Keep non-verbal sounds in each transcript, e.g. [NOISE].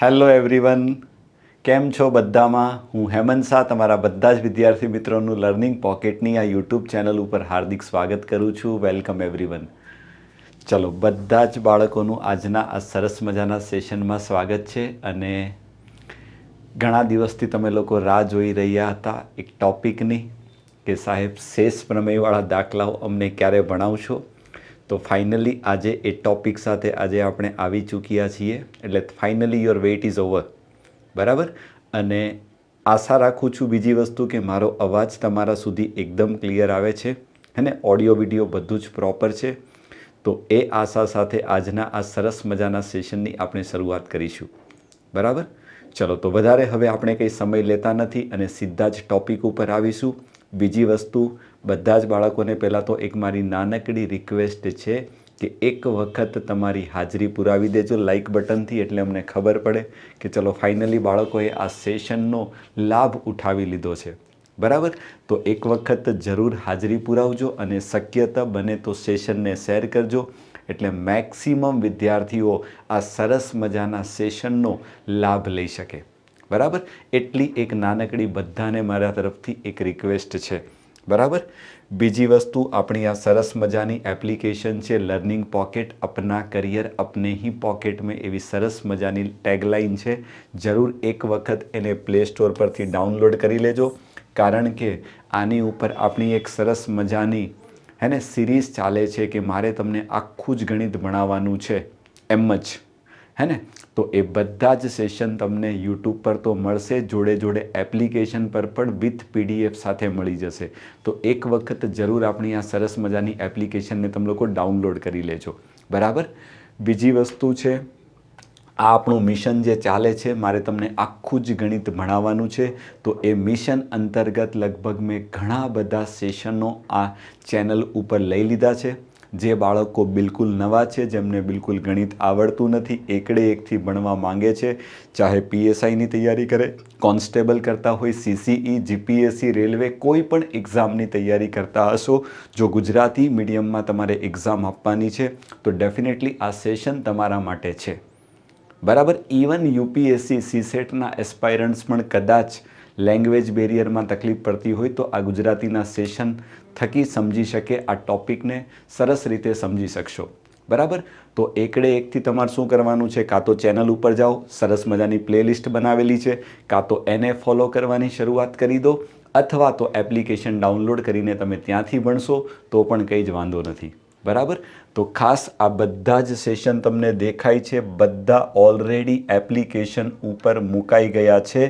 hello everyone કેમ છો બધામાં હું હેમંત શાહ તમારા બધા જ વિદ્યાર્થી મિત્રોનું લર્નિંગ પોકેટની આ યુટ્યુબ ચેનલ ઉપર હાર્દિક સ્વાગત કરું છું વેલકમ એવરીવન ચલો બધા જ બાળકોનું આજના આ સરસ મજાના સેશનમાં સ્વાગત છે અને ઘણા દિવસથી તમે લોકો રાહ જોઈ રહ્યા હતા એક ટોપિકની કે સાહેબ શેષ પ્રમેયવાળા દાખલાઓ અમને ક્યારે ભણાવશો તો ફાઇનલી આજે એ ટોપિક સાથે આજે આપણે આવી ચૂક્યા છીએ એટલે finally your wait is over બરાબર અને આશા રાખું છું બીજી વસ્તુ કે મારો અવાજ તમારા સુધી એકદમ ક્લિયર આવે છે અને ઓડિયો વિડિયો બધું જ પ્રોપર છે તો એ આશા સાથે આજના આ સરસ મજાના સેશનની આપણે શરૂઆત કરીશું બરાબર ચલો તો વધારે હવે આપણે કંઈ સમય લેતા નથી અને સીધા જ ટોપિક ઉપર આવીશું બીજી વસ્તુ બધા જ બાળકોને પહેલાં તો એક મારી નાનકડી રિક્વેસ્ટ છે કે એક વખત તમારી હાજરી પુરાવી દેજો લાઇક બટનથી એટલે અમને ખબર પડે કે ચલો ફાઇનલી બાળકોએ આ સેશનનો લાભ ઉઠાવી લીધો છે બરાબર તો એક વખત જરૂર હાજરી પુરાવજો અને શક્યતા બને તો સેશનને શેર કરજો એટલે મેક્સિમમ વિદ્યાર્થીઓ આ સરસ મજાના સેશનનો લાભ લઈ શકે બરાબર એટલી એક નાનકડી બધાને મારા તરફથી એક રિક્વેસ્ટ છે બરાબર બીજી વસ્તુ આપણી આ સરસ મજાની એપ્લિકેશન છે લર્નિંગ પોકેટ અપના કરિયર અપને હી પોકેટ મેં એવી સરસ મજાની ટેગલાઇન છે જરૂર એક વખત એને પ્લે સ્ટોર પરથી ડાઉનલોડ કરી લેજો કારણ કે આની ઉપર આપણી એક સરસ મજાની હેને સિરીઝ ચાલે છે કે મારે તમને આખું જ ગણિત ભણાવવાનું છે એમ જ હે ને તો એ બધા જ સેશન તમને યુટ્યુબ પર તો મળશે જોડે જોડે એપ્લિકેશન પર પણ વિથ પીડીએફ સાથે મળી જશે તો એક વખત જરૂર આપણી આ સરસ મજાની એપ્લિકેશનને તમે લોકો ડાઉનલોડ કરી લેજો બરાબર બીજી વસ્તુ છે આ આપણું મિશન જે ચાલે છે મારે તમને આખું જ ગણિત ભણાવવાનું છે તો એ મિશન અંતર્ગત લગભગ મેં ઘણા બધા સેશનો આ ચેનલ ઉપર લઈ લીધા છે જે બાળકો બિલકુલ નવા છે જેમને બિલકુલ ગણિત આવડતું નથી એકડે એકથી ભણવા માંગે છે ચાહે પીએસઆઈની તૈયારી કરે કોન્સ્ટેબલ કરતા હોય સીસીઈ જીપીએસસી રેલવે કોઈ પણ એક્ઝામની તૈયારી કરતા હશો જો ગુજરાતી મીડિયમમાં તમારે એક્ઝામ આપવાની છે તો ડેફિનેટલી આ સેશન તમારા માટે છે બરાબર ઇવન યુપીએસસી સીસેટના એસ્પાયરન્ટ્સ પણ કદાચ લેંગ્વેજ બેરિયરમાં તકલીફ પડતી હોય તો આ ગુજરાતીના સેશન થકી સમજી શકે આ ટોપિકને સરસ રીતે સમજી શકશો બરાબર તો એકડે એકથી તમારે શું કરવાનું છે કાં તો ચેનલ ઉપર જાઓ સરસ મજાની પ્લેલિસ્ટ બનાવેલી છે કાં તો એને ફોલો કરવાની શરૂઆત કરી દો અથવા તો એપ્લિકેશન ડાઉનલોડ કરીને તમે ત્યાંથી ભણશો તો પણ કંઈ જ વાંધો નથી બરાબર તો ખાસ આ બધા જ સેશન તમને દેખાય છે બધા ઓલરેડી એપ્લિકેશન ઉપર મુકાઈ ગયા છે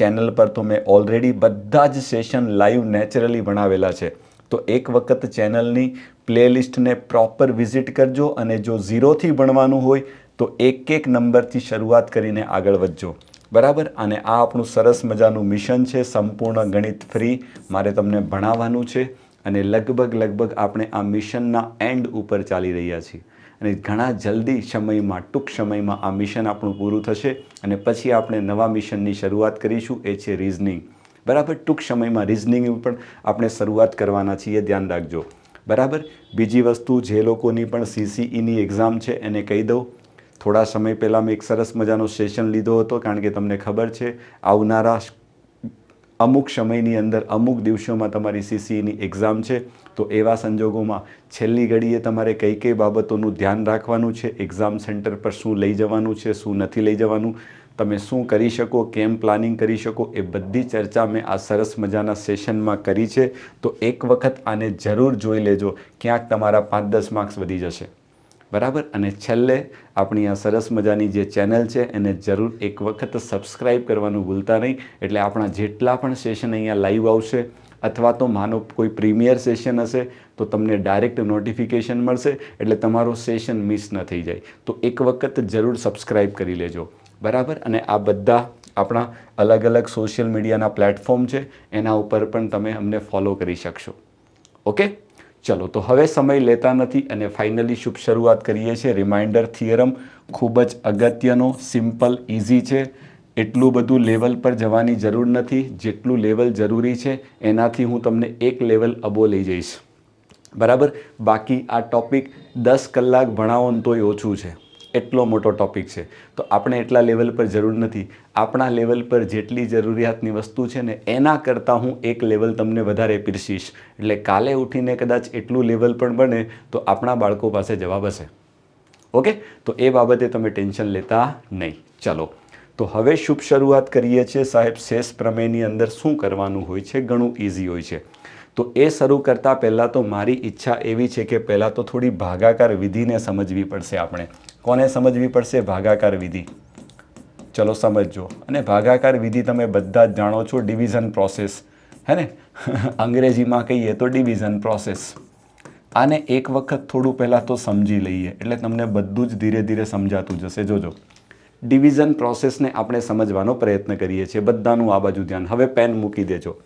ચેનલ પર તો મેં ઓલરેડી બધા જ સેશન લાઈવ નેચરલી ભણાવેલા છે તો એક વખત ચેનલની પ્લેલિસ્ટને પ્રોપર વિઝિટ કરજો અને જો ઝીરોથી ભણવાનું હોય તો એક એક નંબરથી શરૂઆત કરીને આગળ વધજો બરાબર અને આ આપણું સરસ મજાનું મિશન છે સંપૂર્ણ ગણિત ફ્રી મારે તમને ભણાવવાનું છે અને લગભગ લગભગ આપણે આ મિશનના એન્ડ ઉપર ચાલી રહ્યા છીએ અને ઘણા જલ્દી સમયમાં ટૂંક સમયમાં આ મિશન આપણું પૂરું થશે અને પછી આપણે નવા મિશનની શરૂઆત કરીશું એ છે રીઝનિંગ બરાબર ટૂંક સમયમાં રિઝનિંગ પણ આપણે શરૂઆત કરવાના છીએ ધ્યાન રાખજો બરાબર બીજી વસ્તુ જે લોકોની પણ સીસીઈની એક્ઝામ છે એને કહી દઉં થોડા સમય પહેલાં મેં એક સરસ મજાનો સેશન લીધો હતો કારણ કે તમને ખબર છે આવનારા અમુક સમયની અંદર અમુક દિવસોમાં તમારી સીસીઈની એક્ઝામ છે તો એવા સંજોગોમાં છેલ્લી ઘડીએ તમારે કઈ કઈ બાબતોનું ધ્યાન રાખવાનું છે એક્ઝામ સેન્ટર પર શું લઈ જવાનું છે શું નથી લઈ જવાનું તમે શું કરી શકો કેમ પ્લાનિંગ કરી શકો એ બધી ચર્ચા મેં આ સરસ મજાના સેશનમાં કરી છે તો એક વખત આને જરૂર જોઈ લેજો ક્યાંક તમારા પાંચ દસ માર્ક્સ વધી જશે બરાબર અને છેલ્લે આપણી આ સરસ મજાની જે ચેનલ છે એને જરૂર એક વખત સબસ્ક્રાઈબ કરવાનું ભૂલતા નહીં એટલે આપણા જેટલા પણ સેશન અહીંયા લાઈવ આવશે અથવા તો માનો કોઈ પ્રીમિયર સેશન હશે તો તમને ડાયરેક્ટ નોટિફિકેશન મળશે એટલે તમારો સેશન મિસ ન થઈ જાય તો એક વખત જરૂર સબસ્ક્રાઈબ કરી લેજો બરાબર અને આ બધા આપણા અલગ અલગ સોશિયલ મીડિયાના પ્લેટફોર્મ છે એના ઉપર પણ તમે અમને ફોલો કરી શકશો ઓકે ચલો તો હવે સમય લેતા નથી અને ફાઇનલી શુભ શરૂઆત કરીએ છીએ રિમાઇન્ડર થિયરમ ખૂબ જ અગત્યનો સિમ્પલ ઇઝી છે એટલું બધું લેવલ પર જવાની જરૂર નથી જેટલું લેવલ જરૂરી છે એનાથી હું તમને એક લેવલ અબો લઈ જઈશ બરાબર બાકી આ ટોપિક દસ કલાક ભણાવો તોય ઓછું છે એટલો મોટો ટોપિક છે તો આપણે એટલા લેવલ પર જરૂર નથી આપણા લેવલ પર જેટલી જરૂરિયાતની વસ્તુ છે ને એના કરતાં હું એક લેવલ તમને વધારે પીરસીશ એટલે કાલે ઉઠીને કદાચ એટલું લેવલ પણ બને તો આપણા બાળકો પાસે જવાબ હશે ઓકે તો એ બાબતે તમે ટેન્શન લેતા નહીં ચલો તો હવે શુભ શરૂઆત કરીએ છીએ સાહેબ શેષ પ્રમેયની અંદર શું કરવાનું હોય છે ઘણું ઇઝી હોય છે તો એ શરૂ કરતાં પહેલાં તો મારી ઈચ્છા એવી છે કે પહેલાં તો થોડી ભાગાકાર વિધિને સમજવી પડશે આપણે કોને સમજવી પડશે ભાગાકાર વિધિ ચલો સમજજો અને ભાગાકાર વિધિ તમે બધા જ જાણો છો ડિવિઝન પ્રોસેસ હે ને [LAUGHS] અંગ્રેજીમાં કહીએ તો ડિવિઝન પ્રોસેસ આને એક વખત થોડું પહેલાં તો સમજી લઈએ એટલે તમને બધું જ ધીરે ધીરે સમજાતું જશે જોજો ડિવિઝન પ્રોસેસને આપણે સમજવાનો પ્રયત્ન કરીએ છીએ બધાનું આ બાજુ ધ્યાન હવે પેન મૂકી દેજો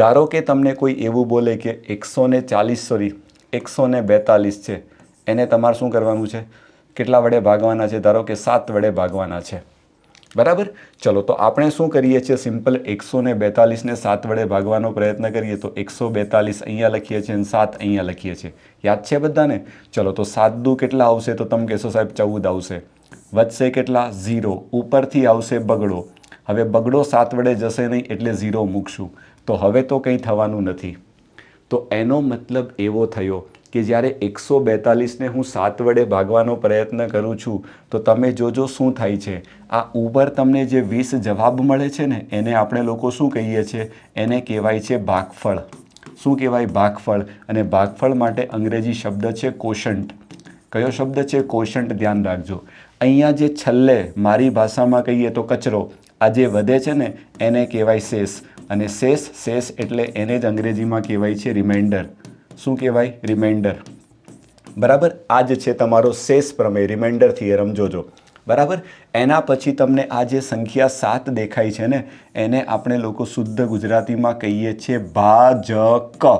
ધારો કે તમને કોઈ એવું બોલે કે એકસો ને ચાલીસ સોરી એકસો બેતાલીસ છે એને તમારે શું કરવાનું છે કેટલા વડે ભાગવાના છે ધારો કે સાત વડે ભાગવાના છે બરાબર ચલો તો આપણે શું કરીએ છીએ સિમ્પલ એકસો ને બેતાલીસને સાત વડે ભાગવાનો પ્રયત્ન કરીએ તો એકસો બેતાલીસ અહીંયા લખીએ છીએ અને સાત અહીંયા લખીએ છીએ યાદ છે બધાને ચલો તો સાત દુ કેટલા આવશે તો તમે કહેશો સાહેબ ચૌદ આવશે વધશે કેટલા ઝીરો ઉપરથી આવશે બગડો હવે બગડો સાત વડે જશે નહીં એટલે ઝીરો મૂકશું તો હવે તો કંઈ થવાનું નથી તો એનો મતલબ એવો થયો કે જ્યારે એકસો બેતાલીસને હું સાત વડે ભાગવાનો પ્રયત્ન કરું છું તો તમે જોજો શું થાય છે આ ઉપર તમને જે વીસ જવાબ મળે છે ને એને આપણે લોકો શું કહીએ છીએ એને કહેવાય છે ભાગફળ શું કહેવાય ભાગફળ અને ભાગફળ માટે અંગ્રેજી શબ્દ છે કોશન્ટ કયો શબ્દ છે કોશન્ટ ધ્યાન રાખજો અહીંયા જે છેલ્લે મારી ભાષામાં કહીએ તો કચરો આ જે વધે છે ને એને કહેવાય શેષ અને શેષ શેષ એટલે એને જ અંગ્રેજીમાં કહેવાય છે રિમાઇન્ડર શું કહેવાય રિમાઇન્ડર બરાબર આ જ છે તમારો શેષ પ્રમેય રિમાઇન્ડર થિયરમ જોજો બરાબર એના પછી તમને આ જે સંખ્યા સાત દેખાય છે ને એને આપણે લોકો શુદ્ધ ગુજરાતીમાં કહીએ છીએ ભાજક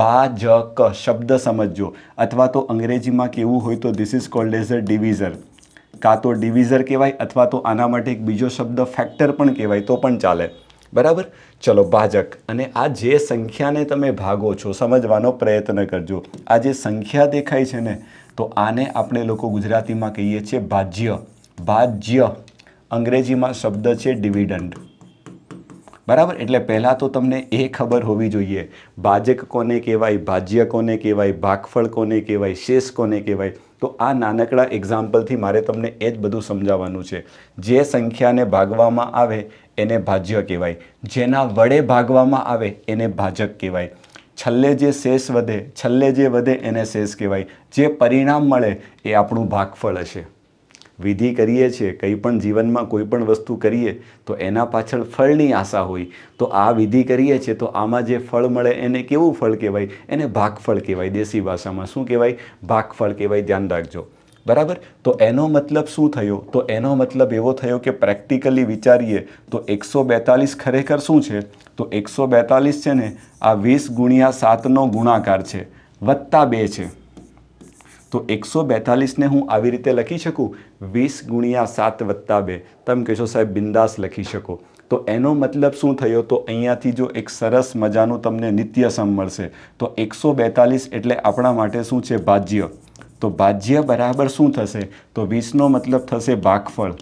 ભાજક શબ્દ સમજજો અથવા તો અંગ્રેજીમાં કેવું હોય તો this is called as a divisor કાં તો ડિવિઝર કહેવાય અથવા તો આના માટે એક બીજો શબ્દ ફેક્ટર પણ કહેવાય તો પણ ચાલે બરાબર ચલો ભાજક અને આ જે સંખ્યાને તમે ભાગો છો સમજવાનો પ્રયત્ન કરજો આ જે સંખ્યા દેખાય છે ને તો આને આપણે લોકો ગુજરાતીમાં કહીએ છીએ ભાજ્ય ભાજ્ય અંગ્રેજીમાં શબ્દ છે ડિવિડન્ડ બરાબર એટલે પહેલાં તો તમને એ ખબર હોવી જોઈએ ભાજક કોને કહેવાય ભાજ્ય કોને કહેવાય ભાગફળ કોને કહેવાય શેષ કોને કહેવાય તો આ નાનકડા એક્ઝામ્પલથી મારે તમને એ જ બધું સમજાવવાનું છે જે સંખ્યાને ભાગવામાં આવે એને ભાજ્ય કહેવાય જેના વડે ભાગવામાં આવે એને ભાજક કહેવાય છેલ્લે જે શેષ વધે છેલ્લે જે વધે એને શેષ કહેવાય જે પરિણામ મળે એ આપણું ભાગફળ હશે વિધિ કરીએ છીએ કંઈ પણ જીવનમાં કોઈ પણ વસ્તુ કરીએ તો એના પાછળ ફળની આશા હોય તો આ વિધિ કરીએ છીએ તો આમાં જે ફળ મળે એને કેવું ફળ કહેવાય એને ભાગફળ કહેવાય દેશી ભાષામાં શું કહેવાય ભાગફળ કહેવાય ધ્યાન રાખજો બરાબર તો એનો મતલબ શું થયો તો એનો મતલબ એવો થયો કે પ્રેક્ટિકલી વિચારીએ તો એકસો બેતાલીસ ખરેખર શું છે તો એકસો બેતાલીસ છે ને આ વીસ ગુણ્યા સાતનો ગુણાકાર છે વત્તા બે છે તો એકસો બેતાલીસને હું આવી રીતે લખી શકું વીસ ગુણ્યા સાત વત્તા બે તમે કહેશો સાહેબ બિંદાસ લખી શકો તો એનો મતલબ શું થયો તો અહીંયાથી જો એક સરસ મજાનું તમને નિત્ય સમ મળશે તો એકસો બેતાલીસ એટલે આપણા માટે શું છે ભાજ્ય તો ભાજ્ય બરાબર શું થશે તો વીસનો મતલબ થશે ભાગફળ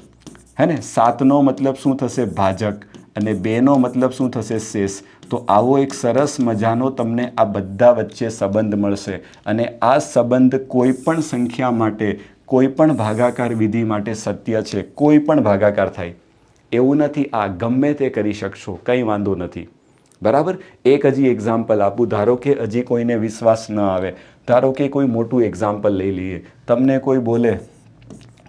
હે ને સાતનો મતલબ શું થશે ભાજક અને બેનો મતલબ શું થશે શેષ તો આવો એક સરસ મજાનો તમને આ બધા વચ્ચે સંબંધ મળશે અને આ સંબંધ કોઈ પણ સંખ્યા માટે કોઈપણ ભાગાકાર વિધિ માટે સત્ય છે કોઈ પણ ભાગાકાર થાય એવું નથી આ ગમે તે કરી શકશો કંઈ વાંધો નથી બરાબર એક હજી એક્ઝામ્પલ આપું ધારો કે હજી કોઈને વિશ્વાસ ન આવે ધારો કે કોઈ મોટું એક્ઝામ્પલ લઈ લઈએ તમને કોઈ બોલે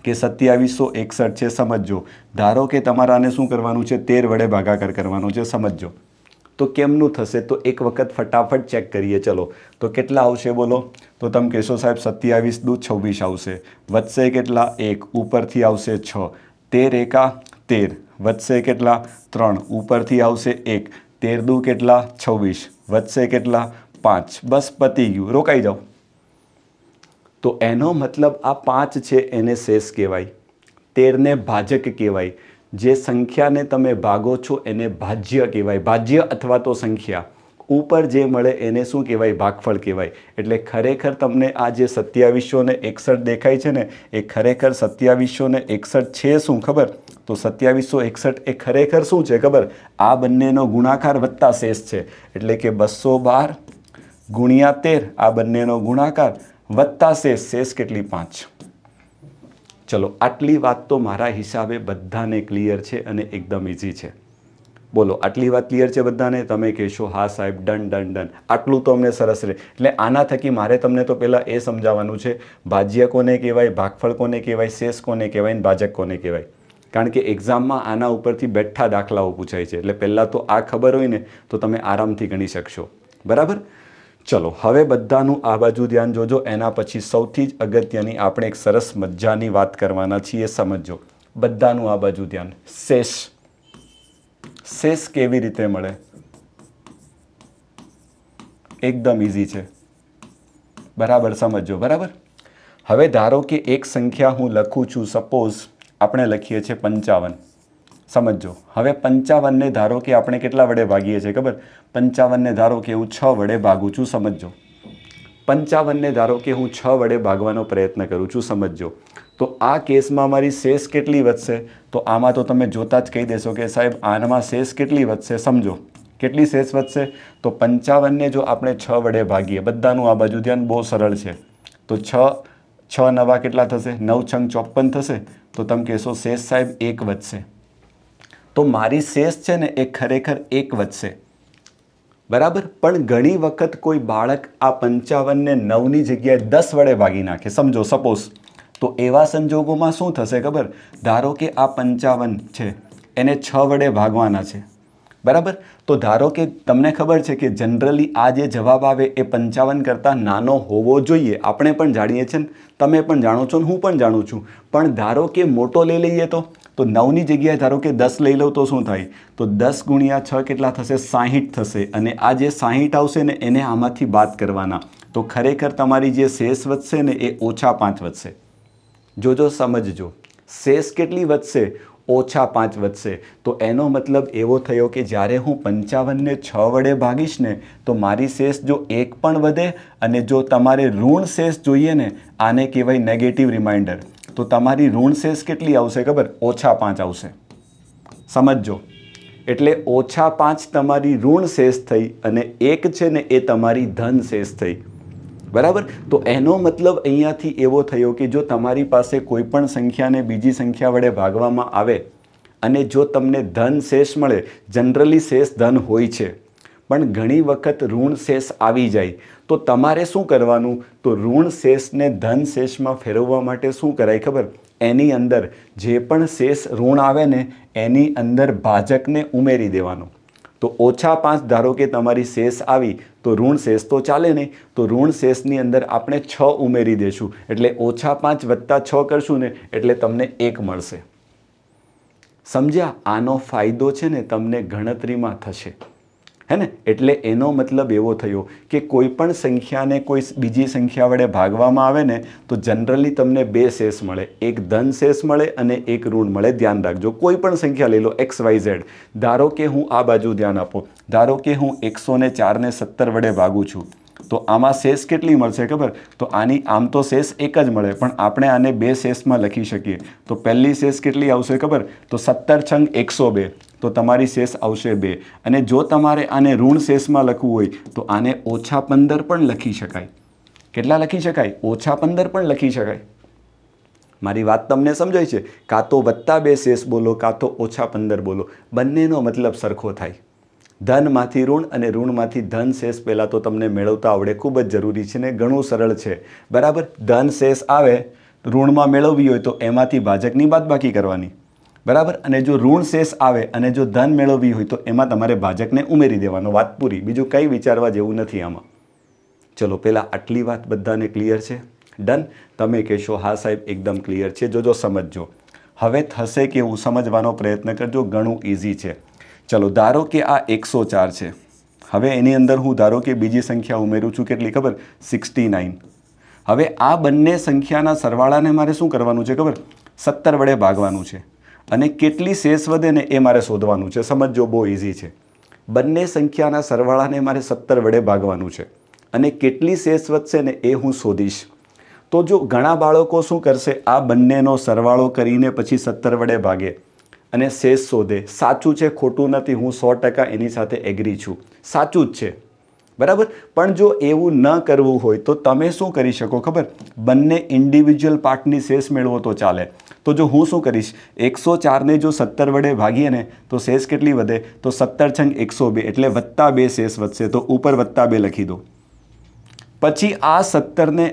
કે સત્યાવીસો એકસઠ છે સમજજો ધારો કે તમારાને શું કરવાનું છે તેર વડે ભાગાકાર કરવાનો છે સમજજો તો કેમનું થશે તો એક વખત ફટાફટ ચેક કરીએ ચલો તો કેટલા આવશે બોલો તો તમે કહેશો સાહેબ સત્યાવીસ દુ છવ્વીસ આવશે વધશે કેટલા એક ઉપરથી આવશે છ તેર એકા તેર વધશે કેટલા ત્રણ ઉપરથી આવશે એક તેર દુ કેટલા છવ્વીસ વધશે કેટલા પાંચ બસ પતી ગયું રોકાઈ જાઓ તો એનો મતલબ આ પાંચ છે એને શેષ કહેવાય તેરને ભાજક કહેવાય જે સંખ્યાને તમે ભાગો છો એને ભાજ્ય કહેવાય ભાજ્ય અથવા તો સંખ્યા ઉપર જે મળે એને શું કહેવાય ભાગફળ કહેવાય એટલે ખરેખર તમને આ જે સત્યાવીસો ને એકસઠ દેખાય છે ને એ ખરેખર સત્યાવીસો ને એકસઠ છે શું ખબર તો સત્યાવીસો એકસઠ એ ખરેખર શું છે ખબર આ બંનેનો ગુણાકાર વત્તા શેષ છે એટલે કે બસો બાર ગુણ્યા તેર આ બંનેનો ગુણાકાર વત્તા શેષ શેષ કેટલી પાંચ ચલો આટલી વાત તો મારા હિસાબે બધાને ક્લિયર છે અને એકદમ ઇઝી છે બોલો આટલી વાત ક્લિયર છે બધાને તમે કહેશો હા સાહેબ ડન ડન ડન આટલું તો અમને સરસ રહે એટલે આના થકી મારે તમને તો પહેલાં એ સમજાવવાનું છે ભાજ્ય કોને કહેવાય ભાગફળ કોને કહેવાય શેષ કોને કહેવાય ને ભાજક કોને કહેવાય કારણ કે એક્ઝામમાં આના ઉપરથી બેઠા દાખલાઓ પૂછાય છે એટલે પહેલાં તો આ ખબર હોય ને તો તમે આરામથી ગણી શકશો બરાબર ચલો હવે બધાનું આ બાજુ ધ્યાન જોજો એના પછી સૌથી જ અગત્યની આપણે એક સરસ મજાની વાત કરવાના છીએ સમજો બધાનું આ બાજુ ધ્યાન શેષ શેષ કેવી રીતે મળે એકદમ ઇઝી છે બરાબર સમજો બરાબર હવે ધારો કે એક સંખ્યા હું લખું છું સપોઝ આપણે લખીએ છીએ પંચાવન સમજો હવે પંચાવનને ધારો કે આપણે કેટલા વડે ભાગીએ છીએ ખબર પંચાવનને ધારો કે હું છ વડે ભાગું છું સમજો પંચાવનને ધારો કે હું છ વડે ભાગવાનો પ્રયત્ન કરું છું સમજો તો આ કેસમાં મારી શેષ કેટલી વધશે તો આમાં તો તમે જોતાં જ કહી દેશો કે સાહેબ આનામાં શેષ કેટલી વધશે સમજો કેટલી શેષ વધશે તો પંચાવનને જો આપણે છ વડે ભાગીએ બધાનું આ બાજુ ધ્યાન બહુ સરળ છે તો છ છ નવા કેટલા થશે નવ છંગ ચોપન થશે તો તમે કહેશો શેષ સાહેબ એક વધશે તો મારી શેષ છે ને એ ખરેખર એક વધશે બરાબર પણ ઘણી વખત કોઈ બાળક આ પંચાવનને નવની જગ્યાએ દસ વડે ભાગી નાખે સમજો સપોઝ તો એવા સંજોગોમાં શું થશે ખબર ધારો કે આ પંચાવન છે એને છ વડે ભાગવાના છે બરાબર તો ધારો કે તમને ખબર છે કે જનરલી આ જે જવાબ આવે એ પંચાવન કરતાં નાનો હોવો જોઈએ આપણે પણ જાણીએ છીએ તમે પણ જાણો છો ને હું પણ જાણું છું પણ ધારો કે મોટો લઈ લઈએ તો તો નવની જગ્યાએ ધારો કે દસ લઈ લઉં તો શું થાય તો દસ ગુણ્યા છ કેટલા થશે સાહીઠ થશે અને આ જે સાહીઠ આવશે ને એને આમાંથી બાદ કરવાના તો ખરેખર તમારી જે શેષ વધશે ને એ ઓછા પાંચ વધશે જોજો સમજજો શેષ કેટલી વધશે ઓછા પાંચ વધશે તો એનો મતલબ એવો થયો કે જ્યારે હું પંચાવનને છ વડે ભાગીશ ને તો મારી શેષ જો એક પણ વધે અને જો તમારે ઋણ શેષ જોઈએ ને આને કહેવાય નેગેટિવ રિમાઇન્ડર તો તમારી ઋણ શેષ કેટલી આવશે ખબર ઓછા પાંચ આવશે સમજો એટલે ઓછા પાંચ તમારી ઋણ શેષ થઈ અને એક છે ને એ તમારી ધન શેષ થઈ બરાબર તો એનો મતલબ અહીંયાથી એવો થયો કે જો તમારી પાસે કોઈપણ સંખ્યાને બીજી સંખ્યા વડે ભાગવામાં આવે અને જો તમને ધન શેષ મળે જનરલી શેષ ધન હોય છે પણ ઘણી વખત ઋણ શેષ આવી જાય તો તમારે શું કરવાનું તો ઋણ શેષને ધન શેષમાં ફેરવવા માટે શું કરાય ખબર એની અંદર જે પણ શેષ ઋણ આવે ને એની અંદર ભાજકને ઉમેરી દેવાનો તો ઓછા પાંચ ધારો કે તમારી શેષ આવી તો ઋણ શેષ તો ચાલે નહીં તો ઋણ શેષની અંદર આપણે છ ઉમેરી દઈશું એટલે ઓછા પાંચ વત્તા છ કરશું ને એટલે તમને એક મળશે સમજ્યા આનો ફાયદો છે ને તમને ગણતરીમાં થશે હે ને એટલે એનો મતલબ એવો થયો કે કોઈ પણ સંખ્યાને કોઈ બીજી સંખ્યા વડે ભાગવામાં આવે ને તો જનરલી તમને બે શેષ મળે એક ધન શેષ મળે અને એક ઋણ મળે ધ્યાન રાખજો કોઈ પણ સંખ્યા લઈ લો એક્સ વાય ઝેડ ધારો કે હું આ બાજુ ધ્યાન આપો ધારો કે હું એકસો ને ચારને સત્તર વડે ભાગું છું તો આમાં શેષ કેટલી મળશે ખબર તો આની આમ તો શેષ એક જ મળે પણ આપણે આને બે શેષમાં લખી શકીએ તો પહેલી શેષ કેટલી આવશે ખબર તો સત્તર છંગ એકસો બે તો તમારી શેષ આવશે બે અને જો તમારે આને ઋણ શેષમાં લખવું હોય તો આને ઓછા પંદર પણ લખી શકાય કેટલા લખી શકાય ઓછા પંદર પણ લખી શકાય મારી વાત તમને સમજાય છે કાં તો વત્તા બે શેષ બોલો કાં તો ઓછા પંદર બોલો બંનેનો મતલબ સરખો થાય ધનમાંથી ઋણ અને ઋણમાંથી ધન શેષ પહેલાં તો તમને મેળવતા આવડે ખૂબ જ જરૂરી છે ને ઘણું સરળ છે બરાબર ધન શેષ આવે ઋણમાં મેળવવી હોય તો એમાંથી ભાજકની બાદબાકી કરવાની બરાબર અને જો ઋણ શેષ આવે અને જો ધન મેળવવી હોય તો એમાં તમારે ભાજકને ઉમેરી દેવાનો વાત પૂરી બીજું કંઈ વિચારવા જેવું નથી આમાં ચલો પહેલાં આટલી વાત બધાને ક્લિયર છે ડન તમે કહેશો હા સાહેબ એકદમ ક્લિયર છે જોજો સમજજો હવે થશે કે હું સમજવાનો પ્રયત્ન કરજો ઘણું ઇઝી છે ચલો ધારો કે આ એકસો ચાર છે હવે એની અંદર હું ધારો કે બીજી સંખ્યા ઉમેરું છું કેટલી ખબર સિક્સટી નાઇન હવે આ બંને સંખ્યાના સરવાળાને મારે શું કરવાનું છે ખબર સત્તર વડે ભાગવાનું છે અને કેટલી શેષ વધે ને એ મારે શોધવાનું છે સમજો બહુ ઇઝી છે બંને સંખ્યાના સરવાળાને મારે સત્તર વડે ભાગવાનું છે અને કેટલી શેષ વધશે ને એ હું શોધીશ તો જો ઘણા બાળકો શું કરશે આ બંનેનો સરવાળો કરીને પછી સત્તર વડે ભાગે અને શેષ શોધે સાચું છે ખોટું નથી હું સો ટકા એની સાથે એગ્રી છું સાચું જ છે બરાબર પણ જો એવું ન કરવું હોય તો તમે શું કરી શકો ખબર બંને ઇન્ડિવિજ્યુઅલ પાર્ટની શેષ મેળવો તો ચાલે તો જો હું શું કરીશ એકસો ચારને જો સત્તર વડે ભાગીએ ને તો શેષ કેટલી વધે તો સત્તર છંગ એકસો બે એટલે વત્તા બે શેષ વધશે તો ઉપર વત્તા બે લખી દો પછી આ સત્તરને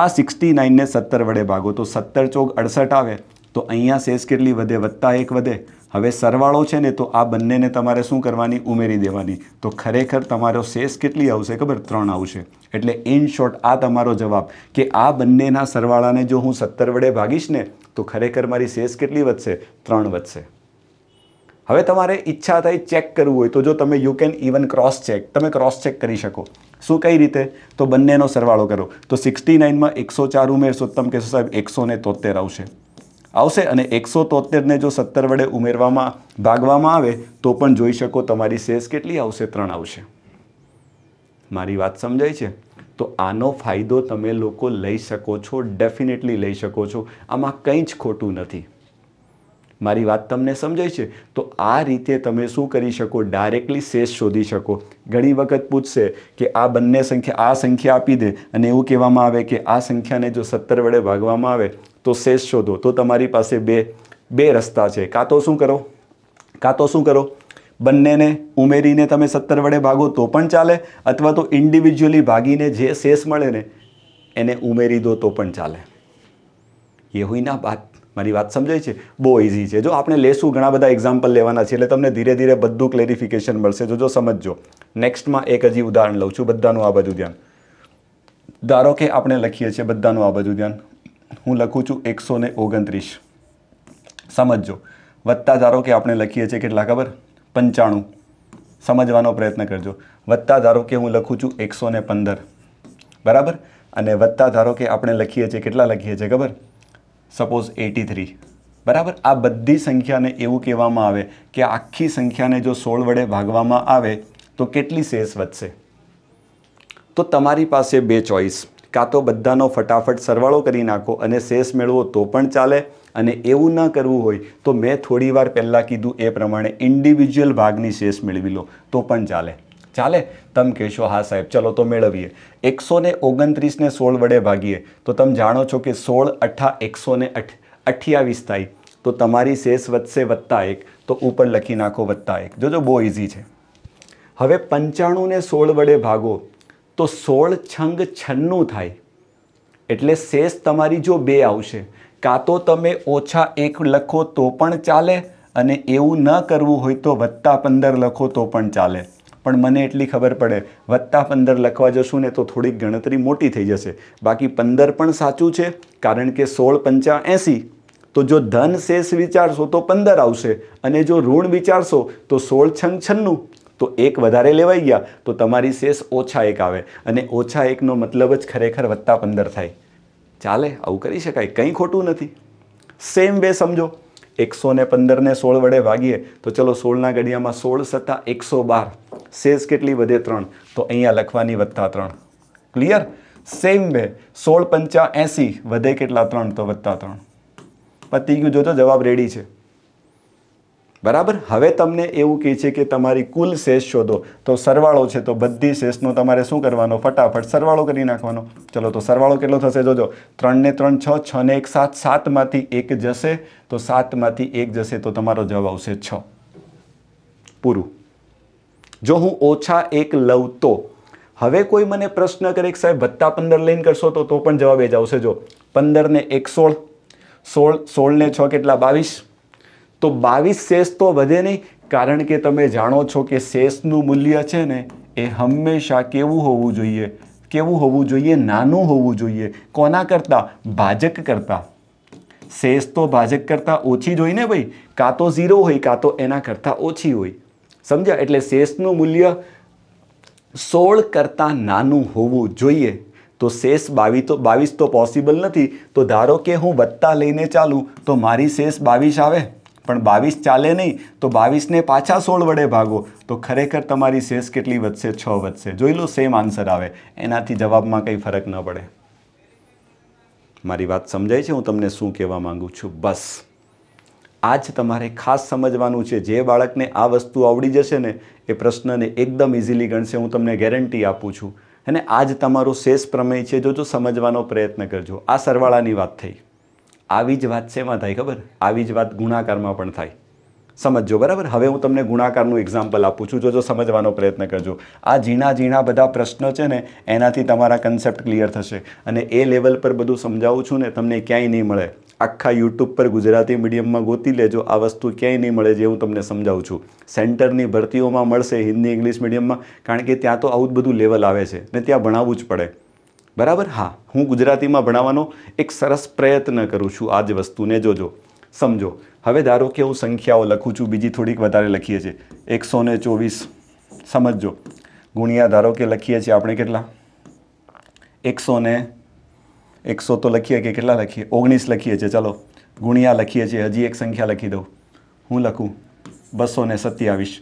આ સિક્સટી નાઇનને સત્તર વડે ભાગો તો સત્તર ચોક અડસઠ આવે તો અહીંયા સેસ કેટલી વધે વત્તા એક વધે હવે સરવાળો છે ને તો આ બંનેને તમારે શું કરવાની ઉમેરી દેવાની તો ખરેખર તમારો સેસ કેટલી આવશે ખબર ત્રણ આવશે એટલે ઇન શોર્ટ આ તમારો જવાબ કે આ બંનેના સરવાળાને જો હું સત્તર વડે ભાગીશ ને તો ખરેખર મારી સેસ કેટલી વધશે ત્રણ વધશે હવે તમારે ઈચ્છા થાય ચેક કરવું હોય તો જો તમે you can even cross check તમે ક્રોસ ચેક કરી શકો શું કઈ રીતે તો બંનેનો સરવાળો કરો તો સિક્સટી નાઇનમાં એકસો ચાર ઉમેરશો તમે કહેશો સાહેબ એકસો ને તોતેર આવશે આવશે અને એકસો તોતેરને જો સત્તર વડે ઉમેરવામાં ભાગવામાં આવે તો પણ જોઈ શકો તમારી સેસ કેટલી આવશે ત્રણ આવશે મારી વાત સમજાય છે તો આનો ફાયદો તમે લોકો લઈ શકો છો ડેફિનેટલી લઈ શકો છો આમાં કંઈ જ ખોટું નથી મારી વાત તમને સમજાય છે તો આ રીતે તમે શું કરી શકો ડાયરેક્ટલી સેસ શોધી શકો ઘણી વખત પૂછશે કે આ બંને સંખ્યા આ સંખ્યા આપી દે અને એવું કહેવામાં આવે કે આ સંખ્યાને જો સત્તર વડે ભાગવામાં આવે તો શેષ શોધો તો તમારી પાસે બે બે રસ્તા છે કાં તો શું કરો કાં તો શું કરો બંનેને ઉમેરીને તમે સત્તર વડે ભાગો તો પણ ચાલે અથવા તો ઇન્ડિવિજ્યુઅલી ભાગીને જે શેષ મળે ને એને ઉમેરી દો તો પણ ચાલે એ હોય ના વાત મારી વાત સમજાય છે બહુ ઇઝી છે જો આપણે લેશું ઘણા બધા એક્ઝામ્પલ લેવાના છે એટલે તમને ધીરે ધીરે બધું ક્લેરિફિકેશન મળશે જો જો સમજો નેક્સ્ટમાં એક હજી ઉદાહરણ લઉં છું બધાનું આ બધું ધ્યાન ધારો કે આપણે લખીએ છીએ બધાનું આ બધું ધ્યાન હું લખું છું એકસો ને ઓગણત્રીસ સમજો વત્તા ધારો કે આપણે લખીએ છીએ કેટલા ખબર પંચાણું સમજવાનો પ્રયત્ન કરજો વત્તા ધારો કે હું લખું છું એકસો ને પંદર બરાબર અને વત્તા ધારો કે આપણે લખીએ છીએ કેટલા લખીએ છીએ ખબર સપોઝ એટી થ્રી બરાબર આ બધી સંખ્યાને એવું કહેવામાં આવે કે આખી સંખ્યાને જો સોળ વડે ભાગવામાં આવે તો કેટલી શેષ વધશે તો તમારી પાસે બે ચોઈસ કાં તો બધાનો ફટાફટ સરવાળો કરી નાખો અને શેષ મેળવો તો પણ ચાલે અને એવું ન કરવું હોય તો મેં થોડી વાર પહેલાં કીધું એ પ્રમાણે ઇન્ડિવિજ્યુઅલ ભાગની શેષ મેળવી લો તો પણ ચાલે ચાલે તમે કહેશો હા સાહેબ ચલો તો મેળવીએ એકસો ને ઓગણત્રીસને સોળ વડે ભાગીએ તો તમે જાણો છો કે સોળ અઠા એકસો ને અઠ્યાવીસ થાય તો તમારી શેષ વધશે વત્તા એક તો ઉપર લખી નાખો વત્તા એક જોજો બહુ ઇઝી છે હવે પંચાણુંને સોળ વડે ભાગો તો સોળ છંગ છન્નું થાય એટલે શેષ તમારી જો બે આવશે કાં તો તમે ઓછા એક લખો તો પણ ચાલે અને એવું ન કરવું હોય તો વત્તા પંદર લખો તો પણ ચાલે પણ મને એટલી ખબર પડે વત્તા પંદર લખવા જશું ને તો થોડીક ગણતરી મોટી થઈ જશે બાકી પંદર પણ સાચું છે કારણ કે સોળ પંચા એંસી તો જો ધન શેષ વિચારશો તો પંદર આવશે અને જો ઋણ વિચારશો તો સોળ છંગ છન્નું તો એક વધારે લેવાઈ ગયા તો તમારી શેષ ઓછા એક આવે અને ઓછા એકનો મતલબ જ ખરેખર વત્તા પંદર થાય ચાલે આવું કરી શકાય કંઈ ખોટું નથી સેમ વે સમજો એકસો ને પંદરને સોળ વડે ભાગીએ તો ચલો સોળના ઘડિયામાં સોળ સત્તા એકસો બાર શેષ કેટલી વધે ત્રણ તો અહીંયા લખવાની વત્તા ત્રણ ક્લિયર સેમ વે સોળ પંચા એંસી વધે કેટલા ત્રણ તો વત્તા ત્રણ પતી ગયું જોજો જવાબ રેડી છે બરાબર હવે તમને એવું કહે છે કે તમારી કુલ શેષ શોધો તો સરવાળો છે તો બધી શેષનો તમારે શું કરવાનો ફટાફટ સરવાળો કરી નાખવાનો ચલો તો સરવાળો કેટલો થશે જોજો ત્રણને ત્રણ છ છને એક સાત સાતમાંથી એક જશે તો સાતમાંથી એક જશે તો તમારો જવાબ આવશે છ પૂરું જો હું ઓછા એક લઉં તો હવે કોઈ મને પ્રશ્ન કરે કે સાહેબ વત્તા પંદર લઈને કરશો તો તો પણ જવાબ એ જ આવશે જો પંદરને એક સોળ સોળ સોળને છ કેટલા બાવીસ તો બાવીસ શેષ તો વધે નહીં કારણ કે તમે જાણો છો કે શેષનું મૂલ્ય છે ને એ હંમેશા કેવું હોવું જોઈએ કેવું હોવું જોઈએ નાનું હોવું જોઈએ કોના કરતાં ભાજક કરતાં શેષ તો ભાજક કરતાં ઓછી જ હોય ને ભાઈ કાં તો ઝીરો હોય કાં તો એના કરતાં ઓછી હોય સમજ્યા એટલે શેષનું મૂલ્ય સોળ કરતાં નાનું હોવું જોઈએ તો શેષ બાવીસ તો બાવીસ તો પોસિબલ નથી તો ધારો કે હું વત્તા લઈને ચાલું તો મારી શેષ બાવીસ આવે પણ બાવીસ ચાલે નહીં તો બાવીસને પાછા સોળ વડે ભાગો તો ખરેખર તમારી શેષ કેટલી વધશે છ વધશે જોઈ લો સેમ આન્સર આવે એનાથી જવાબમાં કંઈ ફરક ન પડે મારી વાત સમજાય છે હું તમને શું કહેવા માગું છું બસ આ જ તમારે ખાસ સમજવાનું છે જે બાળકને આ વસ્તુ આવડી જશે ને એ પ્રશ્નને એકદમ ઇઝીલી ગણશે હું તમને ગેરંટી આપું છું અને આ જ તમારો શેષ પ્રમેય છે જો જો સમજવાનો પ્રયત્ન કરજો આ સરવાળાની વાત થઈ આવી જ વાત શેમાં થાય ખબર આવી જ વાત ગુણાકારમાં પણ થાય સમજો બરાબર હવે હું તમને ગુણાકારનું એક્ઝામ્પલ આપું છું જો જો સમજવાનો પ્રયત્ન કરજો આ ઝીણા ઝીણા બધા પ્રશ્નો છે ને એનાથી તમારા કન્સેપ્ટ ક્લિયર થશે અને એ લેવલ પર બધું સમજાવું છું ને તમને ક્યાંય નહીં મળે આખા યુટ્યુબ પર ગુજરાતી મીડિયમમાં ગોતી લેજો આ વસ્તુ ક્યાંય નહીં મળે જે હું તમને સમજાવું છું સેન્ટરની ભરતીઓમાં મળશે હિન્દી ઇંગ્લિશ મીડિયમમાં કારણ કે ત્યાં તો આવું જ બધું લેવલ આવે છે ને ત્યાં ભણાવવું જ પડે બરાબર હા હું ગુજરાતીમાં ભણાવવાનો એક સરસ પ્રયત્ન કરું છું આ જ વસ્તુને જોજો સમજો હવે ધારો કે હું સંખ્યાઓ લખું છું બીજી થોડીક વધારે લખીએ છીએ એકસો ને ચોવીસ સમજો ગુણિયા ધારો કે લખીએ છીએ આપણે કેટલા એકસો ને એકસો તો લખીએ કે કેટલા લખીએ ઓગણીસ લખીએ છીએ ચાલો ગુણિયા લખીએ છીએ હજી એક સંખ્યા લખી દઉં હું લખું બસો ને સત્યાવીસ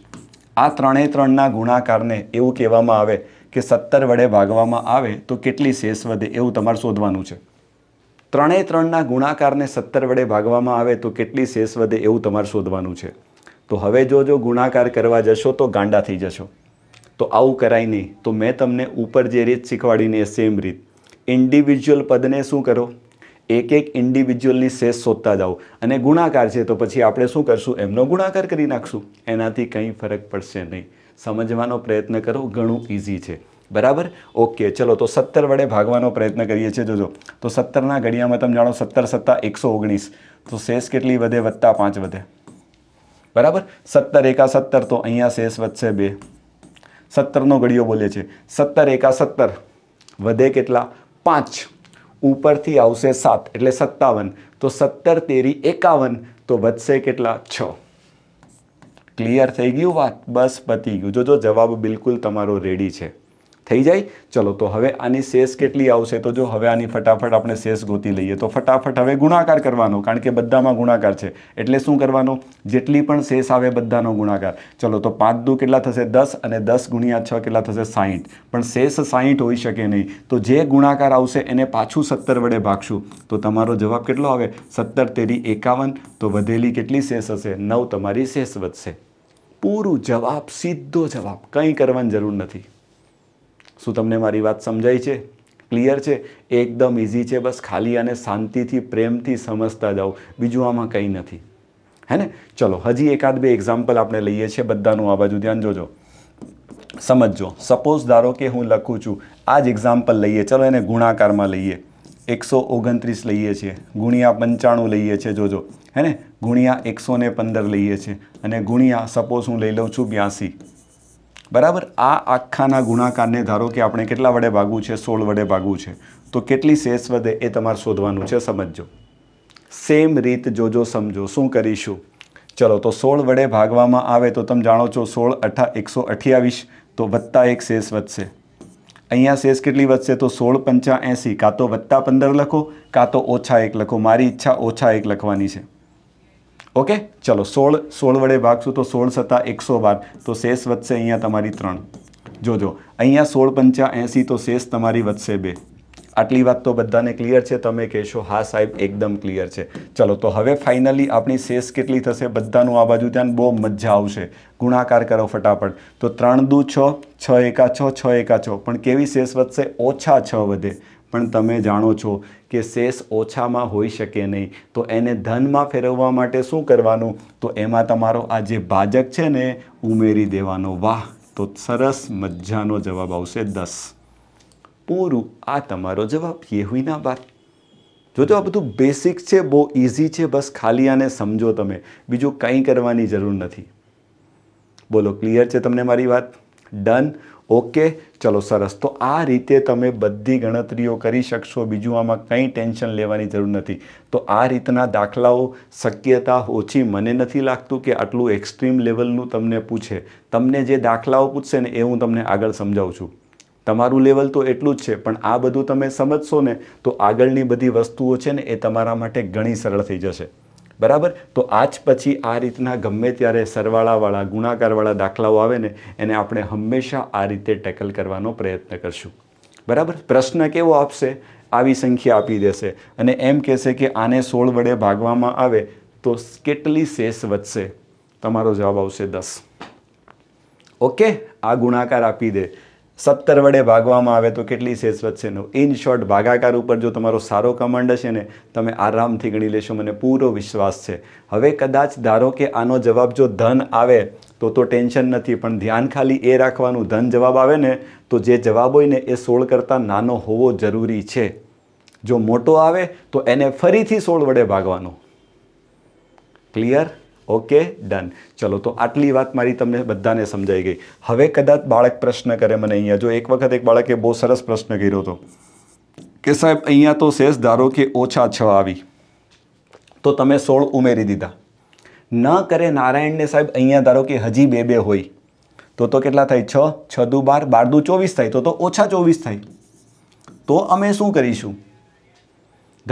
આ ત્રણે ત્રણના ગુણાકારને એવું કહેવામાં આવે કે સત્તર વડે ભાગવામાં આવે તો કેટલી શેષ વધે એવું તમારે શોધવાનું છે ત્રણેય ત્રણના ગુણાકારને સત્તર વડે ભાગવામાં આવે તો કેટલી શેષ વધે એવું તમારે શોધવાનું છે તો હવે જો જો ગુણાકાર કરવા જશો તો ગાંડા થઈ જશો તો આવું કરાય નહીં તો મેં તમને ઉપર જે રીત શીખવાડીને એ સેમ રીત ઇન્ડિવિજ્યુઅલ પદને શું કરો એક એક ઇન્ડિવિજ્યુઅલની શેષ શોધતા જાઓ અને ગુણાકાર છે તો પછી આપણે શું કરશું એમનો ગુણાકાર કરી નાખશું એનાથી કંઈ ફરક પડશે નહીં સમજવાનો પ્રયત્ન કરો ઘણું ઇઝી છે બરાબર ઓકે ચલો તો સત્તર વડે ભાગવાનો પ્રયત્ન કરીએ છીએ જોજો તો સત્તરના ઘડિયામાં તમે જાણો સત્તર સત્તા એકસો ઓગણીસ તો શેષ કેટલી વધે વધતા પાંચ વધે બરાબર સત્તર એકા સત્તર તો અહીંયા શેષ વધશે બે સત્તરનો ઘડિયો બોલે છે સત્તર એકા સત્તર વધે કેટલા પાંચ ઉપરથી આવશે સાત એટલે સત્તાવન તો સત્તર તેરી એકાવન તો વધશે કેટલા છ ક્લિયર થઈ ગયું વાત બસ પતી ગયું જો જો જવાબ બિલકુલ તમારો રેડી છે થઈ જાય ચલો તો હવે આની શેષ કેટલી આવશે તો જો હવે આની ફટાફટ આપણે શેષ ગોતી લઈએ તો ફટાફટ હવે ગુણાકાર કરવાનો કારણ કે બધામાં ગુણાકાર છે એટલે શું કરવાનો જેટલી પણ શેષ આવે બધાનો ગુણાકાર ચલો તો પાંચ દુ કેટલા થશે દસ અને દસ ગુણ્યા છ કેટલા થશે સાહીઠ પણ શેષ સાહીઠ હોઈ શકે નહીં તો જે ગુણાકાર આવશે એને પાછું સત્તર વડે ભાગશું તો તમારો જવાબ કેટલો આવે સત્તર તેરી એકાવન તો વધેલી કેટલી શેષ હશે નવ તમારી શેષ વધશે પૂરું જવાબ સીધો જવાબ કંઈ કરવાની જરૂર નથી શું તમને મારી વાત સમજાય છે ક્લિયર છે એકદમ ઇઝી છે બસ ખાલી અને શાંતિથી પ્રેમથી સમજતા જાઓ બીજું આમાં કંઈ નથી હે ને ચલો હજી એકાદ બે એક્ઝામ્પલ આપણે લઈએ છીએ બધાનું આ બાજુ ધ્યાન જોજો સમજજો સપોઝ ધારો કે હું લખું છું આ જ એક્ઝામ્પલ લઈએ ચલો એને ગુણાકારમાં લઈએ એકસો ઓગણત્રીસ લઈએ છીએ ગુણ્યા પંચાણું લઈએ છીએ જોજો હે ને ગુણ્યા એકસો પંદર લઈએ છીએ અને ગુણ્યા સપોઝ હું લઈ લઉં છું બ્યાસી બરાબર આ આખાના ગુણાકારને ધારો કે આપણે કેટલા વડે ભાગવું છે સોળ વડે ભાગવું છે તો કેટલી શેષ વધે એ તમારે શોધવાનું છે સમજો સેમ રીત જોજો સમજો શું કરીશું ચલો તો સોળ વડે ભાગવામાં આવે તો તમે જાણો છો સોળ અઠા એકસો અઠ્યાવીસ તો વત્તા એક શેષ વધશે અહીંયા શેષ કેટલી વધશે તો સોળ પંચા એંસી કાં તો વત્તા પંદર લખો કાં તો ઓછા એક લખો મારી ઈચ્છા ઓછા એક લખવાની છે ઓકે ચલો સોળ સોળ વડે ભાગશું તો સોળ સત્તા એકસો બાર તો શેષ વધશે અહીંયા તમારી ત્રણ જોજો અહીંયા સોળ પંચા એંસી તો શેષ તમારી વધશે બે આટલી વાત તો બધાને ક્લિયર છે તમે કહેશો હા સાહેબ એકદમ ક્લિયર છે ચલો તો હવે ફાઇનલી આપણી શેષ કેટલી થશે બધાનું આ બાજુ ધ્યાન બહુ મજા આવશે ગુણાકાર કરો ફટાફટ તો ત્રણ દુ છ છ એકા છ છ એકા છ પણ કેવી શેષ વધશે ઓછા છ વધે પણ તમે જાણો છો કે શેષ ઓછામાં હોઈ શકે નહીં તો એને ધનમાં ફેરવવા માટે શું કરવાનું તો એમાં તમારો આ જે ભાજક છે ને ઉમેરી દેવાનો વાહ તો સરસ મજાનો જવાબ આવશે દસ પૂરું આ તમારો જવાબ યેહુઈના બાદ જોજો આ બધું બેસિક છે બહુ ઇઝી છે બસ ખાલી આને સમજો તમે બીજું કંઈ કરવાની જરૂર નથી બોલો ક્લિયર છે તમને મારી વાત ડન ઓકે ચલો સરસ તો આ રીતે તમે બધી ગણતરીઓ કરી શકશો બીજું આમાં કંઈ ટેન્શન લેવાની જરૂર નથી તો આ રીતના દાખલાઓ શક્યતા ઓછી મને નથી લાગતું કે આટલું એક્સ્ટ્રીમ લેવલનું તમને પૂછે તમને જે દાખલાઓ પૂછશે ને એ હું તમને આગળ સમજાવું છું તમારું લેવલ તો એટલું જ છે પણ આ બધું તમે સમજશો ને તો આગળની બધી વસ્તુઓ છે ને એ તમારા માટે ઘણી સરળ થઈ જશે બરાબર તો આજ પછી આ રીતના ગમે ત્યારે સરવાળાવાળા ગુણાકારવાળા દાખલાઓ આવે ને એને આપણે હંમેશા આ રીતે ટેકલ કરવાનો પ્રયત્ન કરશું બરાબર પ્રશ્ન કેવો આપશે આવી સંખ્યા આપી દેશે અને એમ કહેશે કે આને સોળ વડે ભાગવામાં આવે તો કેટલી શેષ વધશે તમારો જવાબ આવશે દસ ઓકે આ ગુણાકાર આપી દે સત્તર વડે ભાગવામાં આવે તો કેટલી શેષ વધશે નવ ઇન શોર્ટ ભાગાકાર ઉપર જો તમારો સારો કમાન્ડ હશે ને તમે આરામથી ગણી લેશો મને પૂરો વિશ્વાસ છે હવે કદાચ ધારો કે આનો જવાબ જો ધન આવે તો તો ટેન્શન નથી પણ ધ્યાન ખાલી એ રાખવાનું ધન જવાબ આવે ને તો જે જવાબ હોય ને એ સોળ કરતાં નાનો હોવો જરૂરી છે જો મોટો આવે તો એને ફરીથી સોળ વડે ભાગવાનો ક્લિયર ઓકે ડન ચલો તો આટલી વાત મારી તમને બધાને સમજાઈ ગઈ હવે કદાચ બાળક પ્રશ્ન કરે મને અહીંયા જો એક વખત એક બાળકે બહુ સરસ પ્રશ્ન કર્યો હતો કે સાહેબ અહીંયા તો શેષ ધારો કે ઓછા છ આવી તો તમે સોળ ઉમેરી દીધા ન કરે નારાયણને સાહેબ અહીંયા ધારો કે હજી બે બે હોય તો તો કેટલા થાય છ છ દુ બાર બાર દુ ચોવીસ થાય તો તો ઓછા ચોવીસ થાય તો અમે શું કરીશું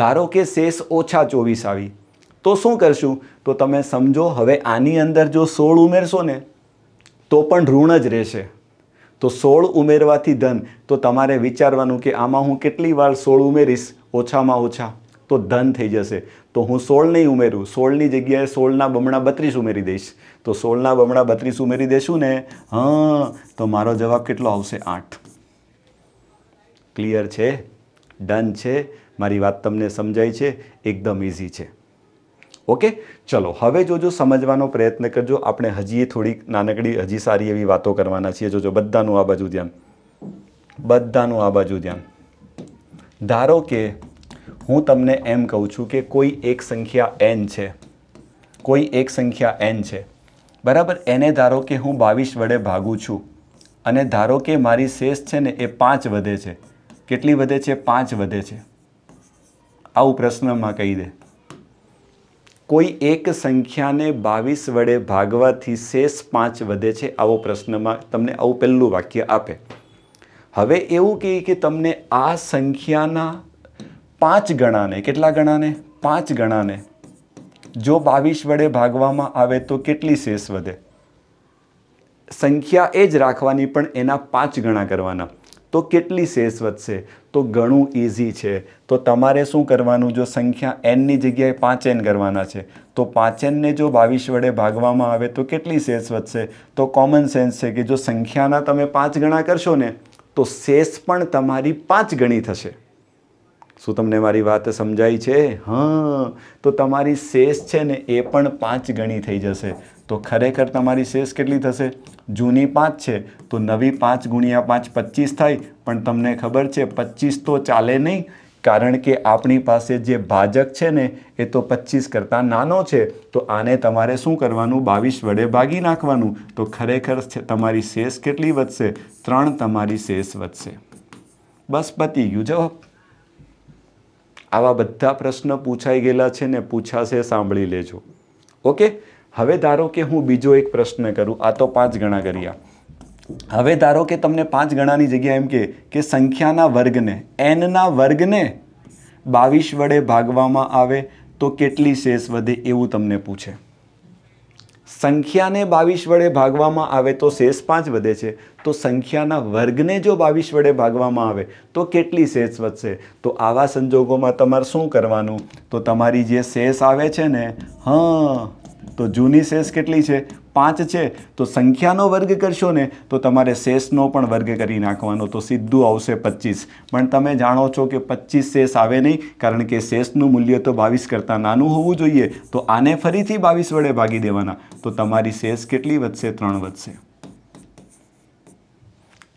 ધારો કે શેષ ઓછા ચોવીસ આવી તો શું કરશું તો તમે સમજો હવે આની અંદર જો સોળ ઉમેરશો ને તો પણ ઋણ જ રહેશે તો સોળ ઉમેરવાથી ધન તો તમારે વિચારવાનું કે આમાં હું કેટલી વાર સોળ ઉમેરીશ ઓછામાં ઓછા તો ધન થઈ જશે તો હું સોળ નહીં ઉમેરું સોળની જગ્યાએ સોળના બમણા બત્રીસ ઉમેરી દઈશ તો સોળના બમણા બત્રીસ ઉમેરી દેશું ને હા તો મારો જવાબ કેટલો આવશે આઠ ક્લિયર છે ડન છે મારી વાત તમને સમજાય છે એકદમ ઇઝી છે ઓકે ચલો હવે જોજો સમજવાનો પ્રયત્ન કરજો આપણે હજી થોડીક નાનકડી હજી સારી એવી વાતો કરવાના છીએ જોજો બધાનું આ બાજુ ધ્યાન બધાનું આ બાજુ ધ્યાન ધારો કે હું તમને એમ કહું છું કે કોઈ એક સંખ્યા એન છે કોઈ એક સંખ્યા એન છે બરાબર એને ધારો કે હું બાવીસ વડે ભાગું છું અને ધારો કે મારી શેષ છે ને એ પાંચ વધે છે કેટલી વધે છે પાંચ વધે છે આવું પ્રશ્નમાં કહી દે કોઈ એક સંખ્યાને બાવીસ વડે ભાગવાથી શેષ પાંચ વધે છે આવો પ્રશ્નમાં તમને આવું પહેલું વાક્ય આપે હવે એવું કહે કે તમને આ સંખ્યાના પાંચ ગણાને કેટલા ગણાને પાંચ ગણાને જો બાવીસ વડે ભાગવામાં આવે તો કેટલી શેષ વધે સંખ્યા એ જ રાખવાની પણ એના પાંચ ગણા કરવાના તો કેટલી શેષ વધશે તો ઘણું ઇઝી છે તો તમારે શું કરવાનું જો સંખ્યા એનની જગ્યાએ પાંચ એન કરવાના છે તો પાંચ એનને જો બાવીસ વડે ભાગવામાં આવે તો કેટલી શેષ વધશે તો કોમન સેન્સ છે કે જો સંખ્યાના તમે પાંચ ગણા કરશો ને તો શેષ પણ તમારી પાંચ ગણી થશે શું તમને મારી વાત સમજાઈ છે હા તો તમારી શેષ છે ને એ પણ પાંચ ગણી થઈ જશે તો ખરેખર તમારી શેષ કેટલી થશે જૂની પાંચ છે તો નવી પાંચ ગુણ્યા પાંચ પચીસ થાય પણ તમને ખબર છે પચીસ તો ચાલે નહીં કારણ કે આપણી પાસે જે ભાજક છે ને એ તો પચીસ કરતાં નાનો છે તો આને તમારે શું કરવાનું બાવીસ વડે ભાગી નાખવાનું તો ખરેખર તમારી શેષ કેટલી વધશે ત્રણ તમારી શેષ વધશે બસ પતી ગયું જવાબ આવા બધા પ્રશ્ન પૂછાઈ ગયેલા છે ને પૂછાશે સાંભળી લેજો ઓકે હવે ધારો કે હું બીજો એક પ્રશ્ન કરું આ તો પાંચ ગણા કર્યા હવે ધારો કે તમને પાંચ ગણાની જગ્યાએ એમ કે કે સંખ્યાના વર્ગને એનના વર્ગને બાવીસ વડે ભાગવામાં આવે તો કેટલી શેષ વધે એવું તમને પૂછે સંખ્યાને બાવીસ વડે ભાગવામાં આવે તો શેષ પાંચ વધે છે તો સંખ્યાના વર્ગને જો બાવીસ વડે ભાગવામાં આવે તો કેટલી શેષ વધશે તો આવા સંજોગોમાં તમારે શું કરવાનું તો તમારી જે શેષ આવે છે ને હા તો જૂની શેષ કેટલી છે પાંચ છે તો સંખ્યાનો વર્ગ કરશો ને તો તમારે શેષનો પણ વર્ગ કરી નાખવાનો તો સીધું આવશે પચીસ પણ તમે જાણો છો કે પચીસ શેષ આવે નહીં કારણ કે શેષનું મૂલ્ય તો બાવીસ કરતાં નાનું હોવું જોઈએ તો આને ફરીથી બાવીસ વડે ભાગી દેવાના તો તમારી શેષ કેટલી વધશે ત્રણ વધશે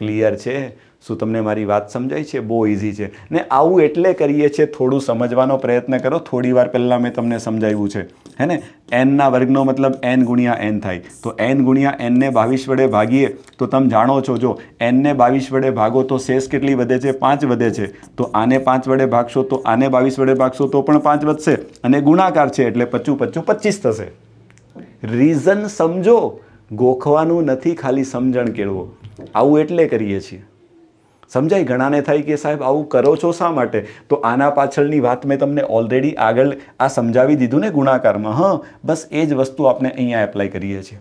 ક્લિયર છે શું તમને મારી વાત સમજાય છે બહુ ઇઝી છે ને આવું એટલે કરીએ છીએ થોડું સમજવાનો પ્રયત્ન કરો થોડી વાર પહેલાં મેં તમને સમજાવ્યું છે હે ને એનના વર્ગનો મતલબ એન ગુણ્યા એન થાય તો એન ગુણ્યા એનને બાવીસ વડે ભાગીએ તો તમે જાણો છો જો એનને બાવીસ વડે ભાગો તો શેષ કેટલી વધે છે પાંચ વધે છે તો આને પાંચ વડે ભાગશો તો આને બાવીસ વડે ભાગશો તો પણ પાંચ વધશે અને ગુણાકાર છે એટલે પચું પચું પચીસ થશે રીઝન સમજો ગોખવાનું નથી ખાલી સમજણ કેળવો આવું એટલે કરીએ છીએ સમજાય ઘણાને થાય કે સાહેબ આવું કરો છો શા માટે તો આના પાછળની વાત મેં તમને ઓલરેડી આગળ આ સમજાવી દીધું ને ગુણાકારમાં હં બસ એ જ વસ્તુ આપણે અહીંયા એપ્લાય કરીએ છીએ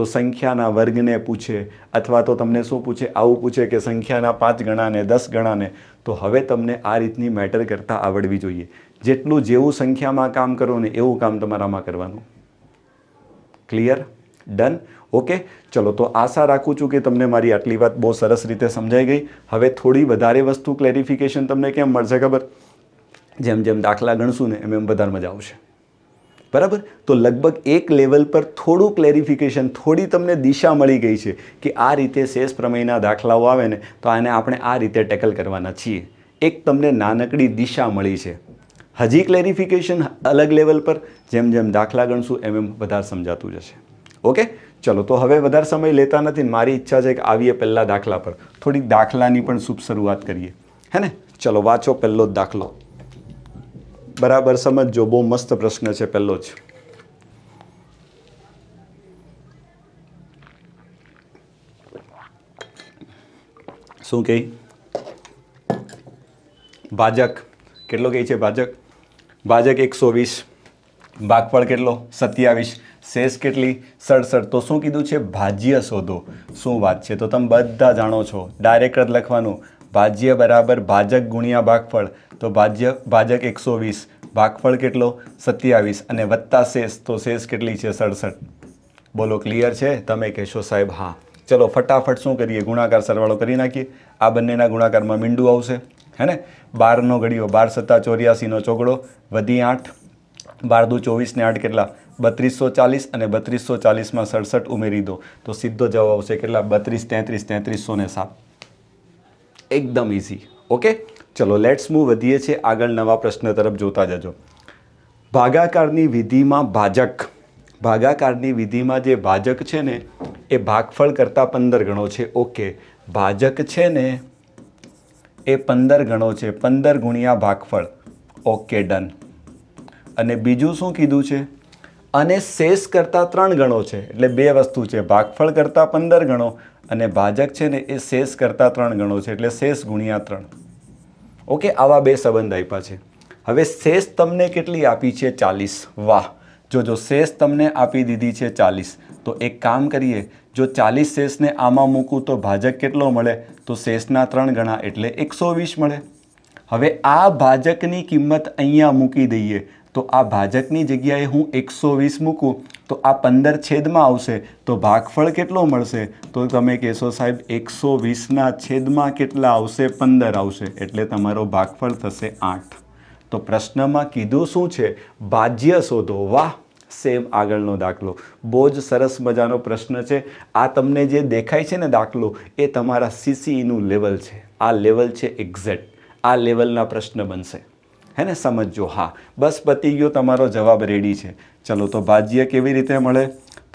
તો સંખ્યાના વર્ગને પૂછે અથવા તો તમને શું પૂછે આવું પૂછે કે સંખ્યાના પાંચ ગણાને દસ ગણાને તો હવે તમને આ રીતની મેટર કરતાં આવડવી જોઈએ જેટલું જેવું સંખ્યામાં કામ કરો ને એવું કામ તમારામાં કરવાનું ક્લિયર ડન ઓકે ચલો તો આશા રાખું છું કે તમને મારી આટલી વાત બહુ સરસ રીતે સમજાઈ ગઈ હવે થોડી વધારે વસ્તુ ક્લેરિફિકેશન તમને કેમ મળશે ખબર જેમ જેમ દાખલા ગણશું ને એમ એમ વધારે મજા આવશે બરાબર તો લગભગ એક લેવલ પર થોડું ક્લેરિફિકેશન થોડી તમને દિશા મળી ગઈ છે કે આ રીતે શેષ પ્રમેયના દાખલાઓ આવે ને તો આને આપણે આ રીતે ટેકલ કરવાના છીએ એક તમને નાનકડી દિશા મળી છે હજી ક્લેરિફિકેશન અલગ લેવલ પર જેમ જેમ દાખલા ગણશું એમ એમ વધારે સમજાતું જશે ઓકે ચલો તો હવે વધારે સમય લેતા નથી મારી ઈચ્છા છે કે આવીએ પહેલાં દાખલા પર થોડીક દાખલાની પણ શુભ શરૂઆત કરીએ હે ને ચલો વાંચો પહેલો જ દાખલો બરાબર સમજો બહુ મસ્ત પ્રશ્ન છે પહેલો જ શું કહે ભાજક કેટલો કહે છે ભાજક ભાજક એકસો વીસ ભાગફળ કેટલો સત્યાવીસ શેષ કેટલી સડસઠ તો શું કીધું છે ભાજ્ય શોધો શું વાત છે તો તમે બધા જાણો છો ડાયરેક્ટ જ લખવાનું ભાજ્ય બરાબર ભાજક ગુણ્યા ભાગફળ તો ભાજ્ય ભાજક એકસો વીસ ભાગફળ કેટલો સત્યાવીસ અને વત્તા શેષ તો શેષ કેટલી છે સડસઠ બોલો ક્લિયર છે તમે કહેશો સાહેબ હા ચલો ફટાફટ શું કરીએ ગુણાકાર સરવાળો કરી નાખીએ આ બંનેના ગુણાકારમાં મીંડું આવશે હે ને બારનો ઘડીઓ બાર સત્તા ચોર્યાસીનો ચોગડો વધી આઠ બાર દુ ચોવીસને આઠ કેટલા બત્રીસો ચાલીસ અને બત્રીસો ચાલીસમાં સડસઠ ઉમેરી દો તો સીધો જવાબ આવશે કેટલા બત્રીસ તેત્રીસ તેત્રીસો ને સાત એકદમ ઇઝી ઓકે ચલો લેટ્સ મૂવ વધીએ છીએ આગળ નવા પ્રશ્ન તરફ જોતા જજો ભાગાકારની વિધિમાં ભાજક ભાગાકારની વિધિમાં જે ભાજક છે ને એ ભાગફળ કરતાં પંદર ગણો છે ઓકે ભાજક છે ને એ પંદર ગણો છે પંદર ગુણ્યા ભાગફળ ઓકે ડન અને બીજું શું કીધું છે અને શેષ કરતાં ત્રણ ગણો છે એટલે બે વસ્તુ છે ભાગફળ કરતાં પંદર ગણો અને ભાજક છે ને એ શેષ કરતાં ત્રણ ગણો છે એટલે શેષ ગુણ્યા ત્રણ ઓકે આવા બે સંબંધ આપ્યા છે હવે શેષ તમને કેટલી આપી છે ચાલીસ વાહ જો જો શેષ તમને આપી દીધી છે ચાલીસ તો એક કામ કરીએ જો ચાલીસ શેષને આમાં મૂકું તો ભાજક કેટલો મળે તો શેષના ત્રણ ગણા એટલે એકસો વીસ મળે હવે આ ભાજકની કિંમત અહીંયા મૂકી દઈએ તો આ ભાજકની જગ્યાએ હું એકસો વીસ મૂકું તો આ પંદર છેદમાં આવશે તો ભાગફળ કેટલો મળશે તો તમે કહેશો સાહેબ એકસો વીસના છેદમાં કેટલા આવશે પંદર આવશે એટલે તમારો ભાગફળ થશે આઠ તો પ્રશ્નમાં કીધું શું છે ભાજ્ય શોધો વાહ સેમ આગળનો દાખલો બહુ જ સરસ મજાનો પ્રશ્ન છે આ તમને જે દેખાય છે ને દાખલો એ તમારા સીસીઈનું e લેવલ છે આ લેવલ છે એક્ઝેક્ટ આ લેવલના પ્રશ્ન બનશે હે ને સમજજો હા બસ પતી ગયો તમારો જવાબ રેડી છે ચલો તો ભાજ્ય કેવી રીતે મળે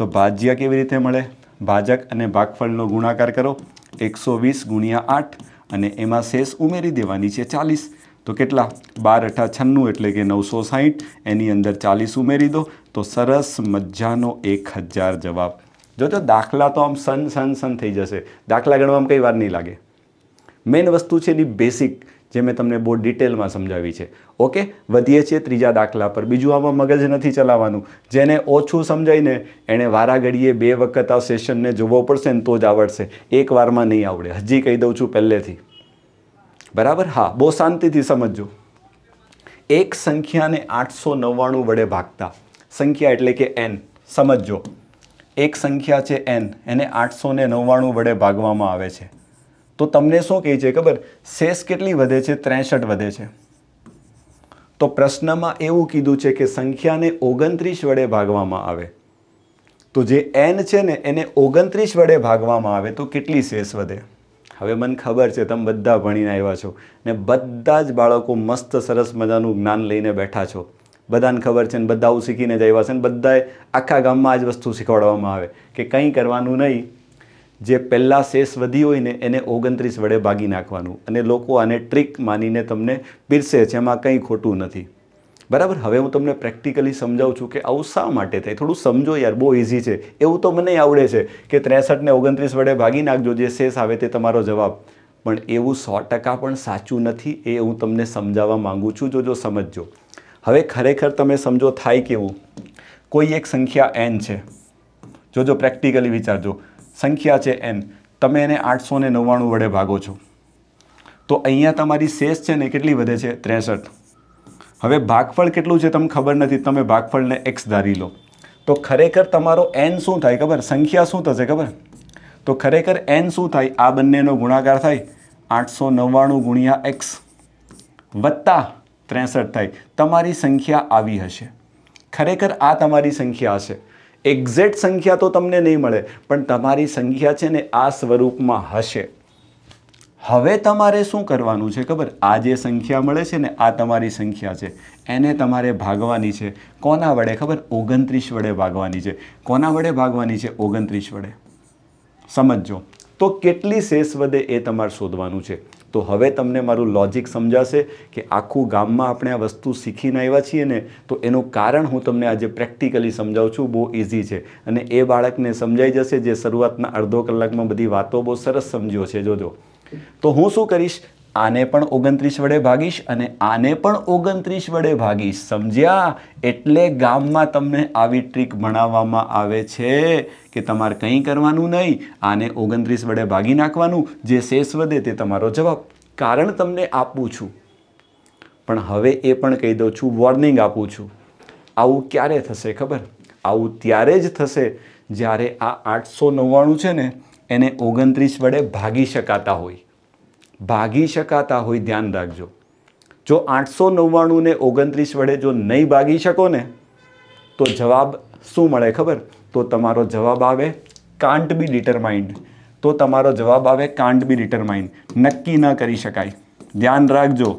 તો ભાજ્ય કેવી રીતે મળે ભાજક અને ભાગફળનો ગુણાકાર કરો એકસો વીસ ગુણ્યા આઠ અને એમાં શેષ ઉમેરી દેવાની છે ચાલીસ તો કેટલા બાર અઠા છન્નું એટલે કે નવસો સાહીઠ એની અંદર ચાલીસ ઉમેરી દો તો સરસ મજાનો એક હજાર જવાબ જોજો દાખલા તો આમ સન સન સન થઈ જશે દાખલા ગણવામાં કંઈ વાર નહીં લાગે મેઇન વસ્તુ છે એની બેસિક જે મેં તમને બહુ ડિટેલમાં સમજાવી છે ઓકે વધીએ છીએ ત્રીજા દાખલા પર બીજું આમાં મગજ નથી ચલાવવાનું જેને ઓછું સમજાવીને એણે વારાઘડીએ બે વખત આ સેશનને જોવો પડશે ને તો જ આવડશે એક વારમાં નહીં આવડે હજી કહી દઉં છું પહેલેથી બરાબર હા બહુ શાંતિથી સમજજો એક સંખ્યાને આઠસો નવ્વાણું વડે ભાગતા સંખ્યા એટલે કે એન સમજજો એક સંખ્યા છે એન એને આઠસો ને નવ્વાણું વડે ભાગવામાં આવે છે તો તમને શું કહે છે ખબર શેષ કેટલી વધે છે ત્રેસઠ વધે છે તો પ્રશ્નમાં એવું કીધું છે કે સંખ્યાને ઓગણત્રીસ વડે ભાગવામાં આવે તો જે એન છે ને એને ઓગણત્રીસ વડે ભાગવામાં આવે તો કેટલી શેષ વધે હવે મને ખબર છે તમે બધા ભણીને આવ્યા છો ને બધા જ બાળકો મસ્ત સરસ મજાનું જ્ઞાન લઈને બેઠા છો બધાને ખબર છે ને બધા આવું શીખીને જ આવ્યા છે ને બધાએ આખા ગામમાં આ જ વસ્તુ શીખવાડવામાં આવે કે કંઈ કરવાનું નહીં જે પહેલાં શેષ વધી હોય ને એને ઓગણત્રીસ વડે ભાગી નાખવાનું અને લોકો આને ટ્રીક માનીને તમને પીરસે છે એમાં કંઈ ખોટું નથી બરાબર હવે હું તમને પ્રેક્ટિકલી સમજાવું છું કે આવું શા માટે થાય થોડું સમજો યાર બહુ ઇઝી છે એવું તો મને આવડે છે કે ત્રેસઠને ઓગણત્રીસ વડે ભાગી નાખજો જે શેષ આવે તે તમારો જવાબ પણ એવું સો ટકા પણ સાચું નથી એ હું તમને સમજાવવા માગું છું જો જો સમજજો હવે ખરેખર તમે સમજો થાય કેવું કોઈ એક સંખ્યા એન છે જોજો પ્રેક્ટિકલી વિચારજો સંખ્યા છે એન તમે એને આઠસો ને નવ્વાણું વડે ભાગો છો તો અહીંયા તમારી શેષ છે ને કેટલી વધે છે ત્રેસઠ હવે ભાગફળ કેટલું છે તમને ખબર નથી તમે ભાગફળને એક્સ ધારી લો તો ખરેખર તમારો એન શું થાય ખબર સંખ્યા શું થશે ખબર તો ખરેખર એન શું થાય આ બંનેનો ગુણાકાર થાય આઠસો નવ્વાણું ગુણ્યા એક્સ વત્તા ત્રેસઠ થાય તમારી સંખ્યા આવી હશે ખરેખર આ તમારી સંખ્યા હશે એક્ઝેક્ટ સંખ્યા તો તમને નહીં મળે પણ તમારી સંખ્યા છે ને આ સ્વરૂપમાં હશે હવે તમારે શું કરવાનું છે ખબર આ જે સંખ્યા મળે છે ને આ તમારી સંખ્યા છે એને તમારે ભાગવાની છે કોના વડે ખબર ઓગણત્રીસ વડે ભાગવાની છે કોના વડે ભાગવાની છે ઓગણત્રીસ વડે સમજો તો કેટલી શેષ વધે એ તમારે શોધવાનું છે તો હવે તમને મારું લોજિક સમજાશે કે આખું ગામમાં આપણે આ વસ્તુ શીખીને આવ્યા છીએ ને તો એનું કારણ હું તમને આજે પ્રેક્ટિકલી સમજાવું છું બહુ ઇઝી છે અને એ બાળકને સમજાઈ જશે જે શરૂઆતના અડધો કલાકમાં બધી વાતો બહુ સરસ સમજ્યો છે જોજો તો હું શું કરીશ આને પણ ઓગણત્રીસ વડે ભાગીશ અને આને પણ ઓગણત્રીસ વડે ભાગીશ સમજ્યા એટલે ગામમાં તમને આવી ટ્રીક ભણાવવામાં આવે છે કે તમારે કંઈ કરવાનું નહીં આને ઓગણત્રીસ વડે ભાગી નાખવાનું જે શેષ વધે તે તમારો જવાબ કારણ તમને આપું છું પણ હવે એ પણ કહી દઉં છું વોર્નિંગ આપું છું આવું ક્યારે થશે ખબર આવું ત્યારે જ થશે જ્યારે આ આઠસો નવ્વાણું છે ને એને ઓગણત્રીસ વડે ભાગી શકાતા હોય ભાગી શકાતા હોય ધ્યાન રાખજો જો આઠસો નવ્વાણુંને ઓગણત્રીસ વડે જો નહીં ભાગી શકો ને તો જવાબ શું મળે ખબર તો તમારો જવાબ આવે કાંટ બી ડિટરમાઇન્ડ તો તમારો જવાબ આવે કાંટ બી ડિટરમાઇન્ડ નક્કી ન કરી શકાય ધ્યાન રાખજો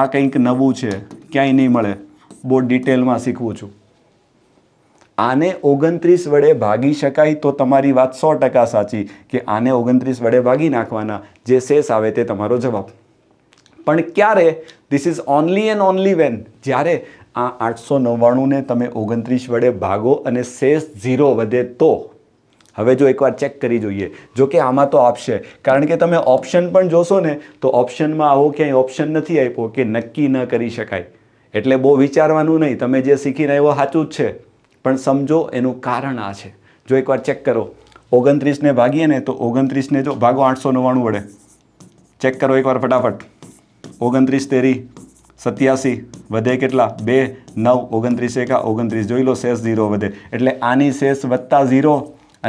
આ કંઈક નવું છે ક્યાંય નહીં મળે બહુ ડિટેલમાં શીખવું છું આને ઓગણત્રીસ વડે ભાગી શકાય તો તમારી વાત સો ટકા સાચી કે આને ઓગણત્રીસ વડે ભાગી નાખવાના જે શેષ આવે તે તમારો જવાબ પણ ક્યારે this is only and only when જ્યારે આ આઠસો નવ્વાણુંને તમે ઓગણત્રીસ વડે ભાગો અને શેષ ઝીરો વધે તો હવે જો એકવાર ચેક કરી જોઈએ જો કે આમાં તો આપશે કારણ કે તમે ઓપ્શન પણ જોશો ને તો ઓપ્શનમાં આવો ક્યાંય ઓપ્શન નથી આપ્યો કે નક્કી ન કરી શકાય એટલે બહુ વિચારવાનું નહીં તમે જે શીખીને આવ્યો સાચું જ છે પણ સમજો એનું કારણ આ છે જો એકવાર ચેક કરો ઓગણત્રીસને ભાગીએ ને તો ઓગણત્રીસને જો ભાગો આઠસો નવ્વાણું વડે ચેક કરો એકવાર ફટાફટ ઓગણત્રીસ તેરી સત્યાસી વધે કેટલા બે નવ ઓગણત્રીસ એકા ઓગણત્રીસ જોઈ લો શેષ ઝીરો વધે એટલે આની શેષ વત્તા ઝીરો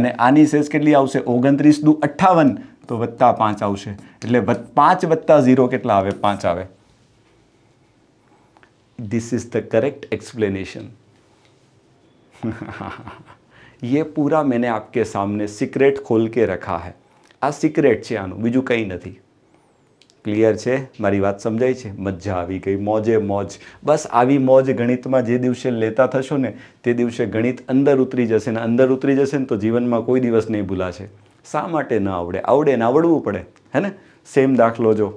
અને આની શેષ કેટલી આવશે ઓગણત્રીસ દુ અઠ્ઠાવન તો વત્તા પાંચ આવશે એટલે પાંચ વત્તા ઝીરો કેટલા આવે પાંચ આવે this is the correct explanation એ પૂરા મેં આપકે સામને સિક્રેટ ખોલ કે રખા હૈ આ સિક્રેટ છે આનું બીજું કંઈ નથી ક્લિયર છે મારી વાત સમજાય છે મજા આવી ગઈ મોજે મોજ બસ આવી મોજ ગણિતમાં જે દિવસે લેતા થશો ને તે દિવસે ગણિત અંદર ઉતરી જશે ને અંદર ઉતરી જશે ને તો જીવનમાં કોઈ દિવસ નહીં ભૂલાશે શા માટે ન આવડે આવડે ને આવડવું પડે હે ને સેમ દાખલો જો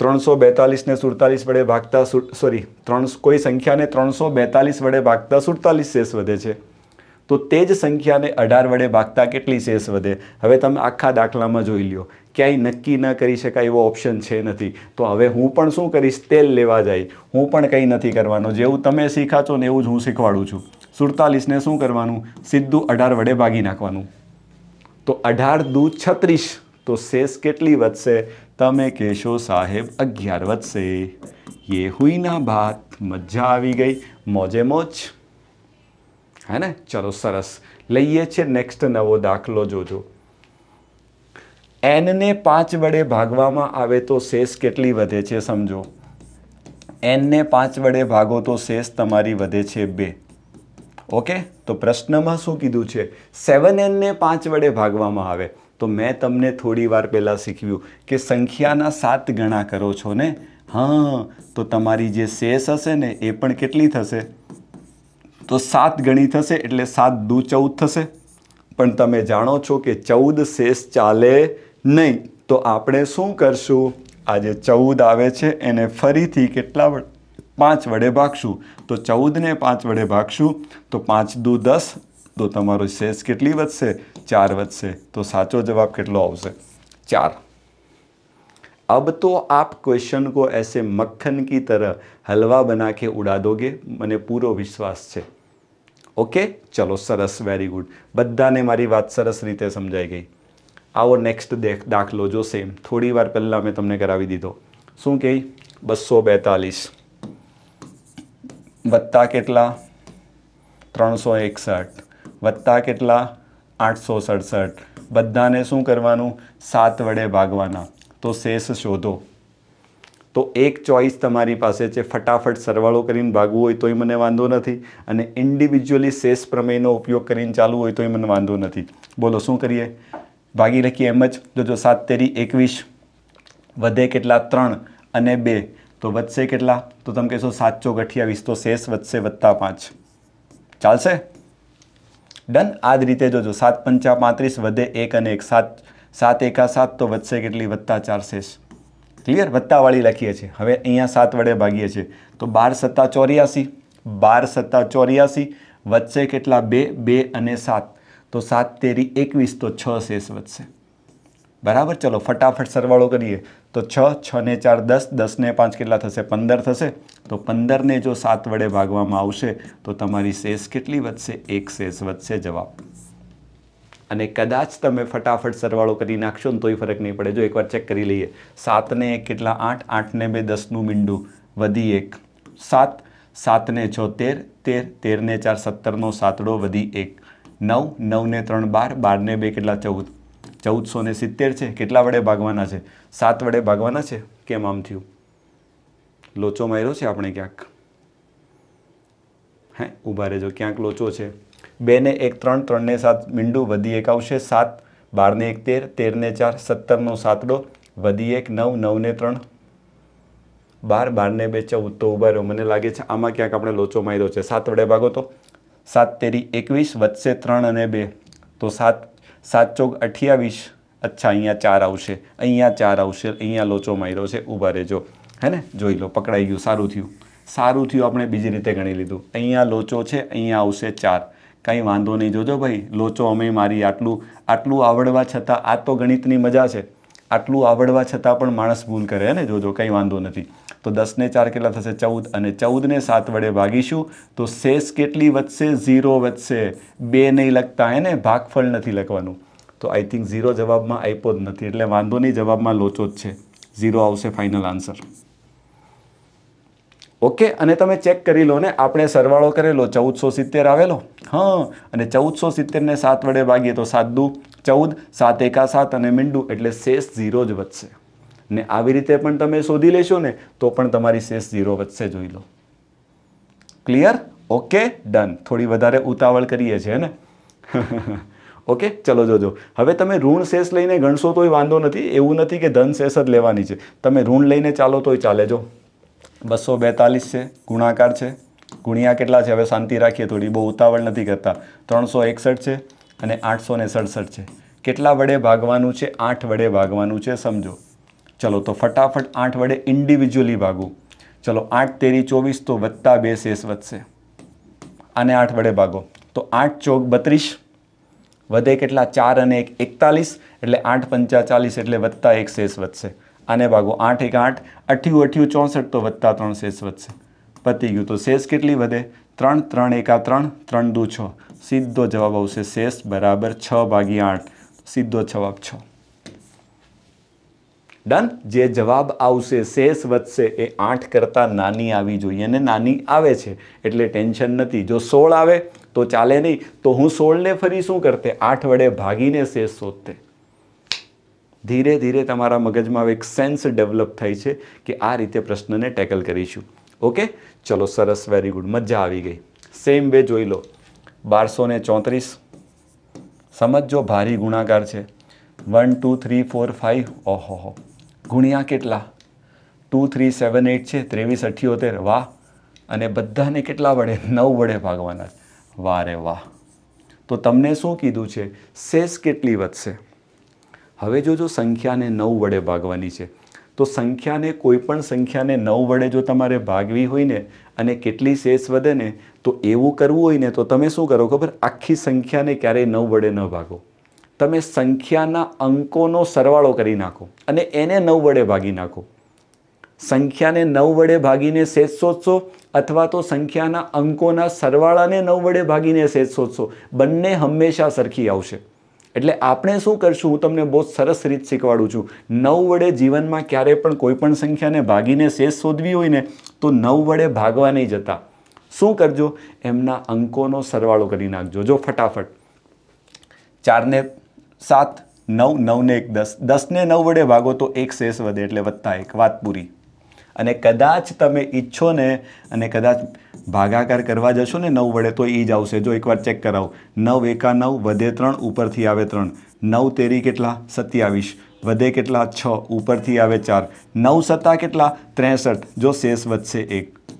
ત્રણસો બેતાલીસને સુડતાલીસ વડે ભાગતા સોરી ત્રણ કોઈ સંખ્યાને ત્રણસો બેતાલીસ વડે ભાગતા સુડતાલીસ શેષ વધે છે તો તે જ સંખ્યાને અઢાર વડે ભાગતા કેટલી શેષ વધે હવે તમે આખા દાખલામાં જોઈ લ્યો ક્યાંય નક્કી ન કરી શકાય એવો ઓપ્શન છે નથી તો હવે હું પણ શું કરીશ તેલ લેવા જાય હું પણ કંઈ નથી કરવાનો જેવું તમે શીખા છો ને એવું જ હું શીખવાડું છું સુડતાલીસને શું કરવાનું સીધું અઢાર વડે ભાગી નાખવાનું તો અઢાર દુ છત્રીસ તો શેષ કેટલી વધશે તમે કહેશો સાહેબ અગિયાર વધશે યે હુઈ ભાત મજા આવી ગઈ મોજે મોજ હે ને ચલો સરસ લઈએ છીએ નેક્સ્ટ નવો દાખલો જોજો એનને પાંચ વડે ભાગવામાં આવે તો શેષ કેટલી વધે છે સમજો એનને પાંચ વડે ભાગો તો શેષ તમારી વધે છે બે ઓકે તો પ્રશ્નમાં શું કીધું છે સેવન એનને પાંચ વડે ભાગવામાં આવે તો મેં તમને થોડી વાર પહેલાં શીખવ્યું કે સંખ્યાના સાત ગણા કરો છો ને હા તો તમારી જે શેષ હશે ને એ પણ કેટલી થશે તો સાત ગણી થશે એટલે સાત દુ ચૌદ થશે પણ તમે જાણો છો કે ચૌદ શેષ ચાલે નહીં તો આપણે શું કરશું આજે ચૌદ આવે છે એને ફરીથી કેટલા પાંચ વડે ભાગશું તો ચૌદને પાંચ વડે ભાગશું તો પાંચ દુ દસ તો તમારો શેષ કેટલી વધશે ચાર વધશે તો સાચો જવાબ કેટલો આવશે ચાર अब तो आप क्वेश्चन को ऐसे मक्खन की तरह हलवा बना के उड़ा दोगे મને પૂરો વિશ્વાસ છે ઓકે ચલો સરસ વેરી ગુડ બધાને મારી વાત સરસ રીતે સમજાઈ ગઈ આવો નેક્સ્ટ દેખ દાખલો જો સેમ થોડી વાર પહેલાં મેં તમને કરાવી દીધો શું કહે બસો બેતાલીસ વત્તા કેટલા ત્રણસો એકસઠ વત્તા કેટલા આઠસો સડસઠ બધાને શું કરવાનું સાત વડે ભાગવાના તો શેષ શોધો તો એક ચોઈસ તમારી પાસે છે ફટાફટ સરવાળો કરીને ભાગવું હોય તોય મને વાંધો નથી અને ઇન્ડિવિજ્યુઅલી શેષ પ્રમેયનો ઉપયોગ કરીને ચાલવું હોય તોય મને વાંધો નથી બોલો શું કરીએ ભાગી લખીએ એમ જ જોજો સાત તેરી એકવીસ વધે કેટલા ત્રણ અને બે તો વધશે કેટલા તો તમે કહેશો સાત ચોક અઠ્યાવીસ તો શેષ વધશે વત્તા પાંચ ચાલશે ડન આ જ રીતે જોજો સાત પંચા પાંત્રીસ વધે એક અને એક સાત સાત એકા સાત તો વધશે કેટલી વત્તા ચાર શેષ ક્લિયર વત્તાવાળી લખીએ છીએ હવે અહીંયા સાત વડે ભાગીએ છીએ તો બાર સત્તા ચોર્યાસી બાર સત્તા ચોર્યાસી વધશે કેટલા બે બે અને સાત તો સાત તેરી એકવીસ તો છ શેષ વધશે બરાબર ચલો ફટાફટ સરવાળો કરીએ તો છ છ ને ચાર દસ દસને પાંચ કેટલા થશે પંદર થશે તો પંદરને જો સાત વડે ભાગવામાં આવશે તો તમારી શેષ કેટલી વધશે એક શેષ વધશે જવાબ અને કદાચ તમે ફટાફટ સરવાળો કરી નાખશો ને તોય ફરક નહીં પડે જો એકવાર ચેક કરી લઈએ સાતને એક કેટલા આઠ આઠને બે દસનું મીંડું વધી એક સાત સાતને છ તેર તેર તેરને ચાર સત્તરનો સાતડો વધી એક નવ નવને ત્રણ બાર બારને બે કેટલા ચૌદ ચૌદસો ને સિત્તેર છે કેટલા વડે ભાગવાના છે સાત વડે ભાગવાના છે કેમ આમ થયું લોચો માર્યો છે આપણે ક્યાંક હે ઊભા રહેજો ક્યાંક લોચો છે બેને એક ત્રણ ત્રણને સાત મીંડું વધી એક આવશે સાત બારને એક તેર તેરને ચાર સત્તરનો સાતડો વધી એક નવ નવને ત્રણ બાર બારને બે ચૌદ તો ઊભા રહ્યો મને લાગે છે આમાં ક્યાંક આપણે લોચો માર્યો છે સાત વડે ભાગો તો સાત તેરી એકવીસ વચ્ચે ત્રણ અને બે તો સાત સાત ચોક અઠ્યાવીસ અચ્છા અહીંયા ચાર આવશે અહીંયા ચાર આવશે અહીંયા લોચો માર્યો છે ઊભા રહેજો હે ને જોઈ લો પકડાઈ ગયું સારું થયું સારું થયું આપણે બીજી રીતે ગણી લીધું અહીંયા લોચો છે અહીંયા આવશે ચાર કંઈ વાંધો નહીં જોજો ભાઈ લોચો અમે મારી આટલું આટલું આવડવા છતાં આ તો ગણિતની મજા છે આટલું આવડવા છતાં પણ માણસ ભૂલ કરે ને જોજો કંઈ વાંધો નથી તો દસને ચાર કેટલા થશે ચૌદ અને ચૌદને સાત વડે ભાગીશું તો શેષ કેટલી વધશે ઝીરો વધશે બે નહીં લખતા એને ભાગફળ નથી લખવાનું તો આઈ થિંક ઝીરો જવાબમાં આપ્યો જ નથી એટલે વાંધો નહીં જવાબમાં લોચો જ છે ઝીરો આવશે ફાઇનલ આન્સર ઓકે અને તમે ચેક કરી લો ને આપણે સરવાળો કરેલો ચૌદસો સિત્તેર આવેલો હં અને ચૌદસો સિત્તેરને સાત વડે ભાગીએ તો સાત દુ ચૌદ સાત એકા સાત અને મીંડું એટલે શેષ ઝીરો જ વધશે ને આવી રીતે પણ તમે શોધી લેશો ને તો પણ તમારી શેષ ઝીરો વધશે જોઈ લો ક્લિયર ઓકે ડન થોડી વધારે ઉતાવળ કરીએ છીએ ને ઓકે [LAUGHS] ચલો જોજો હવે તમે ઋણ શેષ લઈને ગણશો તોય વાંધો નથી એવું નથી કે ધન શેષ જ લેવાની છે તમે ઋણ લઈને ચાલો તોય ચાલે જો બસો બેતાલીસ છે ગુણાકાર છે ગુણ્યા કેટલા છે હવે શાંતિ રાખીએ થોડી બહુ ઉતાવળ નથી કરતા ત્રણસો એકસઠ છે અને આઠસો ને સડસઠ છે કેટલા વડે ભાગવાનું છે આઠ વડે ભાગવાનું છે સમજો ચલો તો ફટાફટ આઠ વડે ઇન્ડિવિજ્યુઅલી ભાગું ચલો આઠ તેરી ચોવીસ તો વધતા બે શેષ વધશે અને આઠ વડે ભાગો તો આઠ ચોક બત્રીસ વધે કેટલા ચાર અને એક એકતાલીસ એટલે આઠ પંચાચાલીસ એટલે વધતા એક શેષ વધશે અને ભાગો આઠ એક આઠ અઠ્યું અઠ્યું ચોસઠ તો વધતા ત્રણ શેષ વધશે પતી ગયું તો શેષ કેટલી વધે ત્રણ ત્રણ એકા ત્રણ ત્રણ દુ છ સીધો જવાબ આવશે શેષ બરાબર છ ભાગી આઠ સીધો જવાબ છ ડન જે જવાબ આવશે શેષ વધશે એ આઠ કરતાં નાની આવી જોઈએ અને નાની આવે છે એટલે ટેન્શન નથી જો સોળ આવે તો ચાલે નહીં તો હું સોળને ફરી શું કરતે આઠ વડે ભાગીને શેષ શોધતે ધીરે ધીરે તમારા મગજમાં એક સેન્સ ડેવલપ થઈ છે કે આ રીતે પ્રશ્નને ટેકલ કરીશું ઓકે ચલો સરસ વેરી ગુડ મજા આવી ગઈ સેમ વે જોઈ લો બારસો ને ચોત્રીસ સમજો ભારી ગુણાકાર છે one two three four five ઓહો ગુણ્યા કેટલા ટુ થ્રી સેવન એટ છે ત્રેવીસ અઠ્યોતેર વાહ અને બધાને કેટલા વડે નવ વડે ભાગવાના વાહ રે વાહ તો તમને શું કીધું છે શેષ કેટલી વધશે હવે જો જો સંખ્યાને નવ વડે ભાગવાની છે તો સંખ્યાને કોઈ પણ સંખ્યાને નવ વડે જો તમારે ભાગવી હોય ને અને કેટલી શેષ વધે ને તો એવું કરવું હોય ને તો તમે શું કરો ખબર આખી સંખ્યાને ક્યારેય નવ વડે ન ભાગો તમે સંખ્યાના અંકોનો સરવાળો કરી નાખો અને એને નવ વડે ભાગી નાખો સંખ્યાને નવ વડે ભાગીને શેષ શોધશો અથવા તો સંખ્યાના અંકોના સરવાળાને નવ વડે ભાગીને શેષ શોધશો બંને હંમેશા સરખી આવશે એટલે આપણે શું કરશું હું તમને બહુ સરસ રીત શીખવાડું છું નવ વડે જીવનમાં ક્યારે પણ કોઈપણ સંખ્યાને ભાગીને શેષ શોધવી હોય ને તો નવ વડે ભાગવા નહીં જતા શું કરજો એમના અંકોનો સરવાળો કરી નાખજો જો ફટાફટ ચારને સાત નવ નવને એક દસ દસને નવ વડે ભાગો તો એક શેષ વધે એટલે વત્તા એક વાત પૂરી અને કદાચ તમે ઈચ્છો ને અને કદાચ ભાગાકાર કરવા જશો ને નવ વડે તો એ જ આવશે જો એકવાર ચેક કરાવો નવ એકા નવ વધે ત્રણ ઉપરથી આવે ત્રણ નવ તેરી કેટલા સત્યાવીસ વધે કેટલા છ ઉપરથી આવે ચાર નવ સત્તા કેટલા ત્રેસઠ જો શેષ વધશે એક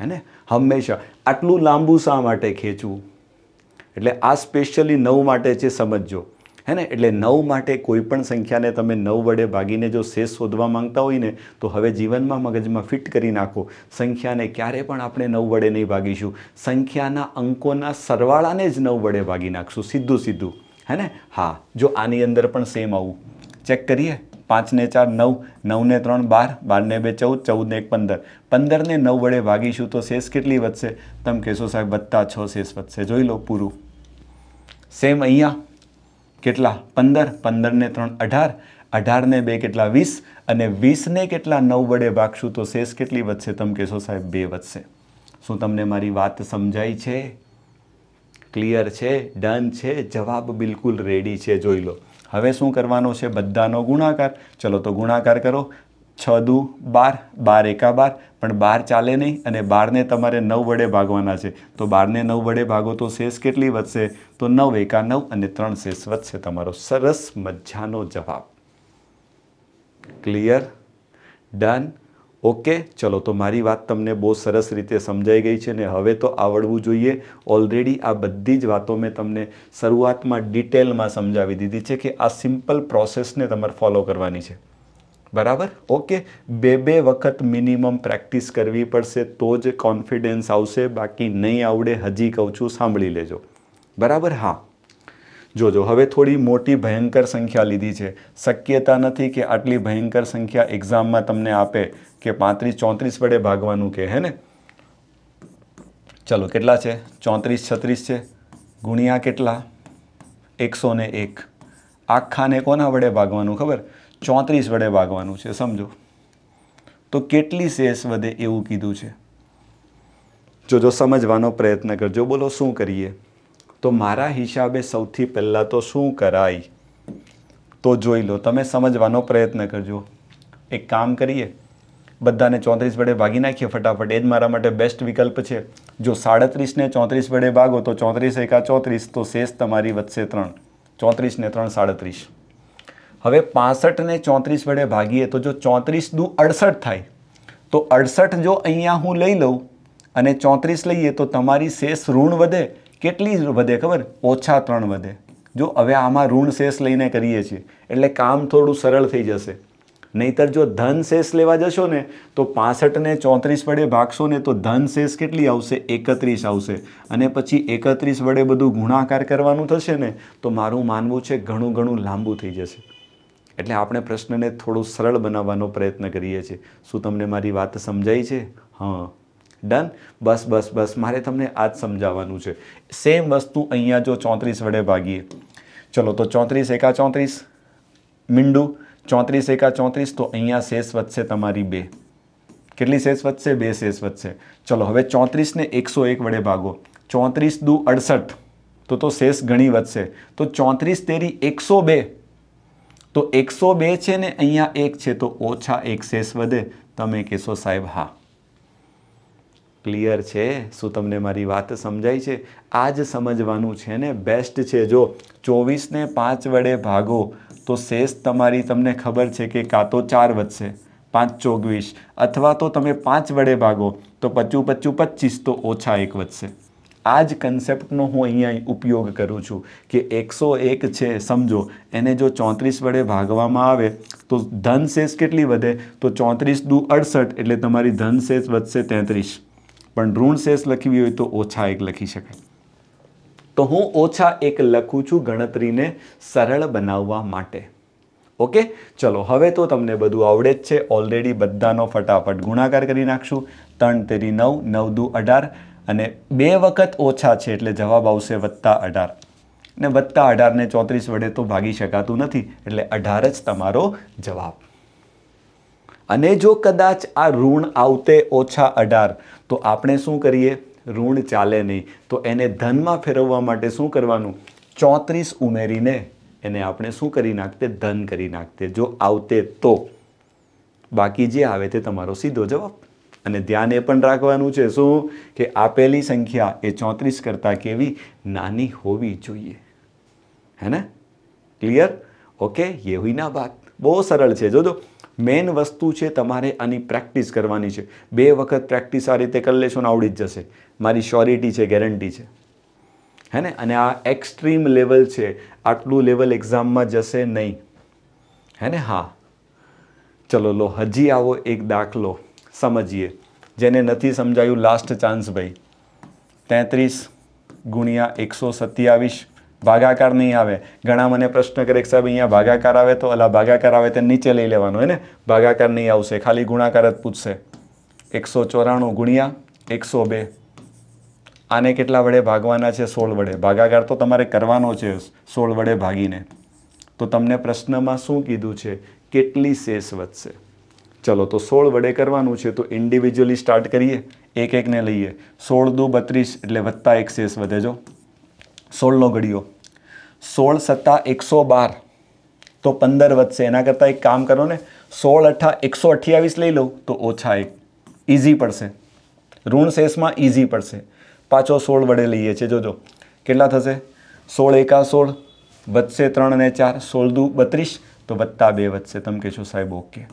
હે ને હંમેશા આટલું લાંબુ શા માટે ખેંચવું એટલે આ સ્પેશિયલી નવ માટે છે સમજજો હે ને એટલે નવ માટે કોઈ પણ સંખ્યાને તમે નવ વડે ભાગીને જો શેષ શોધવા માંગતા હોય ને તો હવે જીવનમાં મગજમાં ફિટ કરી નાખો સંખ્યાને ક્યારે પણ આપણે નવ વડે નહીં ભાગીશું સંખ્યાના અંકોના સરવાળાને જ નવ વડે ભાગી નાખશું સીધું સીધું હે ને હા જો આની અંદર પણ સેમ આવું ચેક કરીએ પાંચને ચાર નવ નવને ત્રણ બાર બારને બે ચૌદ ચૌદને એક પંદર પંદરને નવ વડે ભાગીશું તો શેષ કેટલી વધશે તમે કહેશો સાહેબ વધતા છ શેષ વધશે જોઈ લો પૂરું સેમ અહીંયા કેટલા પંદર પંદરને ત્રણ અઢાર અઢારને બે કેટલા વીસ અને વીસને કેટલા નવ વડે ભાગશું તો શેષ કેટલી વધશે તમે કહેશો સાહેબ બે વધશે શું તમને મારી વાત સમજાય છે ક્લિયર છે ડન છે જવાબ બિલકુલ રેડી છે જોઈ લો હવે શું કરવાનો છે બધાનો ગુણાકાર ચલો તો ગુણાકાર કરો છ દુ બાર બાર એકા બાર પણ બાર ચાલે નહીં અને બારને તમારે નવ વડે ભાગવાના છે તો બારને નવ વડે ભાગો તો શેષ કેટલી વધશે તો નવ એકા નવ અને ત્રણ શેષ વધશે તમારો સરસ મજાનો જવાબ ક્લિયર ડન ઓકે ચલો તો મારી વાત તમને બહુ સરસ રીતે સમજાઈ ગઈ છે ને હવે તો આવડવું જોઈએ ઓલરેડી આ બધી જ વાતો મેં તમને શરૂઆતમાં ડિટેલમાં સમજાવી દીધી છે કે આ સિમ્પલ પ્રોસેસને તમારે ફોલો કરવાની છે બરાબર ઓકે બે બે વખત મિનિમમ પ્રેક્ટિસ કરવી પડશે તો જ કોન્ફિડન્સ આવશે બાકી નહીં આવડે હજી કહું છું સાંભળી લેજો બરાબર હા જોજો હવે થોડી મોટી ભયંકર સંખ્યા લીધી છે શક્યતા નથી કે આટલી ભયંકર સંખ્યા એક્ઝામમાં તમને આપે કે પાંત્રીસ ચોત્રીસ વડે ભાગવાનું કે હે ને ચલો કેટલા છે ચોત્રીસ છત્રીસ છે ગુણ્યા કેટલા એકસો ને એક આખાને કોના વડે ભાગવાનું ખબર ચોત્રીસ વડે ભાગવાનું છે સમજો તો કેટલી શેષ વધે એવું કીધું છે જો જો સમજવાનો પ્રયત્ન કરજો બોલો શું કરીએ તો મારા હિસાબે સૌથી પહેલાં તો શું કરાય તો જોઈ લો તમે સમજવાનો પ્રયત્ન કરજો એક કામ કરીએ બધાને ચોત્રીસ વડે ભાગી નાખીએ ફટાફટ એ જ મારા માટે બેસ્ટ વિકલ્પ છે જો સાડત્રીસને ચોત્રીસ વડે ભાગો તો ચોત્રીસ એકા ચોત્રીસ તો શેષ તમારી વધશે ત્રણ ચોત્રીસને ત્રણ સાડત્રીસ હવે પાસઠને ચોત્રીસ વડે ભાગીએ તો જો ચોત્રીસ દુ અડસઠ થાય તો અડસઠ જો અહીંયા હું લઈ લઉં અને ચોત્રીસ લઈએ તો તમારી શેષ ઋણ વધે કેટલી વધે ખબર ઓછા ત્રણ વધે જો હવે આમાં ઋણ શેષ લઈને કરીએ છીએ એટલે કામ થોડું સરળ થઈ જશે નહીતર જો ધન શેષ લેવા જશો ને તો પાસઠને ચોત્રીસ વડે ભાગશો ને તો ધન શેષ કેટલી આવશે એકત્રીસ આવશે અને પછી એકત્રીસ વડે બધું ગુણાકાર કરવાનું થશે ને તો મારું માનવું છે ઘણું ઘણું લાંબુ થઈ જશે એટલે આપણે પ્રશ્નને થોડો સરળ બનાવવાનો પ્રયત્ન કરીએ છીએ શું તમને મારી વાત સમજાઈ છે હા ડન બસ બસ બસ મારે તમને આ જ સમજાવવાનું છે સેમ વસ્તુ અહીંયા જો ચોત્રીસ વડે ભાગીએ ચલો તો ચોત્રીસ એકા ચોત્રીસ મીંડું ચોત્રીસ એકા ચોત્રીસ તો અહીંયા શેષ વધશે તમારી બે કેટલી શેષ વધશે બે શેષ વધશે ચલો હવે ચોત્રીસને એકસો એક વડે ભાગો ચોત્રીસ દુ અડસઠ તો તો શેષ ઘણી વધશે તો ચોત્રીસ તેરી એકસો બે તો એકસો બે છે ને અહીંયા એક છે તો ઓછા એક શેષ વધે તમે કહેશો સાહેબ હા ક્લિયર છે શું તમને મારી વાત સમજાય છે આ જ સમજવાનું છે ને બેસ્ટ છે જો ચોવીસને પાંચ વડે ભાગો તો શેષ તમારી તમને ખબર છે કે કાં તો ચાર વધશે પાંચ ચોવીસ અથવા તો તમે પાંચ વડે ભાગો તો પચું પચું પચીસ તો ઓછા એક વધશે આ જ કન્સેપ્ટનો હું અહીંયા ઉપયોગ કરું છું કે એકસો એક છે સમજો એને જો ચોત્રીસ વડે ભાગવામાં આવે તો ધન શેષ કેટલી વધે તો ચોત્રીસ દુ અડસઠ એટલે તમારી ધન શેષ વધશે તેત્રીસ પણ ઋણ શેષ લખવી હોય તો ઓછા એક લખી શકાય તો હું ઓછા એક લખું છું ગણતરીને સરળ બનાવવા માટે ઓકે ચલો હવે તો તમને બધું આવડે જ છે ઓલરેડી બધાનો ફટાફટ ગુણાકાર કરી નાખશું ત્રણ તેરી નવ નવ દુ અઢાર અને બે વખત ઓછા છે એટલે જવાબ આવશે વત્તા અઢાર ને વત્તા અઢારને ચોત્રીસ વડે તો ભાગી શકાતું નથી એટલે અઢાર જ તમારો જવાબ અને જો કદાચ આ ઋણ આવતે ઓછા અઢાર તો આપણે શું કરીએ ઋણ ચાલે નહીં તો એને ધનમાં ફેરવવા માટે શું કરવાનું ચોત્રીસ ઉમેરીને એને આપણે શું કરી નાખતે ધન કરી નાખતે જો આવતે તો બાકી જે આવે તે તમારો સીધો જવાબ અને ધ્યાન એ પણ રાખવાનું છે શું કે આપેલી સંખ્યા એ ચોત્રીસ કરતાં કેવી નાની હોવી જોઈએ હે ને ક્લિયર ઓકે એ હુઈ વાત બહુ સરળ છે જોજો મેઇન વસ્તુ છે તમારે આની પ્રેક્ટિસ કરવાની છે બે વખત પ્રેક્ટિસ આ રીતે કરી લેશો ને આવડી જ જશે મારી શ્યોરિટી છે ગેરંટી છે હે ને અને આ એક્સ્ટ્રીમ લેવલ છે આટલું લેવલ એક્ઝામમાં જશે નહીં હે ને હા ચલો લો હજી આવો એક દાખલો સમજીએ જેને નથી સમજાયું લાસ્ટ ચાન્સ ભાઈ તેત્રીસ ગુણ્યા એકસો સત્યાવીસ ભાગાકાર નહીં આવે ઘણા મને પ્રશ્ન કરે સાહેબ અહીંયા ભાગાકાર આવે તો અલા ભાગાકાર આવે તો નીચે લઈ લેવાનો હોય ને ભાગાકાર નહીં આવશે ખાલી ગુણાકાર જ પૂછશે એકસો ચોરાણું ગુણ્યા એકસો બે આને કેટલા વડે ભાગવાના છે સોળ વડે ભાગાકાર તો તમારે કરવાનો છે સોળ વડે ભાગીને તો તમને પ્રશ્નમાં શું કીધું છે કેટલી શેષ વધશે ચલો તો સોળ વડે કરવાનું છે તો ઇન્ડિવિજ્યુઅલી સ્ટાર્ટ કરીએ એક એકને લઈએ સોળ દુ બત્રીસ એટલે વત્તા એક શેષ વધે જો સોળનો ઘડીઓ સોળ સત્તા એકસો બાર તો પંદર વધશે એના કરતાં એક કામ કરો ને સોળ અઠા એકસો અઠ્યાવીસ લઈ લઉં તો ઓછા એક ઇઝી પડશે ઋણ શેષમાં ઇઝી પડશે પાછો સોળ વડે લઈએ છીએ જોજો કેટલા થશે સોળ એકા સોળ વધશે ત્રણ અને ચાર સોળ દુ બત્રીસ તો વત્તા બે વધશે તમે કહેશો સાહેબ ઓકે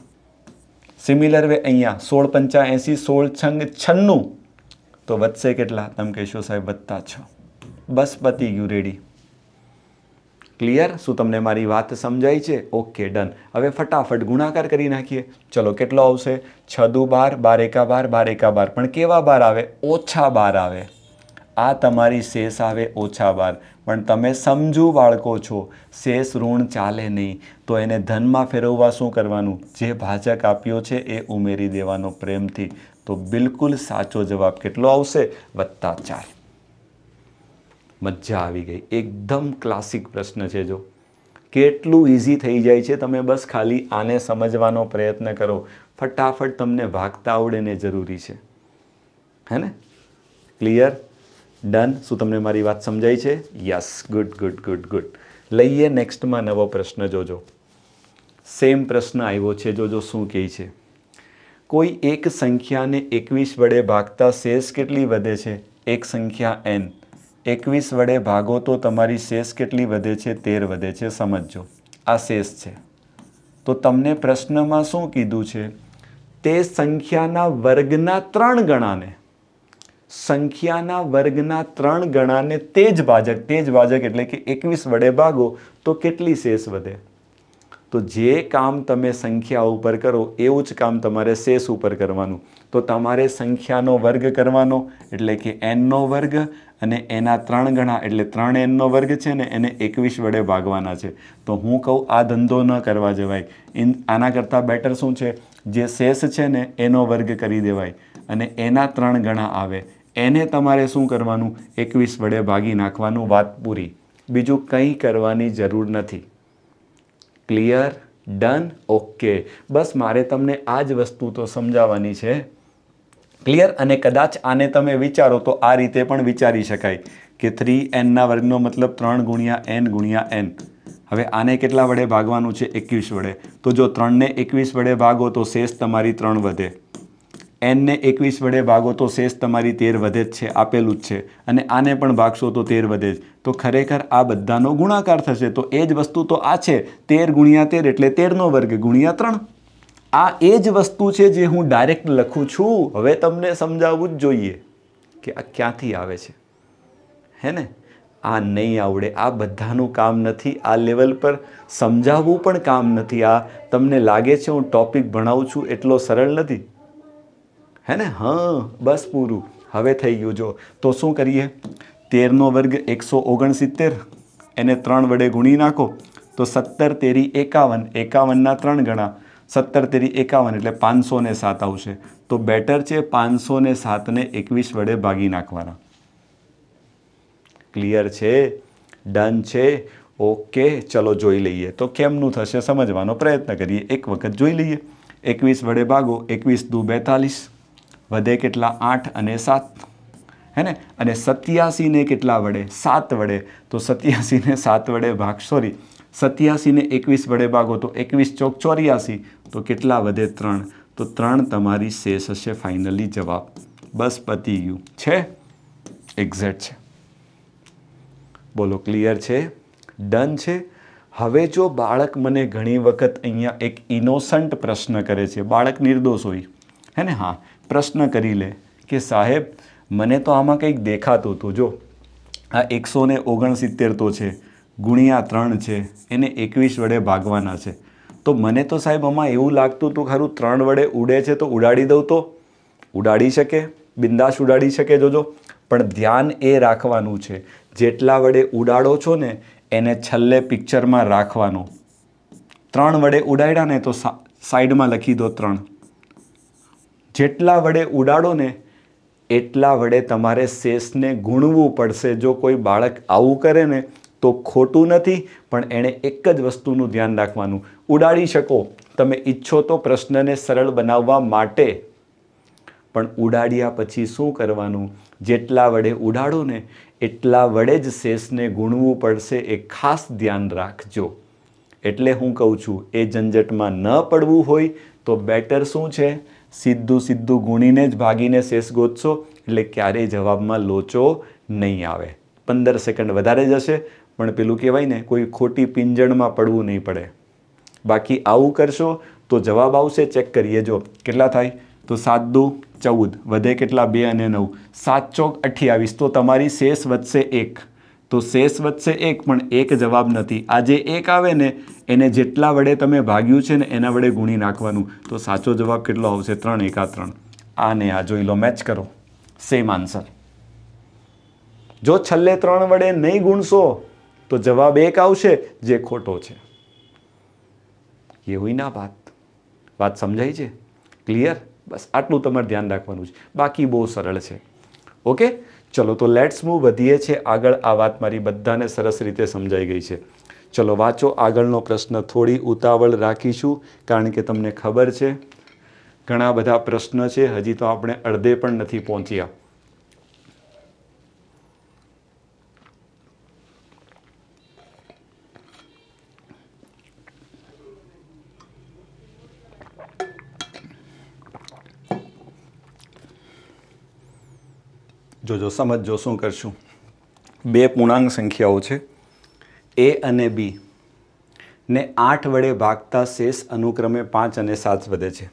સિમિલર વે અહીંયા સોળ પંચા એંસી સોળ છંગ છન્નું તો વધશે કેટલા તમે કહેશો સાહેબ વધતા છ બસ પતી ગયું રેડી ક્લિયર શું તમને મારી વાત સમજાઈ છે ઓકે ડન હવે ફટાફટ ગુણાકાર કરી નાખીએ ચલો કેટલો આવશે છ દુ બાર બાર એકા બાર બાર એકા બાર પણ કેવા બાર આવે ઓછા બાર આવે આ તમારી શેષ આવે ઓછા વાર પણ તમે સમજુ બાળકો છો શેષ ઋણ ચાલે નહીં તો એને ધનમાં ફેરવવા શું કરવાનું જે ભાજક આપ્યો છે એ ઉમેરી દેવાનો પ્રેમથી તો બિલકુલ સાચો જવાબ કેટલો આવશે વત્તા ચાર મજા આવી ગઈ એકદમ ક્લાસિક પ્રશ્ન છે જો કેટલું ઇઝી થઈ જાય છે તમે બસ ખાલી આને સમજવાનો પ્રયત્ન કરો ફટાફટ તમને વાગતા આવડે ને જરૂરી છે હે ને ક્લિયર ડન શું તમને મારી વાત સમજાય છે yes good good good good લઈએ નેક્સ્ટમાં નવો પ્રશ્ન જોજો સેમ પ્રશ્ન આવ્યો છે જોજો શું કહે છે કોઈ એક સંખ્યાને એકવીસ વડે ભાગતા શેષ કેટલી વધે છે એક સંખ્યા એન એકવીસ વડે ભાગો તો તમારી શેષ કેટલી વધે છે તેર વધે છે સમજો આ શેષ છે તો તમને પ્રશ્નમાં શું કીધું છે તે સંખ્યાના વર્ગના ત્રણ ગણાને સંખ્યાના વર્ગના ત્રણ ગણાને તે જ ભાજક તે જ ભાજક એટલે કે એકવીસ વડે ભાગો તો કેટલી શેષ વધે તો જે કામ તમે સંખ્યા ઉપર કરો એવું જ કામ તમારે શેષ ઉપર કરવાનું તો તમારે સંખ્યાનો વર્ગ કરવાનો એટલે કે એનનો વર્ગ અને એના ત્રણ ગણા એટલે ત્રણ એનનો વર્ગ છે ને એને એકવીસ વડે ભાગવાના છે તો હું કહું આ ધંધો ન કરવા જવાય ઇન આના કરતાં બેટર શું છે જે શેષ છે ને એનો વર્ગ કરી દેવાય અને એના ત્રણ ગણા આવે એને તમારે શું કરવાનું એકવીસ વડે ભાગી નાખવાનું વાત પૂરી બીજું કંઈ કરવાની જરૂર નથી ક્લિયર ડન ઓકે બસ મારે તમને આ જ વસ્તુ તો સમજાવવાની છે ક્લિયર અને કદાચ આને તમે વિચારો તો આ રીતે પણ વિચારી શકાય કે થ્રી એનના વર્ગનો મતલબ ત્રણ ગુણ્યા એન ગુણ્યા એન હવે આને કેટલા વડે ભાગવાનું છે એકવીસ વડે તો જો ત્રણને એકવીસ વડે ભાગો તો શેષ તમારી ત્રણ વધે એનને એકવીસ વડે ભાગો તો શેષ તમારી તેર વધે જ છે આપેલું જ છે અને આને પણ ભાગશો તો તેર વધે જ તો ખરેખર આ બધાનો ગુણાકાર થશે તો એ જ વસ્તુ તો આ છે તેર ગુણ્યા તેર એટલે તેરનો વર્ગ ગુણ્યા ત્રણ આ એ જ વસ્તુ છે જે હું ડાયરેક્ટ લખું છું હવે તમને સમજાવવું જ જોઈએ કે આ ક્યાંથી આવે છે હે ને આ નહીં આવડે આ બધાનું કામ નથી આ લેવલ પર સમજાવવું પણ કામ નથી આ તમને લાગે છે હું ટોપિક ભણાવું છું એટલો સરળ નથી હે ને હા બસ પૂરું હવે થઈ ગયું જો તો શું કરીએ તેરનો વર્ગ એકસો ઓગણસિત્તેર એને ત્રણ વડે ગુણી નાખો તો સત્તર તેરી એકાવન એકાવનના ત્રણ ગણા સત્તર તેરી એકાવન એટલે પાંચસો ને સાત આવશે તો બેટર છે પાંચસો ને સાતને એકવીસ વડે ભાગી નાખવાના ક્લિયર છે ડન છે ઓકે ચલો જોઈ લઈએ તો કેમનું થશે સમજવાનો પ્રયત્ન કરીએ એક વખત જોઈ લઈએ એકવીસ વડે ભાગો એકવીસ દુ બેતાલીસ વધે કેટલા આઠ અને સાત હે ને અને સત્યાસીને કેટલા વડે સાત વડે તો સત્યાસીને સાત વડે ભાગ સોરી સત્યાસીને એકવીસ વડે ભાગો તો એકવીસ ચોક ચોર્યાસી તો કેટલા વધે ત્રણ તો ત્રણ તમારી શેષ હશે ફાઇનલી જવાબ બસ પતી ગયું છે એક્ઝેક્ટ છે બોલો ક્લિયર છે ડન છે હવે જો બાળક મને ઘણી વખત અહીંયા એક ઇનોસન્ટ પ્રશ્ન કરે છે બાળક નિર્દોષ હોય હે ને હા પ્રશ્ન કરી લે કે સાહેબ મને તો આમાં કંઈક દેખાતું હતું જો આ એકસો ને ઓગણસિત્તેર તો છે ગુણ્યા ત્રણ છે એને એકવીસ વડે ભાગવાના છે તો મને તો સાહેબ આમાં એવું લાગતું હતું ખરું ત્રણ વડે ઉડે છે તો ઉડાડી દઉં તો ઉડાડી શકે બિંદાસ ઉડાડી શકે જોજો પણ ધ્યાન એ રાખવાનું છે જેટલા વડે ઉડાડો છો ને એને છેલ્લે પિક્ચરમાં રાખવાનો ત્રણ વડે ઉડાડ્યા ને તો સાઈડમાં લખી દો ત્રણ જેટલા વડે ઉડાડો ને એટલા વડે તમારે શેષને ગુણવું પડશે જો કોઈ બાળક આવું કરે ને તો ખોટું નથી પણ એણે એક જ વસ્તુનું ધ્યાન રાખવાનું ઉડાડી શકો તમે ઈચ્છો તો પ્રશ્નને સરળ બનાવવા માટે પણ ઉડાડ્યા પછી શું કરવાનું જેટલા વડે ઉડાડો ને એટલા વડે જ શેષને ગુણવું પડશે એ ખાસ ધ્યાન રાખજો એટલે હું કહું છું એ ઝંઝટમાં ન પડવું હોય તો બેટર શું છે સીધું સીધું ગુણીને જ ભાગીને શેષ ગોતશો એટલે ક્યારેય જવાબમાં લોચો નહીં આવે પંદર સેકન્ડ વધારે જશે પણ પેલું કહેવાય ને કોઈ ખોટી પિંજણમાં પડવું નહીં પડે બાકી આવું કરશો તો જવાબ આવશે ચેક કરીએ જો કેટલા થાય તો સાત દુ ચૌદ વધે કેટલા બે અને નવ સાત ચોક અઠ્યાવીસ તો તમારી શેષ વધશે એક તો શેષ વધશે એક પણ એક જવાબ નથી આ જે એક આવે ને એને જેટલા વડે તમે ભાગ્યું છે ને એના વડે ગુણી નાખવાનું તો સાચો જવાબ કેટલો આવશે ત્રણ એકા ત્રણ આ ને આ જોઈ લો મેચ કરો સેમ આન્સર જો છેલ્લે ત્રણ વડે નહીં ગુણશો તો જવાબ એક આવશે જે ખોટો છે એવી ના વાત વાત સમજાય છે ક્લિયર બસ આટલું તમારે ધ્યાન રાખવાનું છે બાકી બહુ સરળ છે ઓકે ચલો તો લેટ્સ મૂવ વધીએ છે આગળ આ વાત મારી બધાને સરસ રીતે સમજાઈ ગઈ છે ચલો વાંચો આગળનો પ્રશ્ન થોડી ઉતાવળ રાખીશું કારણ કે તમને ખબર છે ઘણા બધા પ્રશ્ન છે હજી તો આપણે અડધે પણ નથી પહોંચ્યા જોજો સમજો શું કરશું બે પૂર્ણાંક સંખ્યાઓ છે એ અને બી ને આઠ વડે ભાગતા શેષ અનુક્રમે પાંચ અને સાત વધે છે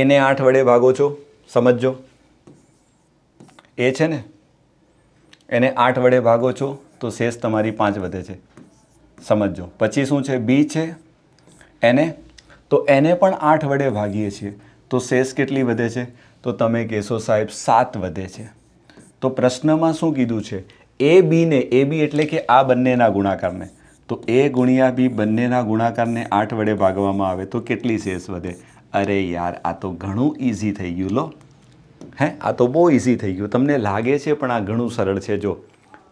એને આઠ વડે ભાગો છો સમજો એ છે ને એને આઠ વડે ભાગો છો તો શેષ તમારી પાંચ વધે છે સમજો પછી શું છે બી છે એને તો એને પણ આઠ વડે ભાગીએ છીએ તો શેષ કેટલી વધે છે તો તમે કહેશો સાહેબ સાત વધે છે તો પ્રશ્નમાં શું કીધું છે એ બીને એ બી એટલે કે આ બંનેના ગુણાકારને તો એ ગુણ્યા બી બંનેના ગુણાકારને આઠ વડે ભાગવામાં આવે તો કેટલી શેષ વધે અરે યાર આ તો ઘણું ઇઝી થઈ ગયું લો હે આ તો બહુ ઇઝી થઈ ગયું તમને લાગે છે પણ આ ઘણું સરળ છે જો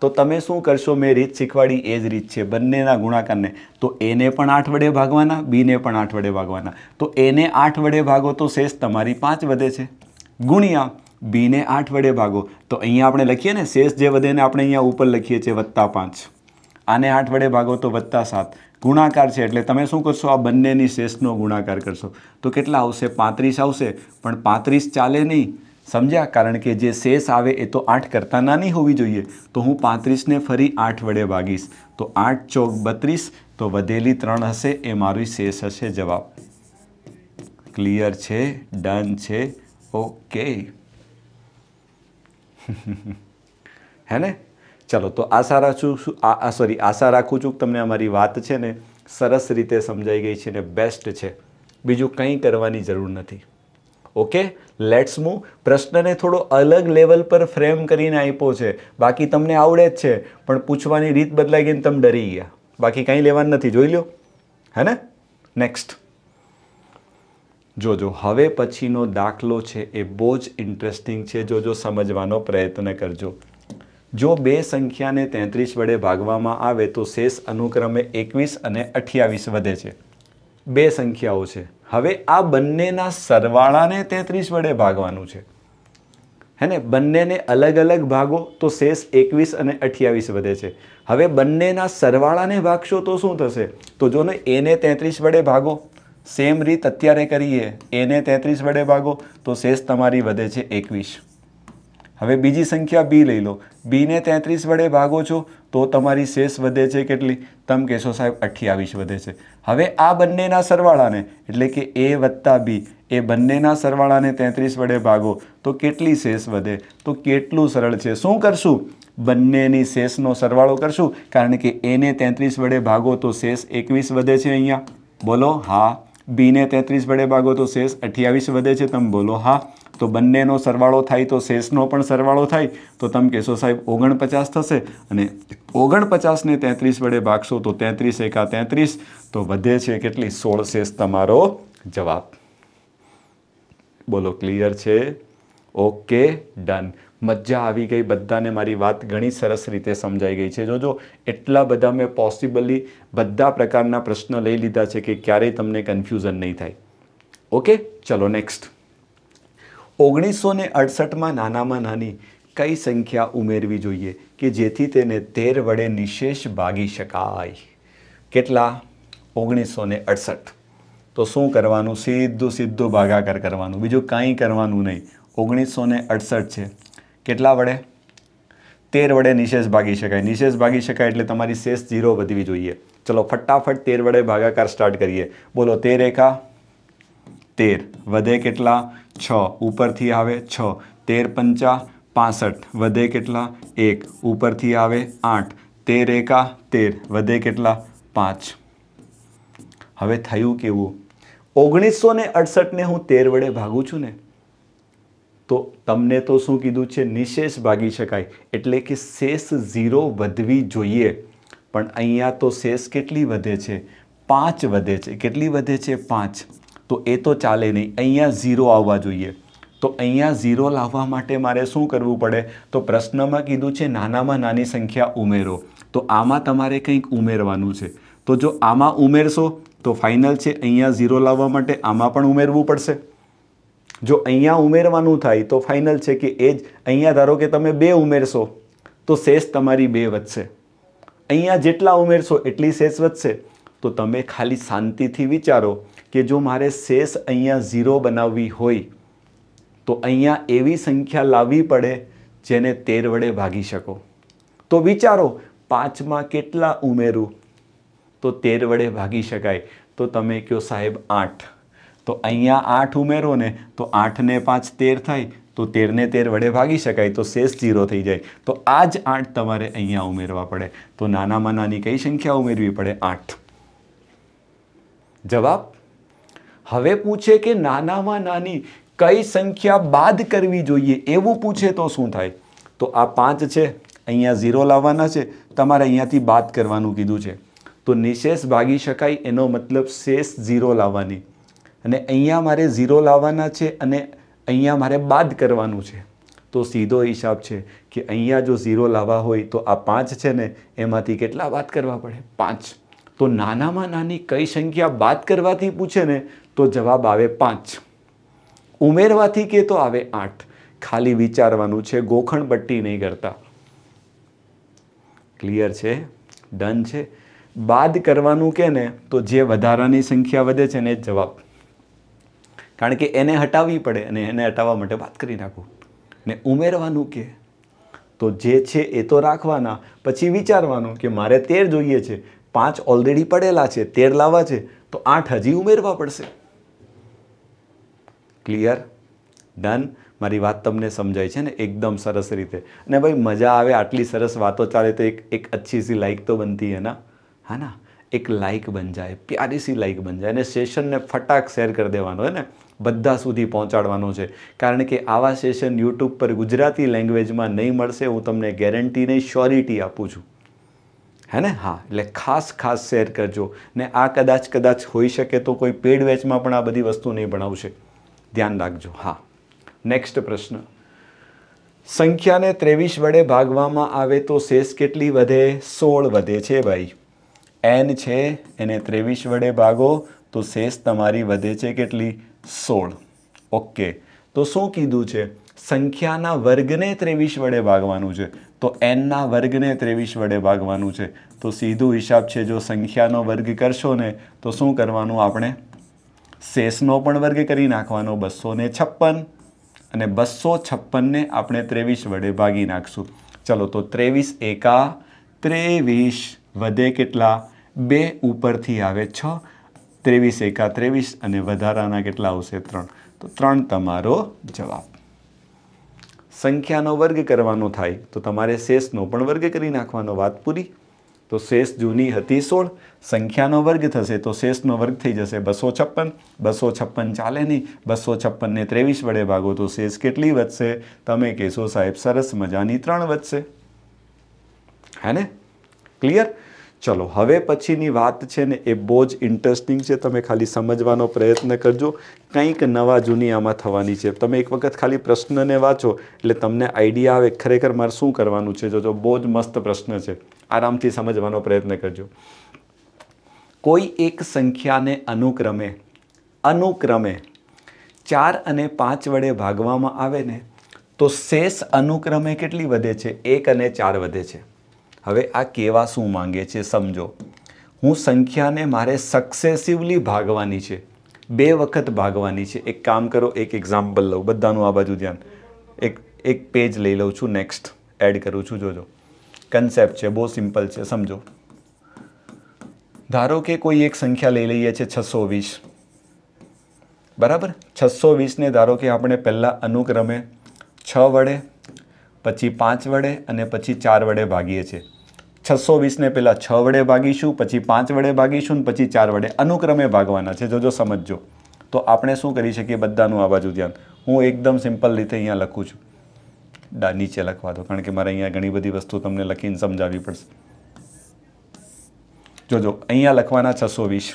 તો તમે શું કરશો મેં રીત શીખવાડી એ જ રીત છે બંનેના ગુણાકારને તો એને પણ આઠ વડે ભાગવાના બીને પણ આઠ વડે ભાગવાના તો એને આઠ વડે ભાગો તો શેષ તમારી પાંચ વધે છે ગુણ્યા બીને આઠ વડે ભાગો તો અહીંયા આપણે લખીએ ને શેષ જે વધે ને આપણે અહીંયા ઉપર લખીએ છીએ વત્તા પાંચ આને આઠ વડે ભાગો તો વત્તા સાત ગુણાકાર છે એટલે તમે શું કરશો આ બંનેની શેષનો ગુણાકાર કરશો તો કેટલા આવશે પાંત્રીસ આવશે પણ પાંત્રીસ ચાલે નહીં સમજ્યા કારણ કે જે શેષ આવે એ તો આઠ કરતાં નાની હોવી જોઈએ તો હું પાંત્રીસને ફરી આઠ વડે ભાગીશ તો આઠ ચોક બત્રીસ તો વધેલી ત્રણ હશે એ મારી શેષ હશે જવાબ ક્લિયર છે ડન છે ઓકે [LAUGHS] હે ને ચલો તો આશા રાખું છું આ સોરી આશા રાખું છું કે તમને અમારી વાત છે ને સરસ રીતે સમજાઈ ગઈ છે ને બેસ્ટ છે બીજું કંઈ કરવાની જરૂર નથી ઓકે લેટ્સ મૂવ પ્રશ્નને થોડો અલગ લેવલ પર ફ્રેમ કરીને આપ્યો છે બાકી તમને આવડે જ છે પણ પૂછવાની રીત બદલાઈ ગઈને ને તમે ડરી ગયા બાકી કંઈ લેવાનું નથી જોઈ લો હે ને નેક્સ્ટ જોજો હવે પછીનો દાખલો છે એ બહુ જ ઇન્ટરેસ્ટિંગ છે જોજો સમજવાનો પ્રયત્ન કરજો જો બે સંખ્યાને તેત્રીસ વડે ભાગવામાં આવે તો શેષ અનુક્રમે એકવીસ અને અઠ્યાવીસ વધે છે બે સંખ્યાઓ છે હવે આ બંનેના સરવાળાને તેત્રીસ વડે ભાગવાનું છે હે ને બંનેને અલગ અલગ ભાગો તો શેષ એકવીસ અને અઠ્યાવીસ વધે છે હવે બંનેના સરવાળાને ભાગશો તો શું થશે તો જો ને એને તેત્રીસ વડે ભાગો સેમ રીત અત્યારે કરીએ એને તેત્રીસ વડે ભાગો તો શેષ તમારી વધે છે એકવીસ હવે બીજી સંખ્યા બી લઈ લો બીને તેત્રીસ વડે ભાગો છો તો તમારી શેષ વધે છે કેટલી તમ કહેશો સાહેબ અઠ્યાવીસ વધે છે હવે આ બંનેના સરવાળાને એટલે કે એ વત્તા બી એ બંનેના સરવાળાને તેત્રીસ વડે ભાગો તો કેટલી શેષ વધે તો કેટલું સરળ છે શું કરશું બંનેની શેષનો સરવાળો કરશું કારણ કે એને તેત્રીસ વડે ભાગો તો શેષ એકવીસ વધે છે અહીંયા બોલો હા બીને તેત્રીસ વડે ભાગો તો શેષ અઠ્યાવીસ વધે છે તમે બોલો હા તો બંનેનો સરવાળો થાય તો શેષનો પણ સરવાળો થાય તો તમે કહેશો સાહેબ ઓગણપચાસ થશે અને ઓગણપચાસને તેત્રીસ વડે ભાગશો તો તેત્રીસ એકા તેત્રીસ તો વધે છે કેટલી સોળ શેષ તમારો જવાબ બોલો ક્લિયર છે ઓકે ડન મજા આવી ગઈ બધાને મારી વાત ઘણી સરસ રીતે સમજાઈ ગઈ છે જોજો એટલા બધા મેં પોસિબલી બધા પ્રકારના પ્રશ્નો લઈ લીધા છે કે ક્યારેય તમને કન્ફ્યુઝન નહીં થાય ઓકે ચલો નેક્સ્ટ ઓગણીસો ને અડસઠમાં નાનામાં નાની કઈ સંખ્યા ઉમેરવી જોઈએ કે જેથી તેને તેર વડે નિશેષ ભાગી શકાય કેટલા ઓગણીસો ને અડસઠ તો શું કરવાનું સીધું સીધું ભાગાકાર કરવાનું બીજું કાંઈ કરવાનું નહીં ઓગણીસો ને અડસઠ છે કેટલા વડે તેર વડે નિશેષ ભાગી શકાય નિશેષ ભાગી શકાય એટલે તમારી શેષ ઝીરો વધવી જોઈએ ચલો ફટાફટ તેર વડે ભાગાકાર સ્ટાર્ટ કરીએ બોલો તેર એકા તેર વધે કેટલા છ ઉપરથી આવે છ તેર પંચા પાસઠ વધે કેટલા એક ઉપરથી આવે આઠ તેર એકા તેર વધે કેટલા પાંચ હવે થયું કેવું ઓગણીસો ને અડસઠને હું તેર વડે ભાગું છું ને તો તમને તો શું કીધું છે નિશેષ ભાગી શકાય એટલે કે શેષ ઝીરો વધવી જોઈએ પણ અહીંયા તો શેષ કેટલી વધે છે પાંચ વધે છે કેટલી વધે છે પાંચ તો એ તો ચાલે નહીં અહીંયા ઝીરો આવવા જોઈએ તો અહીંયા ઝીરો લાવવા માટે મારે શું કરવું પડે તો પ્રશ્નમાં કીધું છે નાનામાં નાની સંખ્યા ઉમેરો તો આમાં તમારે કંઈક ઉમેરવાનું છે તો જો આમાં ઉમેરશો તો ફાઇનલ છે અહીંયા ઝીરો લાવવા માટે આમાં પણ ઉમેરવું પડશે જો અહીંયા ઉમેરવાનું થાય તો ફાઇનલ છે કે એ જ અહીંયા ધારો કે તમે બે ઉમેરશો તો શેષ તમારી બે વધશે અહીંયા જેટલા ઉમેરશો એટલી શેષ વધશે તો તમે ખાલી શાંતિથી વિચારો કે જો મારે શેષ અહીંયા ઝીરો બનાવવી હોય તો અહીંયા એવી સંખ્યા લાવવી પડે જેને તેર વડે ભાગી શકો તો વિચારો પાંચમાં કેટલા ઉમેરું તો તેર વડે ભાગી શકાય તો તમે કહો સાહેબ આઠ તો અહીંયા આઠ ઉમેરો ને તો આઠને પાંચ તેર થાય તો તેરને તેર વડે ભાગી શકાય તો શેષ ઝીરો થઈ જાય તો આ જ આઠ તમારે અહીંયા ઉમેરવા પડે તો નાનામાં નાની કઈ સંખ્યા ઉમેરવી પડે આઠ જવાબ હવે પૂછે કે નાનામાં નાની કઈ સંખ્યા બાદ કરવી જોઈએ એવું પૂછે તો શું થાય તો આ પાંચ છે અહીંયા ઝીરો લાવવાના છે તમારે અહીંયાથી બાદ કરવાનું કીધું છે તો નિશેષ ભાગી શકાય એનો મતલબ શેષ ઝીરો લાવવાની અને અહીંયા મારે ઝીરો લાવવાના છે અને અહીંયા મારે બાદ કરવાનું છે તો સીધો હિસાબ છે કે અહીંયા જો ઝીરો લાવવા હોય તો આ પાંચ છે ને એમાંથી કેટલા બાદ કરવા પડે પાંચ તો નાનામાં નાની કઈ સંખ્યા બાદ કરવાથી પૂછે ને તો જવાબ આવે પાંચ ઉમેરવાથી કે તો આવે આઠ ખાલી વિચારવાનું છે ગોખણ પટ્ટી નહીં કરતા ક્લિયર છે ડન છે બાદ કરવાનું કે ને તો જે વધારાની સંખ્યા વધે છે ને જવાબ કારણ કે એને હટાવવી પડે અને એને હટાવવા માટે વાત કરી નાખું ને ઉમેરવાનું કે તો જે છે એ તો રાખવાના પછી વિચારવાનું કે મારે તેર જોઈએ છે પાંચ ઓલરેડી પડેલા છે તેર લાવવા છે તો આઠ હજી ઉમેરવા પડશે ક્લિયર ડન મારી વાત તમને સમજાય છે ને એકદમ સરસ રીતે અને ભાઈ મજા આવે આટલી સરસ વાતો ચાલે તો એક એક અચ્છી સી લાઇક તો બનતી હે ના હા ના એક લાઇક બન જાય પ્યારી સી લાઇક બન જાય અને સેશનને ફટાક શેર કરી દેવાનો હે ને બધા સુધી પહોંચાડવાનો છે કારણ કે આવા સેશન યુટ્યુબ પર ગુજરાતી લેંગ્વેજમાં નહીં મળશે હું તમને ગેરંટી નહીં શ્યોરિટી આપું છું હે ને હા એટલે ખાસ ખાસ શેર કરજો ને આ કદાચ કદાચ હોઈ શકે તો કોઈ પેડ વેચમાં પણ આ બધી વસ્તુ નહીં ભણાવશે ધ્યાન રાખજો હા નેક્સ્ટ પ્રશ્ન સંખ્યાને ત્રેવીસ વડે ભાગવામાં આવે તો શેષ કેટલી વધે સોળ વધે છે ભાઈ એન છે એને ત્રેવીસ વડે ભાગો તો શેષ તમારી વધે છે કેટલી સોળ ઓકે તો શું કીધું છે સંખ્યાના વર્ગને ત્રેવીસ વડે ભાગવાનું છે તો એનના વર્ગને ત્રેવીસ વડે ભાગવાનું છે તો સીધું હિસાબ છે જો સંખ્યાનો વર્ગ કરશો ને તો શું કરવાનું આપણે શેષનો પણ વર્ગ કરી નાખવાનો બસો ને છપ્પન અને બસો છપ્પનને આપણે ત્રેવીસ વડે ભાગી નાખશું ચલો તો ત્રેવીસ એકા ત્રેવીસ વધે કેટલા બે ઉપરથી આવે છ ત્રેવીસ એકા ત્રેવીસ અને વધારાના કેટલા આવશે ત્રણ તો ત્રણ તમારો જવાબ સંખ્યાનો વર્ગ કરવાનો થાય તો તમારે શેષનો પણ વર્ગ કરી નાખવાનો વાત પૂરી તો શેષ જૂની હતી સોળ સંખ્યાનો વર્ગ થશે તો શેષનો વર્ગ થઈ જશે બસો છપ્પન બસો છપ્પન ચાલે નહીં બસો છપ્પનને ત્રેવીસ વડે ભાગો તો શેષ કેટલી વધશે તમે કહેશો સાહેબ સરસ મજાની ત્રણ વધશે હે ને ક્લિયર ચલો હવે પછીની વાત છે ને એ બહુ જ ઇન્ટરેસ્ટિંગ છે તમે ખાલી સમજવાનો પ્રયત્ન કરજો કંઈક નવા જૂની આમાં થવાની છે તમે એક વખત ખાલી પ્રશ્નને વાંચો એટલે તમને આઈડિયા આવે ખરેખર મારે શું કરવાનું છે જોજો બહુ જ મસ્ત પ્રશ્ન છે આરામથી સમજવાનો પ્રયત્ન કરજો કોઈ એક સંખ્યાને અનુક્રમે અનુક્રમે ચાર અને પાંચ વડે ભાગવામાં આવે ને તો શેષ અનુક્રમે કેટલી વધે છે એક અને ચાર વધે છે હવે આ કેવા શું માંગે છે સમજો હું સંખ્યાને મારે સક્સેસિવલી ભાગવાની છે બે વખત ભાગવાની છે એક કામ કરો એક એક્ઝામ્પલ લઉં બધાનું આ બાજુ ધ્યાન એક એક પેજ લઈ લઉં છું નેક્સ્ટ એડ કરું છું જોજો કન્સેપ્ટ છે બહુ સિમ્પલ છે સમજો ધારો કે કોઈ એક સંખ્યા લઈ લઈએ છીએ છસો વીસ બરાબર છસો વીસને ધારો કે આપણે પહેલાં અનુક્રમે છ વડે પછી પાંચ વડે અને પછી ચાર વડે ભાગીએ છીએ છસો વીસને પહેલાં છ વડે ભાગીશું પછી પાંચ વડે ભાગીશું પછી ચાર વડે અનુક્રમે ભાગવાના છે જો જો સમજો તો આપણે શું કરી શકીએ બધાનું આ બાજુ ધ્યાન હું એકદમ સિમ્પલ રીતે અહીંયા લખું છું ડા નીચે લખવા દો કારણ કે મારે અહીંયા ઘણી બધી વસ્તુ તમને લખીને સમજાવવી પડશે જોજો અહીંયા લખવાના છસો વીસ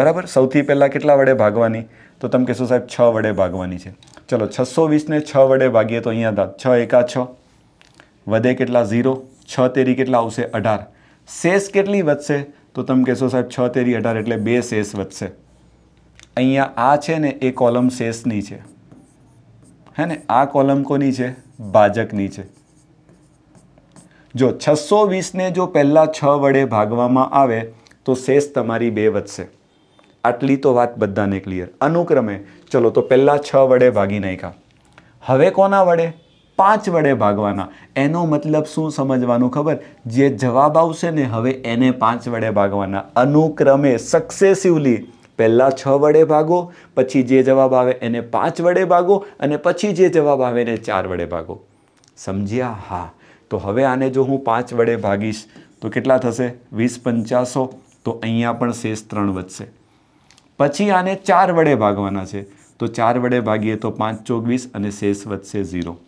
બરાબર સૌથી પહેલાં કેટલા વડે ભાગવાની તો તમે કહેશો સાહેબ છ વડે ભાગવાની છે ચલો છસો વીસને છ વડે ભાગીએ તો અહીંયા છ એકા છ વધે કેટલા ઝીરો છ તેરી કેટલા આવશે અઢાર શેષ કેટલી વધશે તો તમે કહેશો સાહેબ છ તેરી અઢાર એટલે બે શેષ વધશે અહીંયા આ છે ને એ કોલમ શેષની છે હે ને આ કોલમ કોની છે ભાજકની છે જો છસો વીસને જો પહેલાં છ વડે ભાગવામાં આવે તો શેષ તમારી બે વધશે આટલી તો વાત બધાને ક્લિયર અનુક્રમે ચલો તો પહેલાં છ વડે ભાગી નાખ્યા હવે કોના વડે પાંચ વડે ભાગવાના એનો મતલબ શું સમજવાનું ખબર જે જવાબ આવશે ને હવે એને પાંચ વડે ભાગવાના અનુક્રમે સક્સેસિવલી પહેલાં છ વડે ભાગો પછી જે જવાબ આવે એને પાંચ વડે ભાગો અને પછી જે જવાબ આવે એને ચાર વડે ભાગો સમજ્યા હા તો હવે આને જો હું પાંચ વડે ભાગીશ તો કેટલા થશે વીસ પંચાસો તો અહીંયા પણ શેષ ત્રણ વધશે પછી આને ચાર વડે ભાગવાના છે તો ચાર વડે ભાગીએ તો પાંચ ચોક અને શેષ વધશે ઝીરો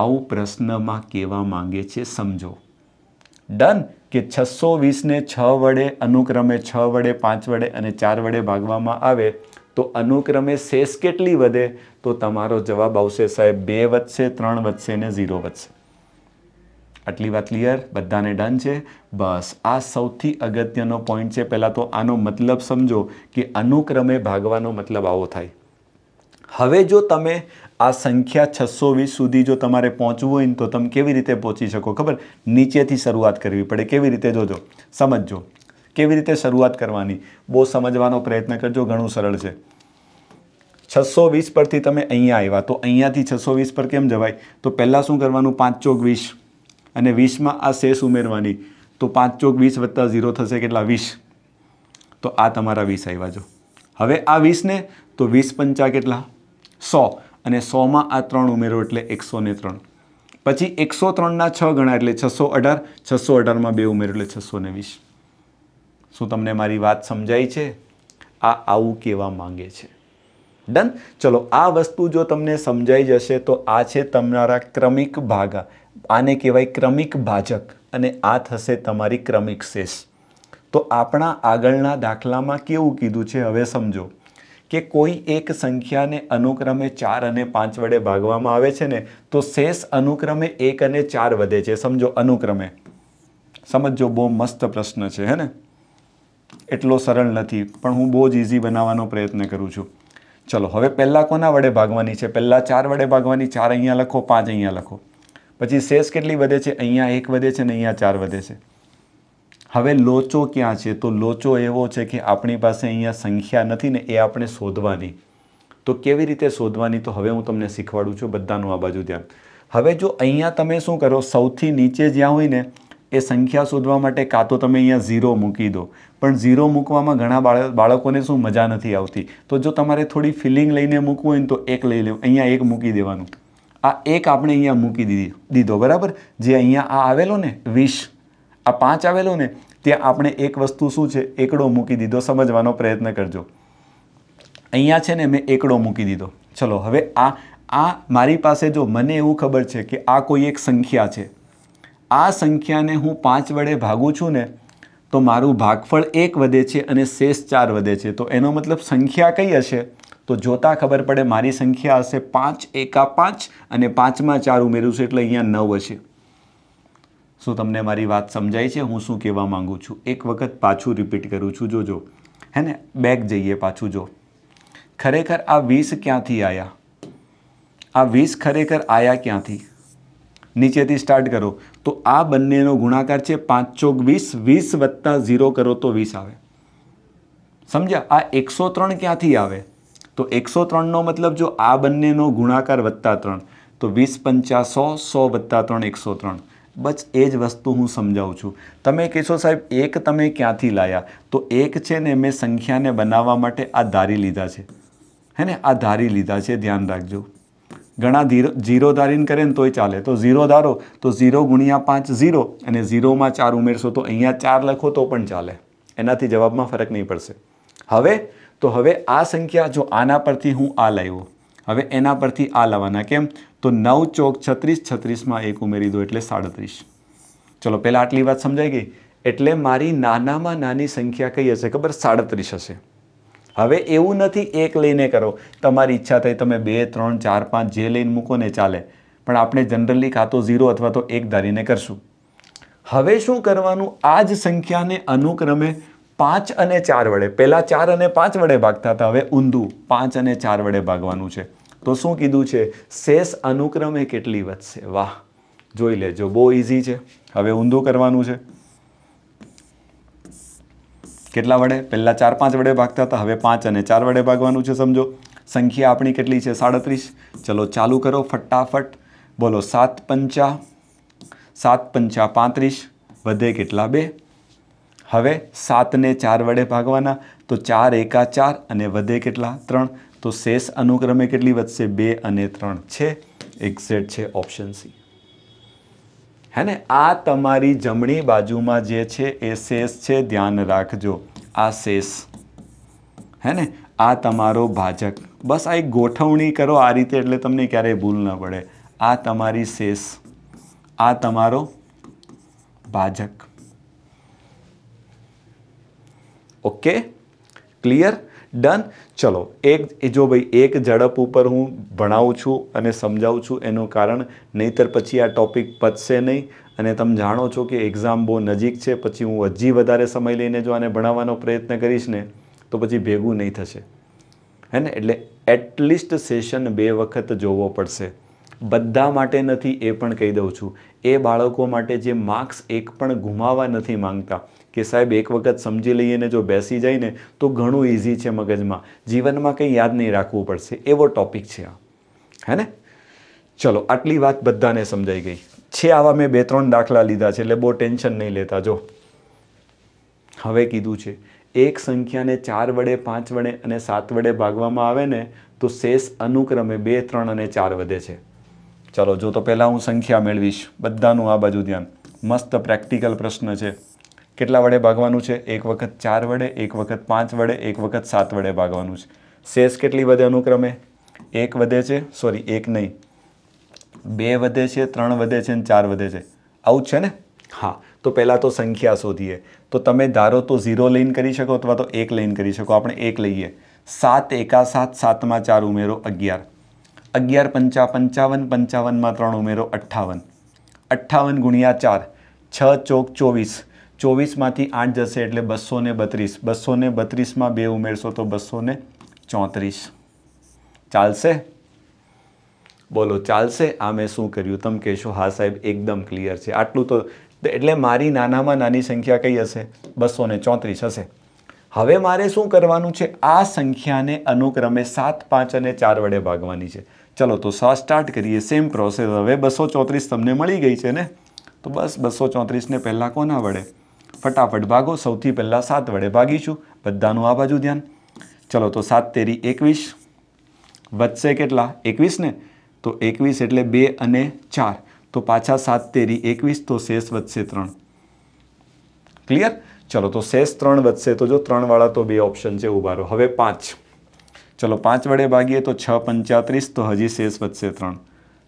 આવું પ્રશ્નમાં કહેવા માંગે છે સમજો ડન કે છસો વીસને છ વડે અનુક્રમે છ વડે પાંચ વડે અને ચાર વડે ભાગવામાં આવે તો અનુક્રમે શેષ કેટલી વધે તો તમારો જવાબ આવશે સાહેબ બે વધશે ત્રણ વધશે ને ઝીરો વધશે આટલી વાત ક્લિયર બધાને ડન છે બસ આ સૌથી અગત્યનો પોઈન્ટ છે પહેલાં તો આનો મતલબ સમજો કે અનુક્રમે ભાગવાનો મતલબ આવો થાય હવે જો તમે આ સંખ્યા છસો વીસ સુધી જો તમારે પહોંચવું હોય ને તો તમે કેવી રીતે પહોંચી શકો ખબર નીચેથી શરૂઆત કરવી પડે કેવી રીતે જોજો સમજો કેવી રીતે શરૂઆત કરવાની બહુ સમજવાનો પ્રયત્ન કરજો ઘણું સરળ છે છસો વીસ પરથી તમે અહીંયા આવ્યા તો અહીંયાથી છસો વીસ પર કેમ જવાય તો પહેલાં શું કરવાનું પાંચ ચોક વીસ અને વીસમાં આ શેષ ઉમેરવાની તો પાંચ ચોક વીસ વત્તા ઝીરો થશે કેટલા વીસ તો આ તમારા વીસ આવ્યા જો હવે આ વીસને તો વીસ પંચા કેટલા સો અને સોમાં આ ત્રણ ઉમેરો એટલે એકસો ને ત્રણ પછી એકસો ત્રણના છ ગણા એટલે છસો અઢાર છસો અઢારમાં બે ઉમેરો એટલે છસો ને વીસ શું તમને મારી વાત સમજાઈ છે આ આવું કહેવા માંગે છે ડન ચલો આ વસ્તુ જો તમને સમજાઈ જશે તો આ છે તમારા ક્રમિક ભાગા આને કહેવાય ક્રમિક ભાજક અને આ થશે તમારી ક્રમિક શેષ તો આપણા આગળના દાખલામાં કેવું કીધું છે હવે સમજો કે કોઈ એક સંખ્યાને અનુક્રમે ચાર અને પાંચ વડે ભાગવામાં આવે છે ને તો શેષ અનુક્રમે એક અને ચાર વધે છે સમજો અનુક્રમે સમજો બહુ મસ્ત પ્રશ્ન છે હે ને એટલો સરળ નથી પણ હું બહુ જ ઇઝી બનાવવાનો પ્રયત્ન કરું છું ચલો હવે પહેલાં કોના વડે ભાગવાની છે પહેલાં ચાર વડે ભાગવાની ચાર અહીંયા લખો પાંચ અહીંયા લખો પછી શેષ કેટલી વધે છે અહીંયા એક વધે છે ને અહીંયા ચાર વધે છે હવે લોચો ક્યાં છે તો લોચો એવો છે કે આપણી પાસે અહીંયા સંખ્યા નથી ને એ આપણે શોધવાની તો કેવી રીતે શોધવાની તો હવે હું તમને શીખવાડું છું બધાનું આ બાજુ ધ્યાન હવે જો અહીંયા તમે શું કરો સૌથી નીચે જ્યાં હોય ને એ સંખ્યા શોધવા માટે કાં તો તમે અહીંયા ઝીરો મૂકી દો પણ ઝીરો મૂકવામાં ઘણા બાળકોને શું મજા નથી આવતી તો જો તમારે થોડી ફિલિંગ લઈને મૂકવું હોય ને તો એક લઈ લેવું અહીંયા એક મૂકી દેવાનું આ એક આપણે અહીંયા મૂકી દીધી દીધો બરાબર જે અહીંયા આ આવેલો ને વીસ આ પાંચ આવેલું ને ત્યાં આપણે એક વસ્તુ શું છે એકડો મૂકી દીધો સમજવાનો પ્રયત્ન કરજો અહીંયા છે ને મેં એકડો મૂકી દીધો ચલો હવે આ આ મારી પાસે જો મને એવું ખબર છે કે આ કોઈ એક સંખ્યા છે આ સંખ્યાને હું પાંચ વડે ભાગું છું ને તો મારું ભાગફળ એક વધે છે અને શેષ ચાર વધે છે તો એનો મતલબ સંખ્યા કઈ હશે તો જોતાં ખબર પડે મારી સંખ્યા હશે પાંચ એકા પાંચ અને પાંચમાં ચાર ઉમેર્યું છે એટલે અહીંયા નવ હશે શું તમને મારી વાત સમજાય છે હું શું કહેવા માગું છું એક વખત પાછું રિપીટ કરું છું જોજો હે ને બેક જઈએ પાછું જો ખરેખર આ વીસ ક્યાંથી આવ્યા આ વીસ ખરેખર આયા ક્યાંથી નીચેથી સ્ટાર્ટ કરો તો આ બંનેનો ગુણાકાર છે પાંચ ચોક વીસ વીસ વત્તા ઝીરો કરો તો વીસ આવે સમજ્યા આ એકસો ત્રણ ક્યાંથી આવે તો એકસો ત્રણનો મતલબ જો આ બંનેનો ગુણાકાર વત્તા ત્રણ તો વીસ પંચા સો સો વત્તા ત્રણ એકસો ત્રણ બસ એ જ વસ્તુ હું સમજાવું છું તમે કહેશો સાહેબ એક તમે ક્યાંથી લાયા તો એક છે ને મેં સંખ્યાને બનાવવા માટે આ ધારી લીધા છે હે ને આ ધારી લીધા છે ધ્યાન રાખજો ઘણા ધીરો ઝીરો ધારીને કરે ને તોય ચાલે તો ઝીરો ધારો તો ઝીરો ગુણ્યા પાંચ ઝીરો અને ઝીરોમાં ચાર ઉમેરશો તો અહીંયા ચાર લખો તો પણ ચાલે એનાથી જવાબમાં ફરક નહીં પડશે હવે તો હવે આ સંખ્યા જો આના પરથી હું આ લાવ્યો હવે એના પરથી આ લાવવાના કેમ તો નવ ચોક છત્રીસ છત્રીસમાં એક ઉમેરી દો એટલે સાડત્રીસ ચલો પહેલાં આટલી વાત સમજાઈ ગઈ એટલે મારી નાનામાં નાની સંખ્યા કઈ હશે ખબર સાડત્રીસ હશે હવે એવું નથી એક લઈને કરો તમારી ઈચ્છા થઈ તમે બે ત્રણ ચાર પાંચ જે લઈને મૂકો ને ચાલે પણ આપણે જનરલી કાં તો ઝીરો અથવા તો એક ધારીને કરશું હવે શું કરવાનું આ જ સંખ્યાને અનુક્રમે પાંચ અને ચાર વડે પહેલાં ચાર અને પાંચ વડે ભાગતા હતા હવે ઊંધું પાંચ અને ચાર વડે ભાગવાનું છે તો શું કીધું છે શેષ અનુક્રમે કેટલી વધશે વાહ જોઈ લેજો બહુ ઇઝી છે હવે ઊંધું કરવાનું છે કેટલા વડે પહેલાં ચાર પાંચ વડે ભાગતા હતા હવે પાંચ અને ચાર વડે ભાગવાનું છે સમજો સંખ્યા આપણી કેટલી છે સાડત્રીસ ચલો ચાલુ કરો ફટાફટ બોલો સાત પંચા સાત પંચા પાંત્રીસ વધે કેટલા બે હવે સાતને ચાર વડે ભાગવાના તો ચાર એકા ચાર અને વધે કેટલા ત્રણ તો શેષ અનુક્રમે કેટલી વધશે બે અને ત્રણ છે એક્ઝેટ છે ઓપ્શન સી હે ને આ તમારી જમણી બાજુમાં જે છે એ શેષ છે ધ્યાન રાખજો આ શેષ હે ને આ તમારો ભાજક બસ આ એક ગોઠવણી કરો આ રીતે એટલે તમને ક્યારેય ભૂલ ન પડે આ તમારી શેષ આ તમારો ભાજક ઓકે ક્લિયર ડન ચલો એક જો ભાઈ એક ઝડપ ઉપર હું ભણાવું છું અને સમજાવું છું એનું કારણ નહીતર પછી આ ટોપિક પચશે નહીં અને તમે જાણો છો કે એક્ઝામ બહુ નજીક છે પછી હું હજી વધારે સમય લઈને જો આને ભણાવવાનો પ્રયત્ન કરીશ ને તો પછી ભેગું નહીં થશે હે ને એટલે એટલીસ્ટ સેશન બે વખત જોવો પડશે બધા માટે નથી એ પણ કહી દઉં છું એ બાળકો માટે જે માર્ક્સ એક પણ ગુમાવવા નથી માંગતા કે સાહેબ એક વખત સમજી લઈએ જો બેસી જાય ને તો ઘણું ઇઝી છે મગજમાં જીવનમાં કંઈ યાદ નહીં રાખવું પડશે એવો ટોપિક છે આ હે ને ચલો આટલી વાત બધાને સમજાઈ ગઈ છે આવા મેં બે ત્રણ દાખલા લીધા છે એટલે બહુ ટેન્શન નહીં લેતા જો હવે કીધું છે એક સંખ્યાને ચાર વડે પાંચ વડે અને સાત વડે ભાગવામાં આવે ને તો શેષ અનુક્રમે બે ત્રણ અને ચાર વધે છે ચાલો જો તો પહેલાં હું સંખ્યા મેળવીશ બધાનું આ બાજુ ધ્યાન મસ્ત પ્રેક્ટિકલ પ્રશ્ન છે કેટલા વડે ભાગવાનું છે એક વખત ચાર વડે એક વખત પાંચ વડે એક વખત સાત વડે ભાગવાનું છે શેષ કેટલી વધે અનુક્રમે એક વધે છે સોરી એક નહીં બે વધે છે ત્રણ વધે છે અને ચાર વધે છે આવું જ છે ને હા તો પહેલાં તો સંખ્યા શોધીએ તો તમે ધારો તો ઝીરો લઈને કરી શકો અથવા તો એક લઈને કરી શકો આપણે એક લઈએ સાત એકા સાત સાતમાં ચાર ઉમેરો અગિયાર અગિયાર પંચા પંચાવન પંચાવનમાં ત્રણ ઉમેરો અઠ્ઠાવન અઠ્ઠાવન ગુણ્યા ચાર છ ચોક ચોવીસ ચોવીસમાંથી આઠ જશે એટલે બસો ને બત્રીસ બસો ને બત્રીસમાં બે ઉમેરશો તો બસો ને ચોત્રીસ ચાલશે બોલો ચાલશે આ મેં શું કર્યું તમે કહેશો હા સાહેબ એકદમ ક્લિયર છે આટલું તો એટલે મારી નાનામાં નાની સંખ્યા કઈ હશે બસો ને ચોત્રીસ હશે હવે મારે શું કરવાનું છે આ સંખ્યાને અનુક્રમે સાત પાંચ અને ચાર વડે ભાગવાની છે ચલો તો સા સ્ટાર્ટ કરીએ સેમ પ્રોસેસ હવે બસો ચોત્રીસ તમને મળી ગઈ છે ને તો બસ બસો ચોત્રીસને પહેલાં કોના વડે ફટાફટ ભાગો સૌથી પહેલાં સાત વડે ભાગીશું બધાનું આ બાજુ ધ્યાન ચલો તો સાત તેરી એકવીસ વધશે કેટલા એકવીસને તો એકવીસ એટલે બે અને ચાર તો પાછા સાત તેરી એકવીસ તો શેષ વધશે ત્રણ ક્લિયર ચલો તો શેષ ત્રણ વધશે તો જો ત્રણવાળા તો બે ઓપ્શન છે ઉભારો હવે પાંચ ચલો પાંચ વડે ભાગીએ તો છ પંચાત્રીસ તો હજી શેષ વધશે ત્રણ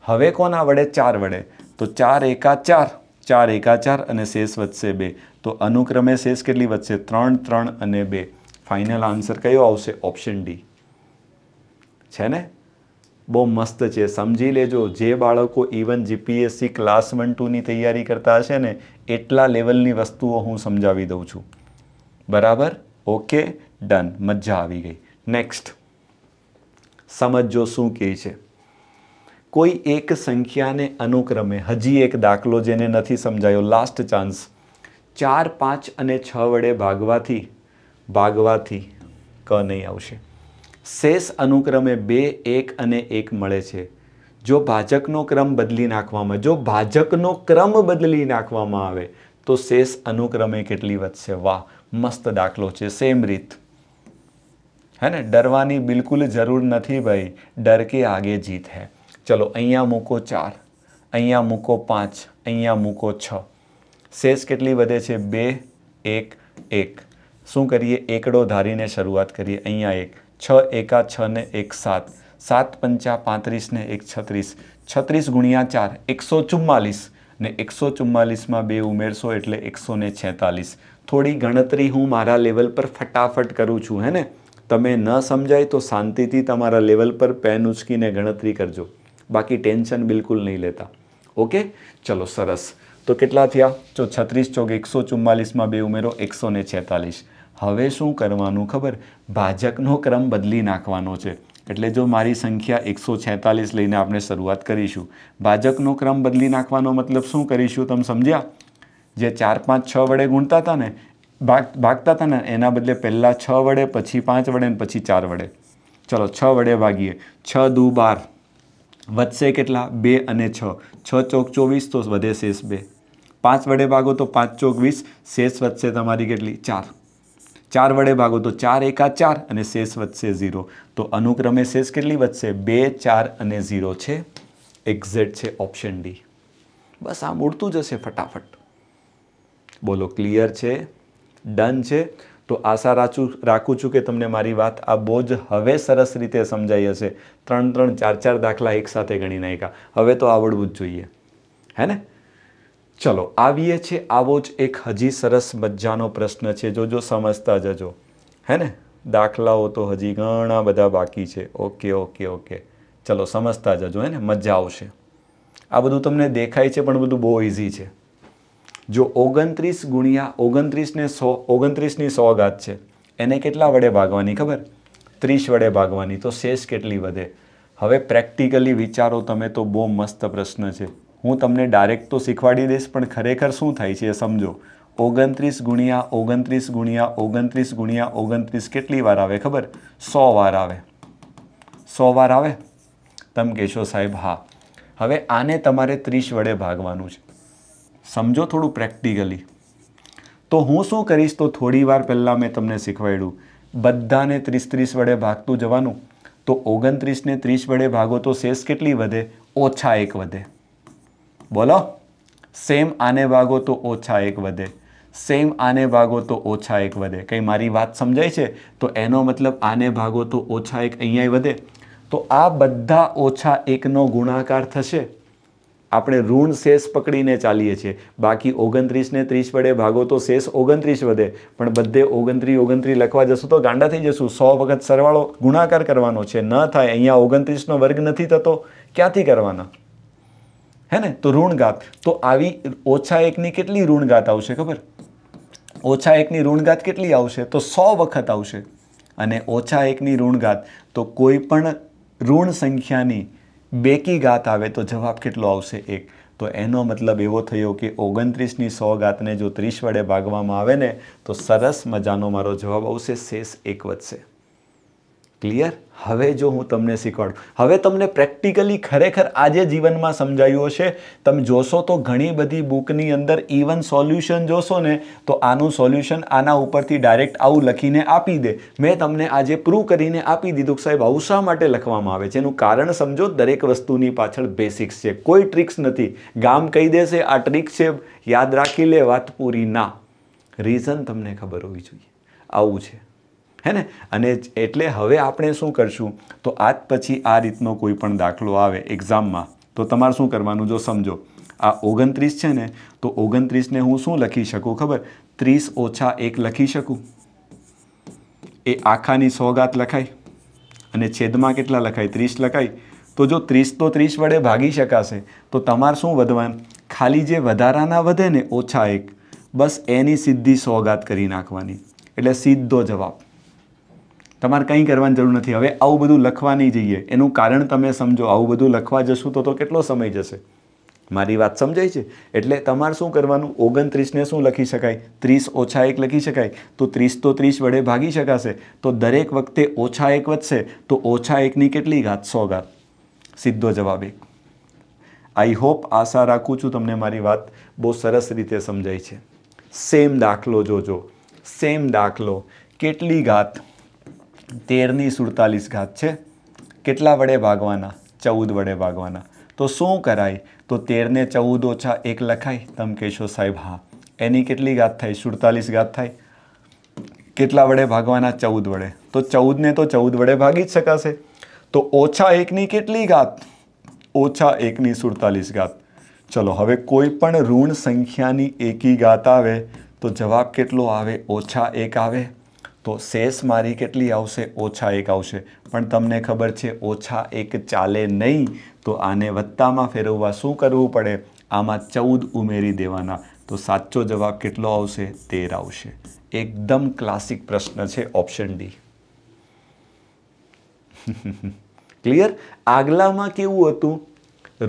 હવે કોના વડે ચાર વડે તો ચાર એકા ચાર ચાર એકા ચાર અને શેષ વધશે બે તો અનુક્રમે શેષ કેટલી વધશે ત્રણ ત્રણ અને બે ફાઇનલ આન્સર કયો આવશે ઓપ્શન ડી છે ને બહુ મસ્ત છે સમજી લેજો જે બાળકો ઇવન જીપીએસસી ક્લાસ વન ટુની તૈયારી કરતા હશે ને એટલા લેવલની વસ્તુઓ હું સમજાવી દઉં છું બરાબર ઓકે ડન મજા આવી ગઈ નેક્સ્ટ સમજો શું કહે છે કોઈ એક સંખ્યાને અનુક્રમે હજી એક દાખલો જેને નથી સમજાયો લાસ્ટ ચાન્સ ચાર પાંચ અને છ વડે ભાગવાથી ભાગવાથી ક નહીં આવશે શેષ અનુક્રમે બે એક અને એક મળે છે જો ભાજકનો ક્રમ બદલી નાખવામાં જો ભાજકનો ક્રમ બદલી નાખવામાં આવે તો શેષ અનુક્રમે કેટલી વધશે વાહ મસ્ત દાખલો છે સેમ રીત હે ને ડરવાની બિલકુલ જરૂર નથી ભાઈ ડર કે આગે જીત હે ચલો અહીંયા મૂકો ચાર અહીંયા મૂકો પાંચ અહીંયા મૂકો છ શેષ કેટલી વધે છે બે એક એક શું કરીએ એકડો ધારીને શરૂઆત કરીએ અહીંયા એક છ એકા છ ને એક સાત સાત પંચા પાંત્રીસ ને એક છત્રીસ છત્રીસ ગુણ્યા ચાર એકસો ચુમ્માલીસ ને એકસો ચુમ્માલીસમાં બે ઉમેરશો એટલે એકસો ને છેતાલીસ થોડી ગણતરી હું મારા લેવલ પર ફટાફટ કરું છું હે ને તમે ન સમજાય તો શાંતિથી તમારા લેવલ પર પેન ઉચકીને ગણતરી કરજો બાકી ટેન્શન બિલકુલ નહીં લેતા ઓકે ચલો સરસ તો કેટલા થયા જો છત્રીસ ચોક એકસો ચુમ્માલીસમાં બે ઉમેરો એકસો ને છેતાલીસ હવે શું કરવાનું ખબર ભાજકનો ક્રમ બદલી નાખવાનો છે એટલે જો મારી સંખ્યા એકસો છેતાલીસ લઈને આપણે શરૂઆત કરીશું ભાજકનો ક્રમ બદલી નાખવાનો મતલબ શું કરીશું તમે સમજ્યા જે ચાર પાંચ છ વડે ગુણતા હતા ને ભાગ ભાગતા હતા ને એના બદલે પહેલાં છ વડે પછી પાંચ વડે ને પછી ચાર વડે ચલો છ વડે ભાગીએ છ દુ બાર વધશે કેટલા બે અને છ છ ચોક ચોવીસ તો વધે શેષ બે પાંચ વડે ભાગો તો પાંચ ચોક વીસ શેષ વધશે તમારી કેટલી ચાર ચાર વડે ભાગો તો ચાર એકા ચાર અને શેષ વધશે ઝીરો તો અનુક્રમે શેષ કેટલી વધશે બે ચાર અને ઝીરો છે એક્ઝેટ છે ઓપ્શન ડી બસ આમ ઉડતું જશે ફટાફટ બોલો ક્લિયર છે ડન છે તો આશા રાખું રાખું છું કે તમને મારી વાત આ બહુ જ હવે સરસ રીતે સમજાઈ હશે ત્રણ ત્રણ ચાર ચાર દાખલા એકસાથે ગણી નાખ્યા હવે તો આવડવું જ જોઈએ હે ને ચલો આવીએ છે આવો જ એક હજી સરસ મજાનો પ્રશ્ન છે જો જો સમજતા જજો હે ને દાખલાઓ તો હજી ઘણા બધા બાકી છે ઓકે ઓકે ઓકે ચલો સમજતા જજો હે ને મજા આવશે આ બધું તમને દેખાય છે પણ બધું બહુ ઇઝી છે જો ઓગણત્રીસ ગુણ્યા ઓગણત્રીસને સો ઓગણત્રીસની સો ઘાત છે એને કેટલા વડે ભાગવાની ખબર ત્રીસ વડે ભાગવાની તો શેષ કેટલી વધે હવે પ્રેક્ટિકલી વિચારો તમે તો બહુ મસ્ત પ્રશ્ન છે હું તમને ડાયરેક્ટ તો શીખવાડી દઈશ પણ ખરેખર શું થાય છે એ સમજો ઓગણત્રીસ ગુણ્યા ઓગણત્રીસ ગુણ્યા ઓગણત્રીસ ગુણ્યા ઓગણત્રીસ કેટલી વાર આવે ખબર સો વાર આવે સો વાર આવે તમે કહેશો સાહેબ હા હવે આને તમારે ત્રીસ વડે ભાગવાનું છે સમજો થોડું પ્રેક્ટિકલી તો હું શું કરીશ તો થોડી વાર પહેલાં મેં તમને શીખવાડ્યું બધાને ત્રીસ ત્રીસ વડે ભાગતું જવાનું તો ઓગણત્રીસને ત્રીસ વડે ભાગો તો શેષ કેટલી વધે ઓછા એક વધે બોલો સેમ આને ભાગો તો ઓછા એક વધે સેમ આને ભાગો તો ઓછા એક વધે કંઈ મારી વાત સમજાય છે તો એનો મતલબ આને ભાગો તો ઓછા એક અહીંયા વધે તો આ બધા ઓછા એકનો ગુણાકાર થશે આપણે ઋણ શેષ પકડીને ચાલીએ છીએ બાકી ઓગણત્રીસને ત્રીસ વડે ભાગો તો શેષ ઓગણત્રીસ વધે પણ બધે ઓગણત્રીસ ઓગણત્રીસ લખવા જશું તો ગાંડા થઈ જશું સો વખત સરવાળો ગુણાકાર કરવાનો છે ન થાય અહીંયા ઓગણત્રીસનો વર્ગ નથી થતો ક્યાંથી કરવાના હે ને તો ઋણઘાત તો આવી ઓછા એકની કેટલી ઋણગાત આવશે ખબર ઓછા એકની ઋણગાત કેટલી આવશે તો સો વખત આવશે અને ઓછા એકની ઋણગાત તો કોઈ પણ ઋણ સંખ્યાની બેકી ઘાત આવે તો જવાબ કેટલો આવશે એક તો એનો મતલબ એવો થયો કે ઓગણત્રીસની સો ઘાતને જો ત્રીસ વડે ભાગવામાં આવે ને તો સરસ મજાનો મારો જવાબ આવશે શેષ એક વધશે ક્લિયર હવે જો હું તમને શીખવાડું હવે તમને પ્રેક્ટિકલી ખરેખર આજે જીવનમાં સમજાયું હશે તમે જોશો તો ઘણી બધી બુકની અંદર ઇવન સોલ્યુશન જોશો ને તો આનું સોલ્યુશન આના ઉપરથી ડાયરેક્ટ આવું લખીને આપી દે મેં તમને આજે પ્રૂવ કરીને આપી દીધું કે સાહેબ આવું શા માટે લખવામાં આવે છે એનું કારણ સમજો દરેક વસ્તુની પાછળ બેસિક્સ છે કોઈ ટ્રિક્સ નથી ગામ કહી દેશે આ ટ્રિક છે યાદ રાખી લે વાત પૂરી ના રીઝન તમને ખબર હોવી જોઈએ આવું છે હે ને અને એટલે હવે આપણે શું કરશું તો આજ પછી આ રીતનો કોઈ પણ દાખલો આવે એક્ઝામમાં તો તમારે શું કરવાનું જો સમજો આ ઓગણત્રીસ છે ને તો ઓગણત્રીસને હું શું લખી શકું ખબર ત્રીસ ઓછા એક લખી શકું એ આખાની સોગાત લખાય અને છેદમાં કેટલા લખાય ત્રીસ લખાય તો જો ત્રીસ તો ત્રીસ વડે ભાગી શકાશે તો તમારે શું વધવાનું ખાલી જે વધારાના વધે ને ઓછા એક બસ એની સીધી સોગાત કરી નાખવાની એટલે સીધો જવાબ તમારે કંઈ કરવાની જરૂર નથી હવે આવું બધું લખવા નહીં જઈએ એનું કારણ તમે સમજો આવું બધું લખવા જશું તો તો કેટલો સમય જશે મારી વાત સમજાય છે એટલે તમારે શું કરવાનું ઓગણત્રીસને શું લખી શકાય ત્રીસ ઓછા એક લખી શકાય તો ત્રીસ તો ત્રીસ વડે ભાગી શકાશે તો દરેક વખતે ઓછા એક વધશે તો ઓછા એકની કેટલી ઘાત સો ઘાત સીધો જવાબ એક આઈ હોપ આશા રાખું છું તમને મારી વાત બહુ સરસ રીતે સમજાય છે સેમ દાખલો જોજો સેમ દાખલો કેટલી ઘાત તેરની સુડતાલીસ ઘાત છે કેટલા વડે ભાગવાના ચૌદ વડે ભાગવાના તો શું કરાય તો તેરને ચૌદ ઓછા એક લખાય તમે કહેશો સાહેબ હા એની કેટલી ઘાત થાય સુડતાલીસ ઘાત થાય કેટલા વડે ભાગવાના ચૌદ વડે તો ચૌદને તો ચૌદ વડે ભાગી જ શકાશે તો ઓછા એકની કેટલી ઘાત ઓછા એકની સુડતાલીસ ઘાત ચલો હવે કોઈ પણ ઋણ સંખ્યાની એકી ઘાત આવે તો જવાબ કેટલો આવે ઓછા એક આવે તો શેષ મારી કેટલી આવશે ઓછા એક આવશે પણ તમને ખબર છે ઓછા એક ચાલે નહીં તો આને વત્તામાં ફેરવવા શું કરવું પડે આમાં ચૌદ ઉમેરી દેવાના તો સાચો જવાબ કેટલો આવશે તેર આવશે એકદમ ક્લાસિક પ્રશ્ન છે ઓપ્શન ડી ક્લિયર [LAUGHS] આગલામાં કેવું હતું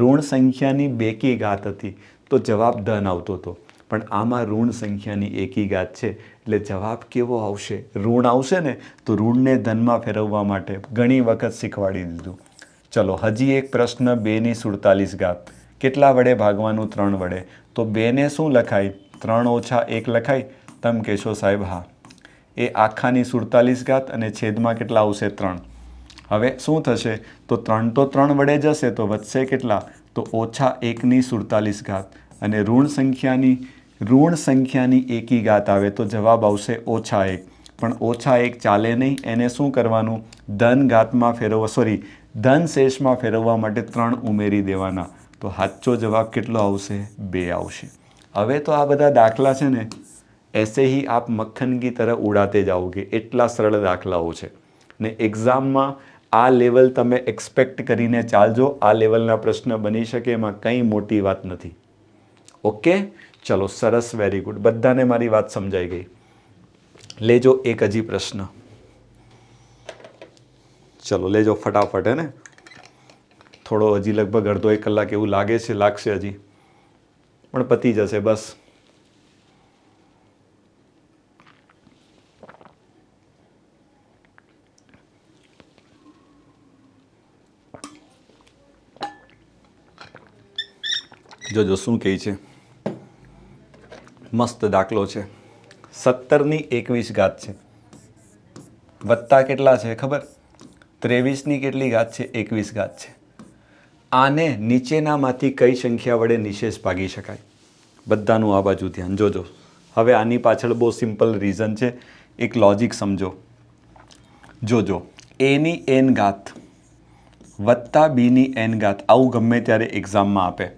ઋણ સંખ્યાની બેકી ઘાત હતી તો જવાબ ધન આવતો હતો પણ આમાં ઋણ સંખ્યાની એકી ઘાત છે એટલે જવાબ કેવો આવશે ઋણ આવશે ને તો ઋણને ધનમાં ફેરવવા માટે ઘણી વખત શીખવાડી દીધું ચલો હજી એક પ્રશ્ન બેની સુડતાલીસ ગાત કેટલા વડે ભાગવાનું ત્રણ વડે તો બેને શું લખાય ત્રણ ઓછા એક લખાય તમ કહેશો સાહેબ હા એ આખાની સુડતાલીસ ગાત અને છેદમાં કેટલા આવશે ત્રણ હવે શું થશે તો ત્રણ તો ત્રણ વડે જશે તો વધશે કેટલા તો ઓછા એકની સુડતાલીસ ઘાત અને ઋણ સંખ્યાની ઋણ સંખ્યાની એકી ઘાત આવે તો જવાબ આવશે ઓછા એક પણ ઓછા એક ચાલે નહીં એને શું કરવાનું ધન ઘાતમાં ફેરવવા સોરી ધન શેષમાં ફેરવવા માટે ત્રણ ઉમેરી દેવાના તો સાચો જવાબ કેટલો આવશે બે આવશે હવે તો આ બધા દાખલા છે ને એસે હી આપ મક્ખન તરફ ઉડાતે કે એટલા સરળ દાખલાઓ છે ને એક્ઝામમાં આ લેવલ તમે એક્સપેક્ટ કરીને ચાલજો આ લેવલના પ્રશ્ન બની શકે એમાં કંઈ મોટી વાત નથી ઓકે ચલો સરસ વેરી ગુડ બધાને મારી વાત સમજાઈ ગઈ લેજો એક હજી પ્રશ્ન ચલો લેજો ફટાફટ હે ને થોડો હજી લગભગ અડધો એક કલાક એવું લાગે છે લાગશે હજી પણ પતી જશે બસ જોજો શું કહે છે મસ્ત દાખલો છે સત્તરની એકવીસ ઘાત છે વત્તા કેટલા છે ખબર ત્રેવીસની કેટલી ઘાત છે એકવીસ ઘાત છે આને નીચેનામાંથી કઈ સંખ્યા વડે નિશેષ ભાગી શકાય બધાનું આ બાજુ ધ્યાન જોજો હવે આની પાછળ બહુ સિમ્પલ રીઝન છે એક લોજિક સમજો જોજો એની એન ઘાત વત્તા બીની એન ઘાત આવું ગમે ત્યારે એક્ઝામમાં આપે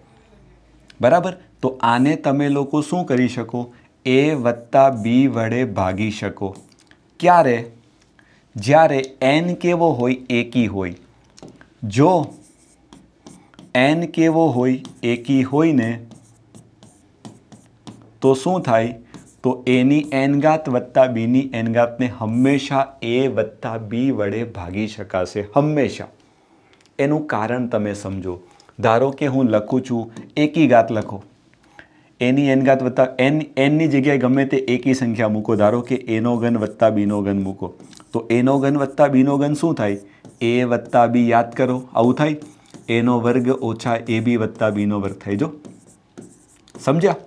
બરાબર તો આને તમે લોકો શું કરી શકો એ વત્તા બી વડે ભાગી શકો ક્યારે જ્યારે એન કેવો હોય એકી હોય જો એન કેવો હોય એકી હોય ને તો શું થાય તો એની એનગાત વત્તા બીની એનગાતને ઘાતને હંમેશા એ વત્તા બી વડે ભાગી શકાશે હંમેશા એનું કારણ તમે સમજો ધારો કે હું લખું છું એકી ઘાત લખો એની એન ઘાત વત્તા એન એનની જગ્યાએ ગમે તે એકી સંખ્યા મૂકો ધારો કે એનો ઘન વત્તા બીનો ઘન મૂકો તો એનો ઘન વત્તા બીનો ઘન શું થાય એ વત્તા બી યાદ કરો આવું થાય એનો વર્ગ ઓછા એ બી વત્તા બીનો વર્ગ થાય જો સમજ્યા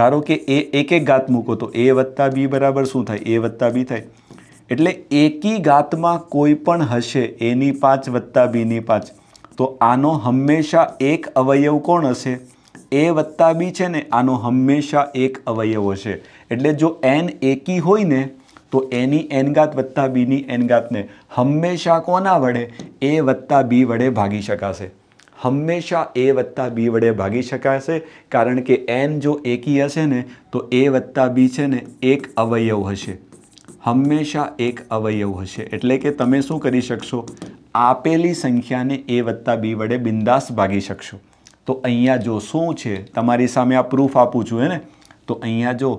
ધારો કે એ એક એક ઘાત મૂકો તો એ વત્તા બી બરાબર શું થાય એ વત્તા બી થાય એટલે એકી ઘાતમાં કોઈ પણ હશે એની પાંચ વત્તા બીની પાંચ તો આનો હંમેશા એક અવયવ કોણ હશે એ વત્તા બી છે ને આનો હંમેશા એક અવયવો છે એટલે જો એન એકી હોય ને તો એની એનગાત વત્તા બીની એનગાતને હંમેશા કોના વડે એ વત્તા બી વડે ભાગી શકાશે હંમેશા એ વત્તા બી વડે ભાગી શકાશે કારણ કે એન જો એકી હશે ને તો એ વત્તા બી છે ને એક અવયવ હશે હંમેશા એક અવયવ હશે એટલે કે તમે શું કરી શકશો આપેલી સંખ્યાને એ વત્તા બી વડે બિંદાસ ભાગી શકશો તો અહીંયા જો શું છે તમારી સામે આ પ્રૂફ આપું છું એને તો અહીંયા જો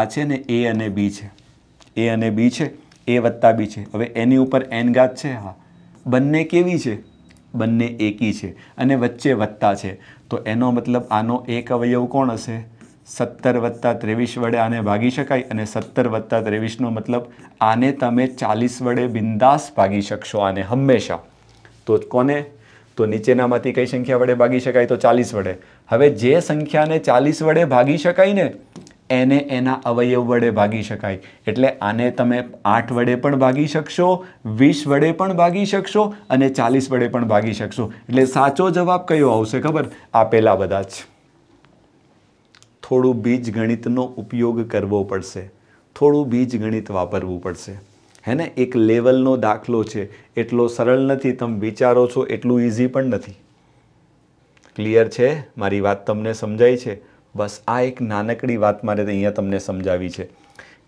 આ છે ને એ અને બી છે એ અને બી છે એ વત્તા બી છે હવે એની ઉપર એન ઘાત છે હા બંને કેવી છે બંને એકી છે અને વચ્ચે વત્તા છે તો એનો મતલબ આનો એક અવયવ કોણ હશે સત્તર વત્તા ત્રેવીસ વડે આને ભાગી શકાય અને સત્તર વત્તા ત્રેવીસનો મતલબ આને તમે ચાલીસ વડે બિંદાસ ભાગી શકશો આને હંમેશા તો કોને તો નીચેનામાંથી કઈ સંખ્યા વડે ભાગી શકાય તો ચાલીસ વડે હવે જે સંખ્યાને ચાલીસ વડે ભાગી શકાય ને એને એના અવયવ વડે ભાગી શકાય એટલે આને તમે આઠ વડે પણ ભાગી શકશો વીસ વડે પણ ભાગી શકશો અને ચાલીસ વડે પણ ભાગી શકશો એટલે સાચો જવાબ કયો આવશે ખબર આપેલા બધા જ થોડું બીજ ગણિતનો ઉપયોગ કરવો પડશે થોડું બીજ ગણિત વાપરવું પડશે હેને એક લેવલનો દાખલો છે એટલો સરળ નથી તમે વિચારો છો એટલું ઇઝી પણ નથી ક્લિયર છે મારી વાત તમને સમજાઈ છે બસ આ એક નાનકડી વાત મારે અહીંયા તમને સમજાવી છે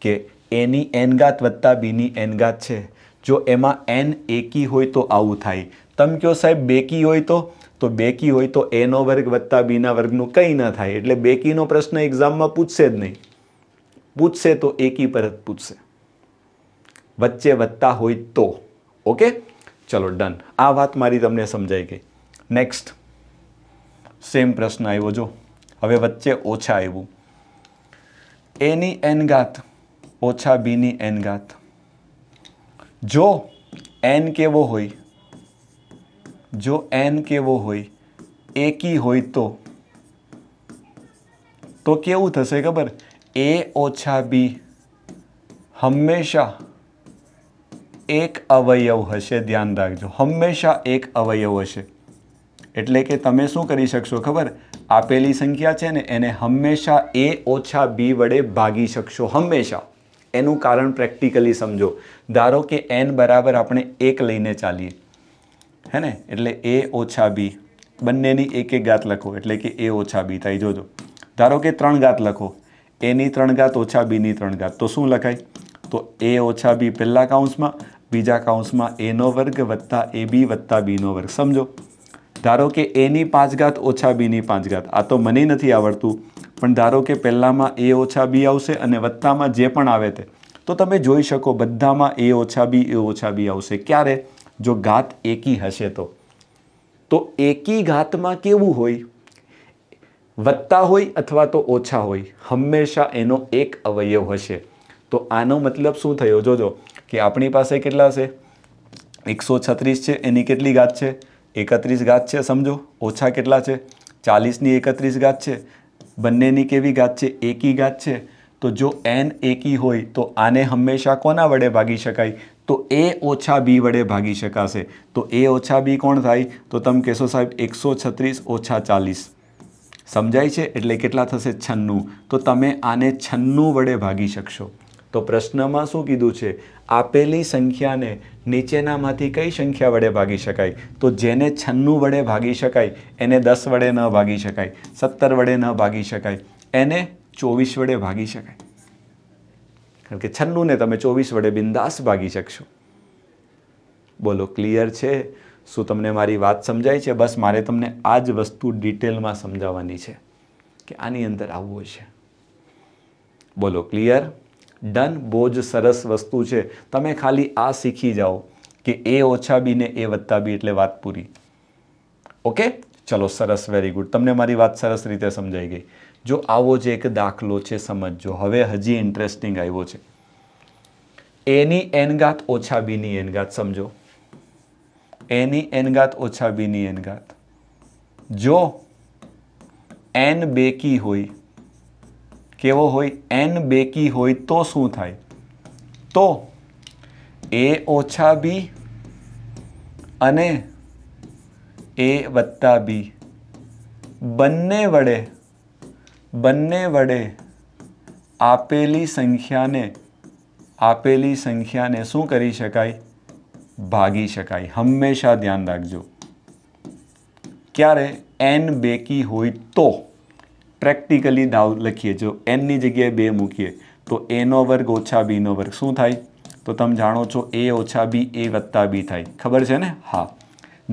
કે એની એનગાત વત્તા બીની એનગાત છે જો એમાં એન એકી હોય તો આવું થાય તમે કહો સાહેબ બેકી હોય તો તો બેકી હોય તો એનો વર્ગ વત્તા બીના વર્ગનું કંઈ ન થાય એટલે બેકીનો પ્રશ્ન એક્ઝામમાં પૂછશે જ નહીં પૂછશે તો એકી પર જ પૂછશે वच्चे वत्ता हो तो ओके चलो डन आत मारी तमने समझाई गई नेक्स्ट सेम प्रश्न आयो जो हम वच्चे ओछा आ एन ओछा बीनी एन घात जो एन केव हो जो एन केव हो एक ही हो तो तो केव खबर ए ओछा बी हमेशा એક અવયવ હશે ધ્યાન રાખજો હંમેશા એક અવયવ હશે એટલે કે તમે શું કરી શકશો ખબર આપેલી સંખ્યા છે ને એને હંમેશા એ ઓછા બી વડે ભાગી શકશો હંમેશા એનું કારણ પ્રેક્ટિકલી સમજો ધારો કે એન બરાબર આપણે એક લઈને ચાલીએ હે ને એટલે એ ઓછા બી બંનેની એક એક ગાત લખો એટલે કે એ ઓછા બી થાય જોજો ધારો કે ત્રણ ગાત લખો એની ત્રણ ગાત ઓછા બીની ત્રણ ગાત તો શું લખાય તો એ ઓછા બી પહેલાં કાઉન્સમાં બીજા કાઉન્સમાં એનો વર્ગ વત્તા એ બી વત્તા બીનો વર્ગ સમજો ધારો કે એની પાંચઘાત ઓછા બીની પાંચઘાત આ તો મને નથી આવડતું પણ ધારો કે પહેલાંમાં એ ઓછા બી આવશે અને વત્તામાં જે પણ આવે તે તો તમે જોઈ શકો બધામાં એ ઓછા બી એ ઓછા બી આવશે ક્યારે જો ઘાત એકી હશે તો તો એકી ઘાતમાં કેવું હોય વત્તા હોય અથવા તો ઓછા હોય હંમેશા એનો એક અવયવ હશે તો આનો મતલબ શું થયો જોજો કે આપણી પાસે કેટલા છે એકસો છત્રીસ છે એની કેટલી ઘાત છે એકત્રીસ ઘાત છે સમજો ઓછા કેટલા છે ચાલીસની એકત્રીસ ઘાત છે બંનેની કેવી ઘાત છે એકી ઘાત છે તો જો એન એકી હોય તો આને હંમેશા કોના વડે ભાગી શકાય તો એ ઓછા બી વડે ભાગી શકાશે તો એ ઓછા બી કોણ થાય તો તમે કહેશો સાહેબ એકસો છત્રીસ ઓછા ચાલીસ સમજાય છે એટલે કેટલા થશે છન્નું તો તમે આને છન્નું વડે ભાગી શકશો તો પ્રશ્નમાં શું કીધું છે આપેલી સંખ્યાને નીચેનામાંથી કઈ સંખ્યા વડે ભાગી શકાય તો જેને છન્નું વડે ભાગી શકાય એને દસ વડે ન ભાગી શકાય સત્તર વડે ન ભાગી શકાય એને ચોવીસ વડે ભાગી શકાય કારણ કે છન્નુંને તમે ચોવીસ વડે બિંદાસ ભાગી શકશો બોલો ક્લિયર છે શું તમને મારી વાત સમજાય છે બસ મારે તમને આ જ વસ્તુ ડિટેલમાં સમજાવવાની છે કે આની અંદર આવવું છે બોલો ક્લિયર ડન બહુ જ સરસ વસ્તુ છે તમે ખાલી આ શીખી જાઓ કે એ ઓછા બી ને એ વત્તા બી એટલે વાત પૂરી ઓકે ચલો સરસ વેરી ગુડ તમને મારી વાત સરસ રીતે સમજાઈ ગઈ જો આવો જ એક દાખલો છે સમજજો હવે હજી ઇન્ટરેસ્ટિંગ આવ્યો છે એની એનગાત ઓછા બીની એનગાત સમજો એની એનગાત ઓછા બીની એનગાત જો એન બેકી હોય કેવો હોય એન બેકી હોય તો શું થાય તો એ ઓછા બી અને એ વત્તા બી બંને વડે બંને વડે આપેલી સંખ્યાને આપેલી સંખ્યાને શું કરી શકાય ભાગી શકાય હંમેશા ધ્યાન રાખજો ક્યારે એન બેકી હોય તો પ્રેક્ટિકલી દાવ લખીએ જો એનની જગ્યાએ બે મૂકીએ તો એનો વર્ગ ઓછા બીનો વર્ગ શું થાય તો તમે જાણો છો એ ઓછા બી એ વત્તા બી થાય ખબર છે ને હા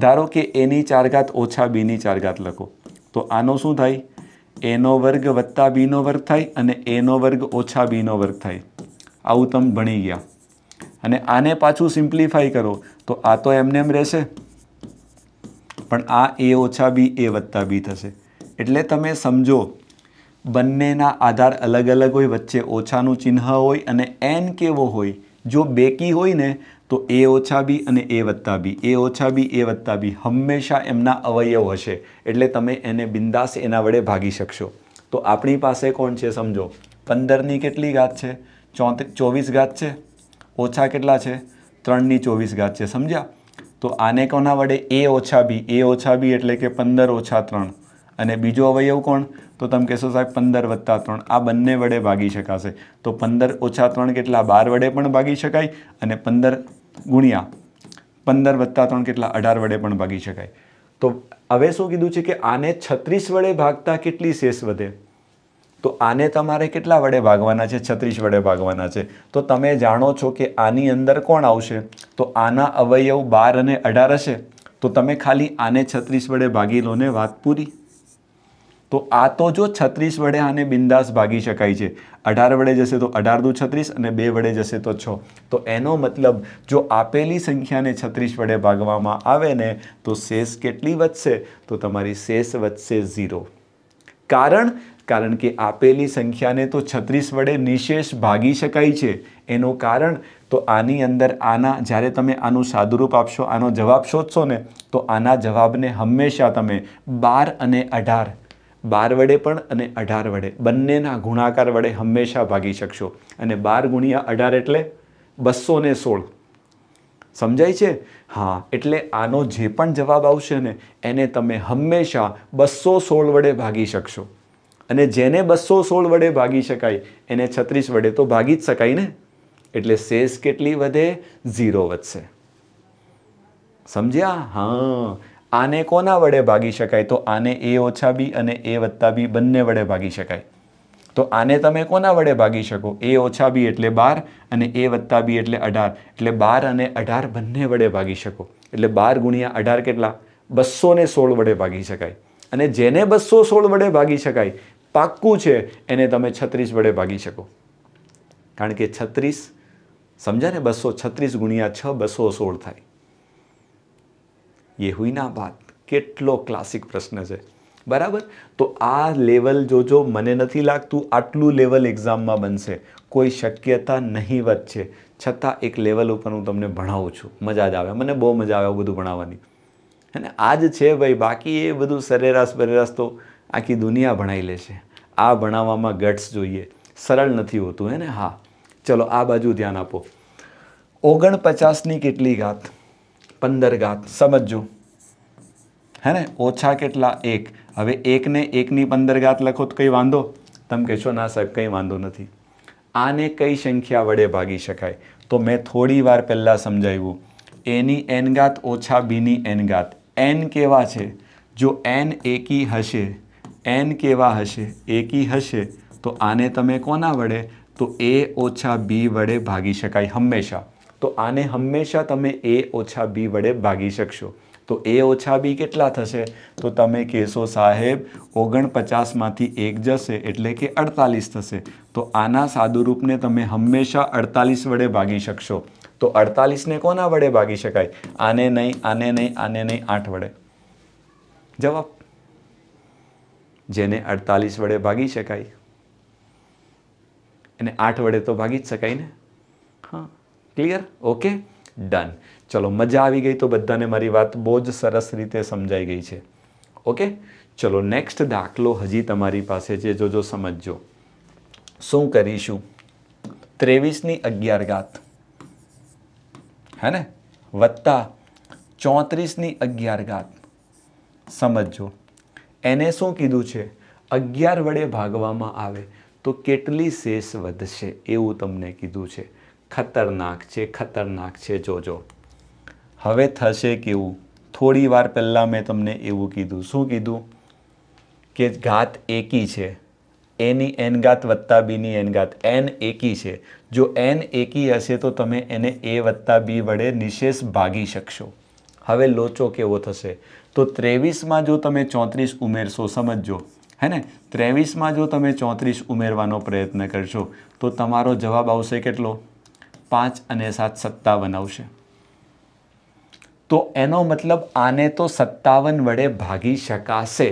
ધારો કે એની ચારઘાત ઓછા બીની ચારઘાત લખો તો આનો શું થાય એનો વર્ગ વત્તા બીનો વર્ગ થાય અને એનો વર્ગ ઓછા બીનો વર્ગ થાય આવું તમે ભણી ગયા અને આને પાછું સિમ્પ્લિફાઈ કરો તો આ તો એમને એમ રહેશે પણ આ એ ઓછા બી એ વત્તા બી થશે એટલે તમે સમજો બંનેના આધાર અલગ અલગ હોય વચ્ચે ઓછાનું ચિહ્ન હોય અને એન કેવો હોય જો બેકી હોય ને તો એ ઓછા બી અને એ વત્તા બી એ ઓછા બી એ વત્તા બી હંમેશા એમના અવયવ હશે એટલે તમે એને બિંદાસ એના વડે ભાગી શકશો તો આપણી પાસે કોણ છે સમજો પંદરની કેટલી ઘાત છે ચોત્રી ચોવીસ ઘાત છે ઓછા કેટલા છે ત્રણની ચોવીસ ઘાત છે સમજ્યા તો આને કોના વડે એ ઓછા બી એ ઓછા બી એટલે કે પંદર ઓછા ત્રણ અને બીજો અવયવ કોણ તો તમે કહેશો સાહેબ પંદર વત્તા ત્રણ આ બંને વડે ભાગી શકાશે તો પંદર ઓછા ત્રણ કેટલા બાર વડે પણ ભાગી શકાય અને પંદર ગુણ્યા પંદર વત્તા ત્રણ કેટલા અઢાર વડે પણ ભાગી શકાય તો હવે શું કીધું છે કે આને છત્રીસ વડે ભાગતા કેટલી શેષ વધે તો આને તમારે કેટલા વડે ભાગવાના છે છત્રીસ વડે ભાગવાના છે તો તમે જાણો છો કે આની અંદર કોણ આવશે તો આના અવયવ બાર અને અઢાર હશે તો તમે ખાલી આને છત્રીસ વડે ભાગી લો ને વાત પૂરી તો આ તો જો છત્રીસ વડે આને બિંદાસ ભાગી શકાય છે અઢાર વડે જશે તો અઢાર દુ છત્રીસ અને બે વડે જશે તો છ તો એનો મતલબ જો આપેલી સંખ્યાને છત્રીસ વડે ભાગવામાં આવે ને તો શેષ કેટલી વધશે તો તમારી શેષ વધશે ઝીરો કારણ કારણ કે આપેલી સંખ્યાને તો છત્રીસ વડે નિશેષ ભાગી શકાય છે એનું કારણ તો આની અંદર આના જ્યારે તમે આનું સાદુરૂપ આપશો આનો જવાબ શોધશો ને તો આના જવાબને હંમેશા તમે બાર અને અઢાર બાર વડે પણ અને અઢાર વડે બંનેના ગુણાકાર વડે હંમેશા ભાગી શકશો અને બાર ગુણ્યા અઢાર એટલે બસો ને સોળ સમજાય છે હા એટલે આનો જે પણ જવાબ આવશે ને એને તમે હંમેશા બસો સોળ વડે ભાગી શકશો અને જેને બસો સોળ વડે ભાગી શકાય એને છત્રીસ વડે તો ભાગી જ શકાય ને એટલે શેષ કેટલી વધે ઝીરો વધશે સમજ્યા હા આને કોના વડે ભાગી શકાય તો આને એ ઓછા બી અને એ વત્તા બી બંને વડે ભાગી શકાય તો આને તમે કોના વડે ભાગી શકો એ ઓછા બી એટલે બાર અને એ વત્તા બી એટલે અઢાર એટલે બાર અને અઢાર બંને વડે ભાગી શકો એટલે બાર ગુણ્યા અઢાર કેટલા બસો ને સોળ વડે ભાગી શકાય અને જેને બસો સોળ વડે ભાગી શકાય પાક્કું છે એને તમે છત્રીસ વડે ભાગી શકો કારણ કે છત્રીસ સમજાને બસો છત્રીસ ગુણ્યા છ બસો સોળ થાય યહુનાબાદ કેટલો ક્લાસિક પ્રશ્ન છે બરાબર તો આ લેવલ જોજો મને નથી લાગતું આટલું લેવલ એક્ઝામમાં બનશે કોઈ શક્યતા નહીવત છે છતાં એક લેવલ ઉપર હું તમને ભણાવું છું મજા જ આવે મને બહુ મજા આવે બધું ભણાવવાની અને આ જ છે ભાઈ બાકી એ બધું સરેરાશ બરેરાશ તો આખી દુનિયા ભણાઈ લે છે આ ભણાવવામાં ગટ્સ જોઈએ સરળ નથી હોતું હે ને હા ચલો આ બાજુ ધ્યાન આપો ઓગણપચાસની કેટલી ઘાત પંદર ઘાત સમજો હે ને ઓછા કેટલા એક હવે એકને એકની પંદર ઘાત લખો તો કંઈ વાંધો તમે કહેશો ના સાહેબ કંઈ વાંધો નથી આને કઈ સંખ્યા વડે ભાગી શકાય તો મેં થોડી વાર પહેલાં સમજાવ્યું એની એન ઘાત ઓછા બીની એન ઘાત એન કેવા છે જો એન એકી હશે એન કેવા હશે એકી હશે તો આને તમે કોના વડે તો એ ઓછા બી વડે ભાગી શકાય હંમેશા તો આને હંમેશા તમે એ ઓછા બી વડે ભાગી શકશો તો એ ઓછા બી કેટલા થશે તો તમે કહેશો સાહેબ ઓગણપચાસમાંથી એક જશે એટલે કે અડતાલીસ થશે તો આના સાદુરૂપને તમે હંમેશા અડતાલીસ વડે ભાગી શકશો તો અડતાલીસને કોના વડે ભાગી શકાય આને નહીં આને નહીં આને નહીં આઠ વડે જવાબ જેને અડતાલીસ વડે ભાગી શકાય એને આઠ વડે તો ભાગી જ શકાય ને હા ક્લિયર ઓકે ડન ચલો મજા આવી ગઈ તો બધાને મારી વાત બહુ જ સરસ રીતે સમજાઈ ગઈ છે ઓકે ચલો નેક્સ્ટ દાખલો હજી તમારી પાસે છે જોજો સમજજો શું કરીશું ત્રેવીસની અગિયાર ઘાત હે ને વત્તા ચોત્રીસની અગિયાર ઘાત સમજજો એને શું કીધું છે અગિયાર વડે ભાગવામાં આવે તો કેટલી શેષ વધશે એવું તમને કીધું છે ખતરનાક છે ખતરનાક છે જોજો હવે થશે કેવું થોડી વાર પહેલાં મેં તમને એવું કીધું શું કીધું કે ઘાત એકી છે એની એન ઘાત વત્તા બીની એન ઘાત એન એકી છે જો એન એકી હશે તો તમે એને એ વત્તા બી વડે નિશેષ ભાગી શકશો હવે લોચો કેવો થશે તો ત્રેવીસમાં જો તમે ચોત્રીસ ઉમેરશો સમજો હે ને ત્રેવીસમાં જો તમે ચોત્રીસ ઉમેરવાનો પ્રયત્ન કરશો તો તમારો જવાબ આવશે કેટલો પાંચ અને સાત સત્તાવન આવશે તો એનો મતલબ આને તો સત્તાવન વડે ભાગી શકાશે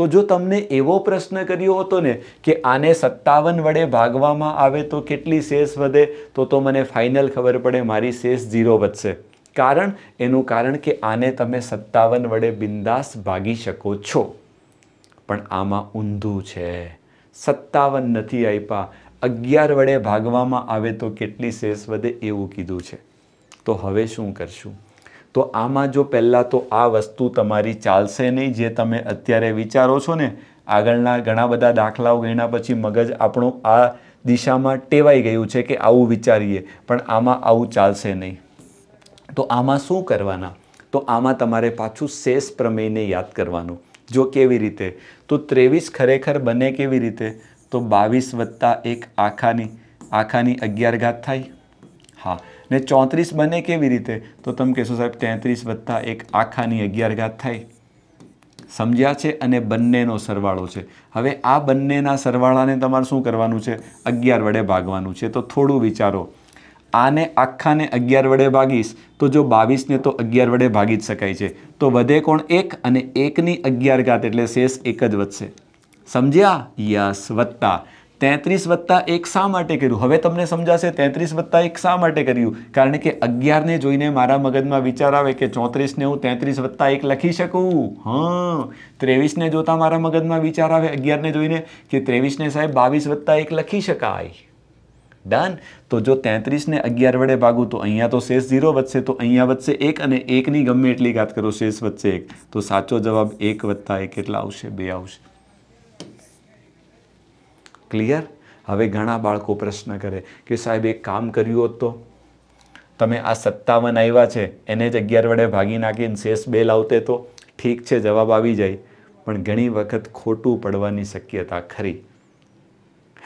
તો જો તમને એવો પ્રશ્ન કર્યો હતો ને કે આને સત્તાવન વડે ભાગવામાં આવે તો કેટલી શેષ વધે તો તો મને ફાઇનલ ખબર પડે મારી શેષ ઝીરો વધશે કારણ એનું કારણ કે આને તમે સત્તાવન વડે બિંદાસ ભાગી શકો છો પણ આમાં ઊંધું છે સત્તાવન નથી આપ્યા અગિયાર વડે ભાગવામાં આવે તો કેટલી શેષ વધે એવું કીધું છે તો હવે શું કરશું તો આમાં જો પહેલાં તો આ વસ્તુ તમારી ચાલશે નહીં જે તમે અત્યારે વિચારો છો ને આગળના ઘણા બધા દાખલાઓ ગણ્યા પછી મગજ આપણું આ દિશામાં ટેવાઈ ગયું છે કે આવું વિચારીએ પણ આમાં આવું ચાલશે નહીં તો આમાં શું કરવાના તો આમાં તમારે પાછું શેષ પ્રમેયને યાદ કરવાનું જો કેવી રીતે તો ત્રેવીસ ખરેખર બને કેવી રીતે તો બાવીસ વત્તા એક આખાની આખાની અગિયાર ઘાત થાય હા ને ચોત્રીસ બને કેવી રીતે તો તમે કહેશો સાહેબ તેત્રીસ વત્તા એક આખાની અગિયાર ઘાત થાય સમજ્યા છે અને બંનેનો સરવાળો છે હવે આ બંનેના સરવાળાને તમારે શું કરવાનું છે અગિયાર વડે ભાગવાનું છે તો થોડું વિચારો આને આખાને અગિયાર વડે ભાગીશ તો જો બાવીસને તો અગિયાર વડે ભાગી જ શકાય છે તો વધે કોણ એક અને એકની અગિયાર ઘાત એટલે શેષ એક જ વધશે સમજ્યા યસ વત્તા તેત્રીસ વત્તા એક શા માટે કર્યું હવે તમને સમજાશે તેત્રીસ વત્તા એક શા માટે કર્યું કારણ કે અગિયારને જોઈને મારા મગજમાં વિચાર આવે કે ચોત્રીસને હું તેત્રીસ વત્તા એક લખી શકું હા ત્રેવીસને જોતાં મારા મગજમાં વિચાર આવે અગિયારને જોઈને કે ત્રેવીસને સાહેબ બાવીસ વત્તા એક લખી શકાય ડન તો જો તેત્રીસને અગિયાર વડે ભાગું તો અહીંયા તો શેષ ઝીરો વધશે તો અહીંયા વધશે એક અને એકની ગમે એટલી ઘાત કરો શેષ વધશે એક તો સાચો જવાબ એક વત્તા એક કેટલા આવશે બે આવશે ક્લિયર હવે ઘણા બાળકો પ્રશ્ન કરે કે સાહેબ એક કામ કર્યું હોત તો તમે આ સત્તાવન આવ્યા છે એને જ અગિયાર વડે ભાગી નાખીને શેષ બે લાવતે તો ઠીક છે જવાબ આવી જાય પણ ઘણી વખત ખોટું પડવાની શક્યતા ખરી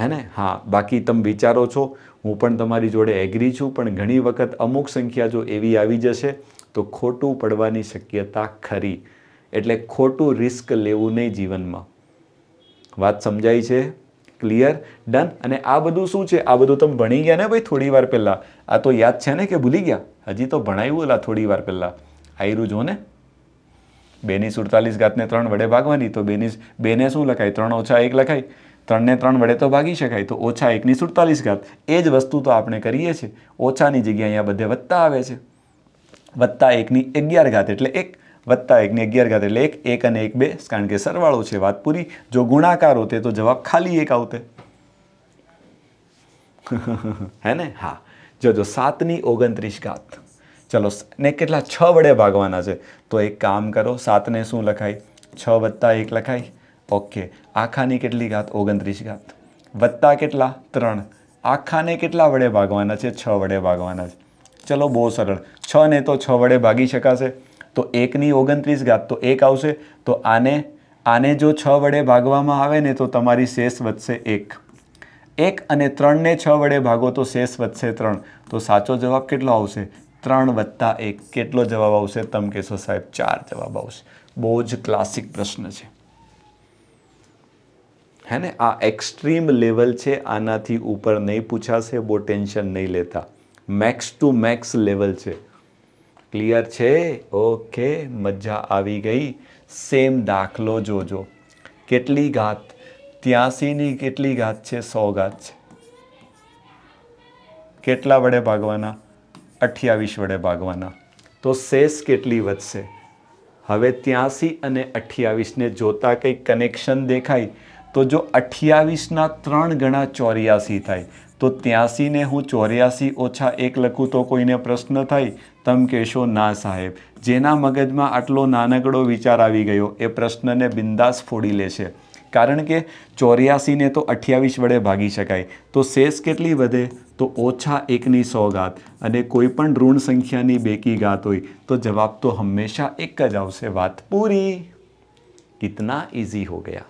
હે ને હા બાકી તમે વિચારો છો હું પણ તમારી જોડે એગ્રી છું પણ ઘણી વખત અમુક સંખ્યા જો એવી આવી જશે તો ખોટું પડવાની શક્યતા ખરી એટલે ખોટું રિસ્ક લેવું નહીં જીવનમાં વાત સમજાય છે ક્લિયર ડન અને આ બધું શું છે આ બધું તમે ભણી ગયા ને ભાઈ થોડી વાર પહેલાં આ તો યાદ છે ને કે ભૂલી ગયા હજી તો ભણાયું ઓલા થોડી વાર પહેલાં આયરું જો ને બેની સુડતાલીસ ઘાતને ત્રણ વડે ભાગવાની તો બેની બેને શું લખાય ત્રણ ઓછા એક લખાય ત્રણને ત્રણ વડે તો ભાગી શકાય તો ઓછા એકની સુડતાલીસ ઘાત એ જ વસ્તુ તો આપણે કરીએ છીએ ઓછાની જગ્યાએ અહીંયા બધે વધતા આવે છે વત્તા એકની અગિયાર ઘાત એટલે એક વત્તા એકની અગિયાર ઘાત એટલે એક એક અને એક બે કારણ કે સરવાળો છે વાત પૂરી જો ગુણાકાર હોતે તો જવાબ ખાલી એક આવતે [LAUGHS] હે ને હા જોજો સાતની ઓગણત્રીસ ઘાત ચલો ને કેટલા છ વડે ભાગવાના છે તો એક કામ કરો સાતને શું લખાય છ વત્તા એક લખાય ઓકે આખાની કેટલી ઘાત ઓગણત્રીસ ઘાત વત્તા કેટલા ત્રણ આખાને કેટલા વડે ભાગવાના છે છ વડે ભાગવાના છે ચલો બહુ સરળ છ ને તો છ વડે ભાગી શકાશે તો એકની ઓગણત્રીસ ઘાત તો એક આવશે તો આને આને જો છ વડે ભાગવામાં આવે ને તો તમારી શેષ વધશે એક એક અને ત્રણને છ વડે ભાગો તો શેષ વધશે ત્રણ તો સાચો જવાબ કેટલો આવશે ત્રણ વત્તા એક કેટલો જવાબ આવશે તમ કહેશો સાહેબ ચાર જવાબ આવશે બહુ જ ક્લાસિક પ્રશ્ન છે હે ને આ એક્સ્ટ્રીમ લેવલ છે આનાથી ઉપર નહીં પૂછાશે બહુ ટેન્શન નહીં લેતા મેક્સ ટુ મેક્સ લેવલ છે ક્લિયર છે ઓકે મજા આવી ગઈ સેમ દાખલો જોજો કેટલી ઘાત ત્યાંસીની કેટલી ઘાત છે સો ઘાત છે કેટલા વડે ભાગવાના અઠ્યાવીસ વડે ભાગવાના તો શેષ કેટલી વધશે હવે ત્યાંસી અને અઠ્યાવીસને જોતા કંઈક કનેક્શન દેખાય તો જો અઠ્યાવીસના ત્રણ ગણા ચોર્યાસી થાય તો ત્યાંસીને હું ચોર્યાસી ઓછા એક લખું તો કોઈને પ્રશ્ન થાય તમ કહેશો ના સાહેબ જેના મગજમાં આટલો નાનકડો વિચાર આવી ગયો એ પ્રશ્નને બિંદાસ ફોડી લેશે કારણ કે ચોર્યાસીને તો અઠ્યાવીસ વડે ભાગી શકાય તો શેષ કેટલી વધે તો ઓછા એકની સો ઘાત અને કોઈ પણ ઋણ સંખ્યાની બેકી ઘાત હોય તો જવાબ તો હંમેશા એક જ આવશે વાત પૂરી કિતના ઇઝી હો ગયા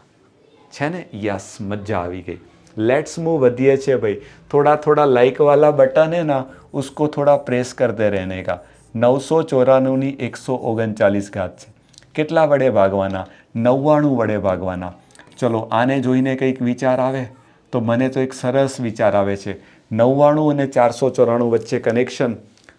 છે ને યસ મજા આવી ગઈ लेट्स मूव वधिए छे भाई थोड़ा थोड़ा लाइक वाला बटन है ना उसको थोड़ा प्रेस करते रहने का નવસો ચોરાણુંની એકસો ઓગણચાલીસ ઘાત છે કેટલા વડે ભાગવાના નવ્વાણું વડે ભાગવાના ચલો આને જોઈને કંઈક વિચાર આવે તો મને તો એક સરસ વિચાર આવે છે નવ્વાણું અને ચારસો ચોરાણું વચ્ચે કનેક્શન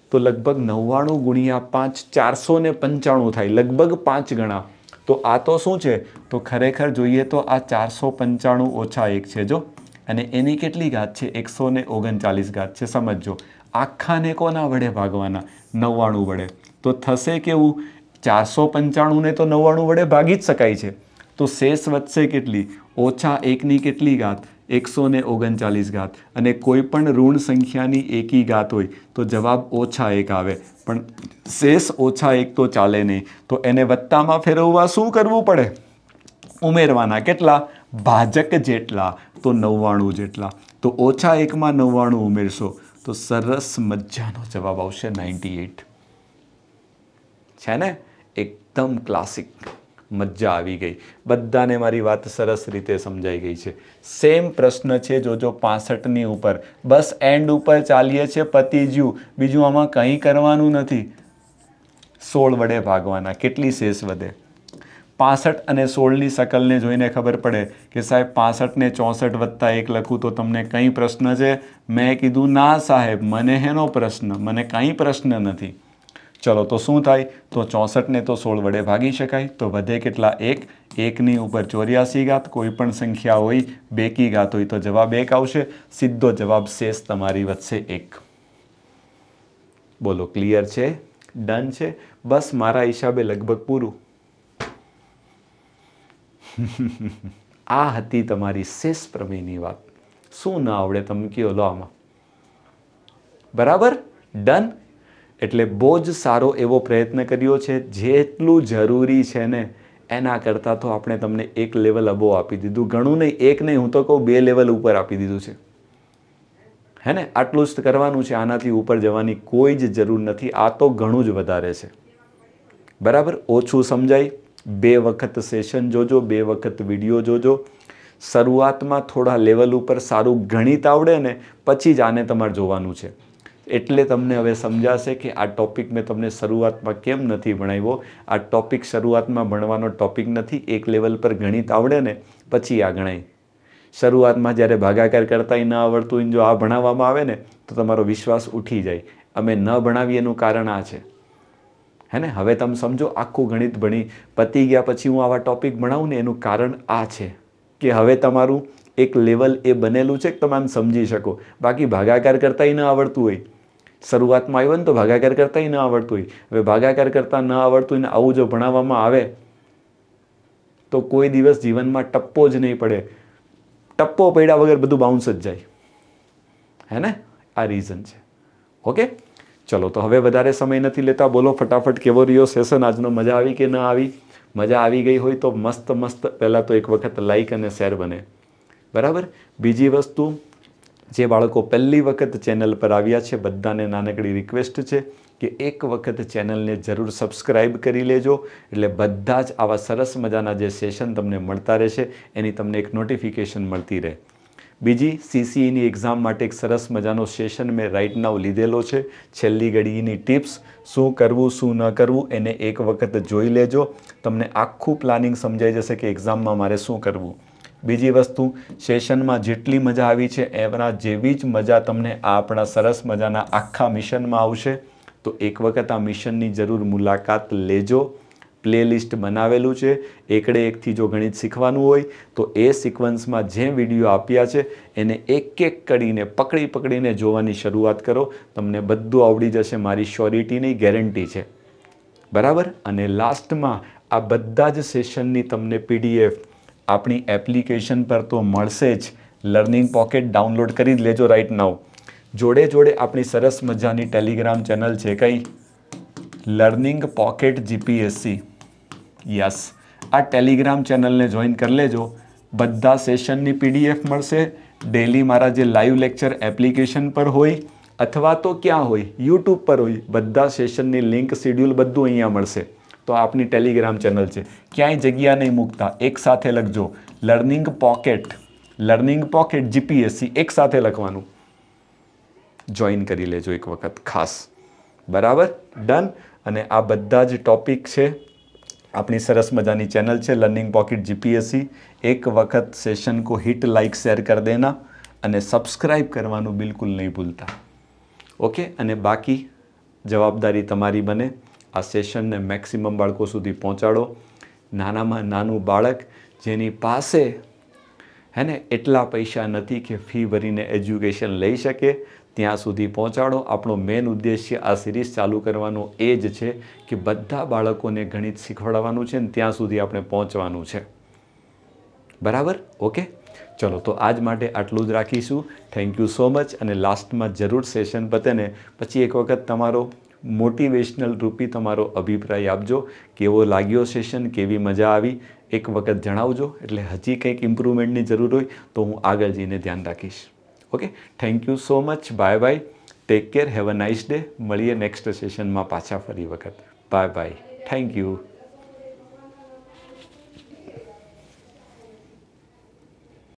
તો લગભગ નવ્વાણું ગુણ્યા પાંચ ચારસો ને પંચાણું થાય લગભગ પાંચ ગણા તો આ તો શું છે તો ખરેખર જોઈએ તો આ ચારસો પંચાણું ઓછા એક છે જો અને એની કેટલી ઘાત છે એકસો ને ઓગણચાલીસ ઘાત છે સમજો આખાને કોના વડે ભાગવાના નવ્વાણું વડે તો થશે કેવું ચારસો પંચાણુંને તો નવ્વાણું વડે ભાગી જ શકાય છે તો શેષ વધશે કેટલી ઓછા એકની કેટલી ઘાત એકસો ને ઓગણચાલીસ ઘાત અને કોઈ પણ ઋણ સંખ્યાની એકી ઘાત હોય તો જવાબ ઓછા એક આવે પણ શેષ ઓછા એક તો ચાલે નહીં તો એને વત્તામાં ફેરવવા શું કરવું પડે ઉમેરવાના કેટલા ભાજક જેટલા તો નવ્વાણું જેટલા તો ઓછા એકમાં નવ્વાણું ઉમેરશો તો સરસ મજાનો જવાબ આવશે નાઇન્ટી એટ છે ને એકદમ ક્લાસિક મજા આવી ગઈ બધાને મારી વાત સરસ રીતે સમજાઈ ગઈ છે સેમ પ્રશ્ન છે જોજો પાસઠની ઉપર બસ એન્ડ ઉપર ચાલીએ છીએ પતી જ્યું બીજું આમાં કંઈ કરવાનું નથી સોળ વડે ભાગવાના કેટલી શેષ વધે પાસઠ અને સોળની સકલને જોઈને ખબર પડે કે સાહેબ પાસઠને ચોસઠ વત્તા એક લખું તો તમને કંઈ પ્રશ્ન છે મેં કીધું ના સાહેબ મને હેનો પ્રશ્ન મને કંઈ પ્રશ્ન નથી ચલો તો શું થાય તો ચોસઠને તો સોળ વડે ભાગી શકાય તો વધે કેટલા એક એકની ઉપર ચોર્યાસી ઘાત કોઈ પણ સંખ્યા હોય બેકી ઘાત હોય તો જવાબ એક આવશે સીધો જવાબ શેષ તમારી વધશે એક બોલો ક્લિયર છે ડન છે બસ મારા હિસાબે લગભગ પૂરું [LAUGHS] આ હતી તમારી શેષ પ્રમેયની વાત શું ના આવડે તમે કયો લો આમાં બરાબર ડન એટલે બહુ જ સારો એવો પ્રયત્ન કર્યો છે જેટલું જરૂરી છે ને એના કરતાં તો આપણે તમને એક લેવલ અબો આપી દીધું ઘણું નહીં એક નહીં હું તો કહું બે લેવલ ઉપર આપી દીધું છે હે ને આટલું જ કરવાનું છે આનાથી ઉપર જવાની કોઈ જ જરૂર નથી આ તો ઘણું જ વધારે છે બરાબર ઓછું સમજાય બે વખત સેશન જોજો બે વખત વિડીયો જોજો શરૂઆતમાં થોડા લેવલ ઉપર સારું ગણિત આવડે ને પછી જ આને તમારે જોવાનું છે એટલે તમને હવે સમજાશે કે આ ટોપિક મેં તમને શરૂઆતમાં કેમ નથી ભણાવ્યો આ ટોપિક શરૂઆતમાં ભણવાનો ટોપિક નથી એક લેવલ પર ગણિત આવડે ને પછી આ ગણાય શરૂઆતમાં જ્યારે ભાગાકાર કરતાંય ન આવડતું જો આ ભણાવવામાં આવે ને તો તમારો વિશ્વાસ ઉઠી જાય અમે ન ભણાવીએ એનું કારણ આ છે હે ને હવે તમે સમજો આખું ગણિત ભણી પતી ગયા પછી હું આવા ટોપિક ભણાવું ને એનું કારણ આ છે કે હવે તમારું એક લેવલ એ બનેલું છે કે તમે આમ સમજી શકો બાકી ભાગાકાર કરતાંય ન આવડતું હોય શરૂઆતમાં આવ્યો ને તો ભાગાકાર કરતાંય ન આવડતું હોય હવે ભાગાકાર કરતાં ન આવડતું હોય ને આવું જો ભણાવવામાં આવે તો કોઈ દિવસ જીવનમાં ટપ્પો જ નહીં પડે ટપ્પો પડ્યા વગર બધું બાઉન્સ જ જાય હે ને આ રીઝન છે ઓકે ચલો તો હવે વધારે સમય નથી લેતા બોલો ફટાફટ કેવો રહ્યો સેશન આજનો મજા આવી કે ના આવી મજા આવી ગઈ હોય તો મસ્ત મસ્ત પહેલાં તો એક વખત લાઈક અને શેર બને બરાબર બીજી વસ્તુ જે બાળકો પહેલી વખત ચેનલ પર આવ્યા છે બધાને નાનકડી રિક્વેસ્ટ છે કે એક વખત ચેનલને જરૂર સબસ્ક્રાઇબ કરી લેજો એટલે બધા જ આવા સરસ મજાના જે સેશન તમને મળતા રહેશે એની તમને એક નોટિફિકેશન મળતી રહે બીજી સીસીઈની e એક્ઝામ માટે એક સરસ મજાનો સેશન મેં રાઇટ નાવ લીધેલો છે છેલ્લી ઘડીની ટિપ્સ શું કરવું શું ન કરવું એને એક વખત જોઈ લેજો તમને આખું પ્લાનિંગ સમજાઈ જશે કે એક્ઝામમાં મારે શું કરવું બીજી વસ્તુ સેશનમાં જેટલી મજા આવી છે એના જેવી જ મજા તમને આ આપણા સરસ મજાના આખા મિશનમાં આવશે તો એક વખત આ મિશનની જરૂર મુલાકાત લેજો પ્લેલિસ્ટ બનાવેલું છે એકડે એકથી જો ગણિત શીખવાનું હોય તો એ સિક્વન્સમાં જે વિડીયો આપ્યા છે એને એક એક કરીને પકડી પકડીને જોવાની શરૂઆત કરો તમને બધું આવડી જશે મારી શ્યોરિટીની ગેરંટી છે બરાબર અને લાસ્ટમાં આ બધા જ સેશનની તમને પીડીએફ આપણી એપ્લિકેશન પર તો મળશે જ લર્નિંગ પોકેટ ડાઉનલોડ કરી જ લેજો રાઈટ નાવ જોડે જોડે આપણી સરસ મજાની ટેલિગ્રામ ચેનલ છે કઈ લર્નિંગ પોકેટ જીપીએસસી યસ આ ટેલિગ્રામ ચેનલને જોઈન કરી લેજો બધા સેશનની પીડીએફ મળશે ડેલી મારા જે લાઈવ લેક્ચર એપ્લિકેશન પર હોય અથવા તો ક્યાં હોય યુટ્યુબ પર હોય બધા સેશનની લિંક શેડ્યુલ બધું અહીંયા મળશે તો આપની ટેલિગ્રામ ચેનલ છે ક્યાંય જગ્યા નહીં મૂકતા એક સાથે લખજો learning pocket learning pocket GPSC એક સાથે લખવાનું જોઈન કરી લેજો એક વખત ખાસ બરાબર ડન અને આ બધા જ ટોપિક છે આપણી સરસ મજાની ચેનલ છે લર્નિંગ પોકેટ જીપીએસસી એક વખત સેશન કો હિટ લાઇક શેર કરી દેના અને સબસ્ક્રાઇબ કરવાનું બિલકુલ નહીં ભૂલતા ઓકે અને બાકી જવાબદારી તમારી બને આ સેશનને મેક્સિમમ બાળકો સુધી પહોંચાડો નાનામાં નાનું બાળક જેની પાસે હે ને એટલા પૈસા નથી કે ફી ભરીને એજ્યુકેશન લઈ શકે ત્યાં સુધી પહોંચાડો આપણો મેન ઉદ્દેશ્ય આ સિરીઝ ચાલુ કરવાનો એ જ છે કે બધા બાળકોને ગણિત શીખવાડવાનું છે ને ત્યાં સુધી આપણે પહોંચવાનું છે બરાબર ઓકે ચલો તો આજ માટે આટલું જ રાખીશું થેન્ક યુ સો મચ અને લાસ્ટમાં જરૂર સેશન પતેને પછી એક વખત તમારો મોટિવેશનલ રૂપી તમારો અભિપ્રાય આપજો કેવો લાગ્યો સેશન કેવી મજા આવી એક વખત જણાવજો એટલે હજી કંઈક ઇમ્પ્રુવમેન્ટની જરૂર હોય તો હું આગળ જઈને ધ્યાન રાખીશ okay thank you so much bye bye take care have a nice day મળીએ નેક્સ્ટ સેશનમાં પાછા ફરી વખત બાય બાય થેન્ક યુ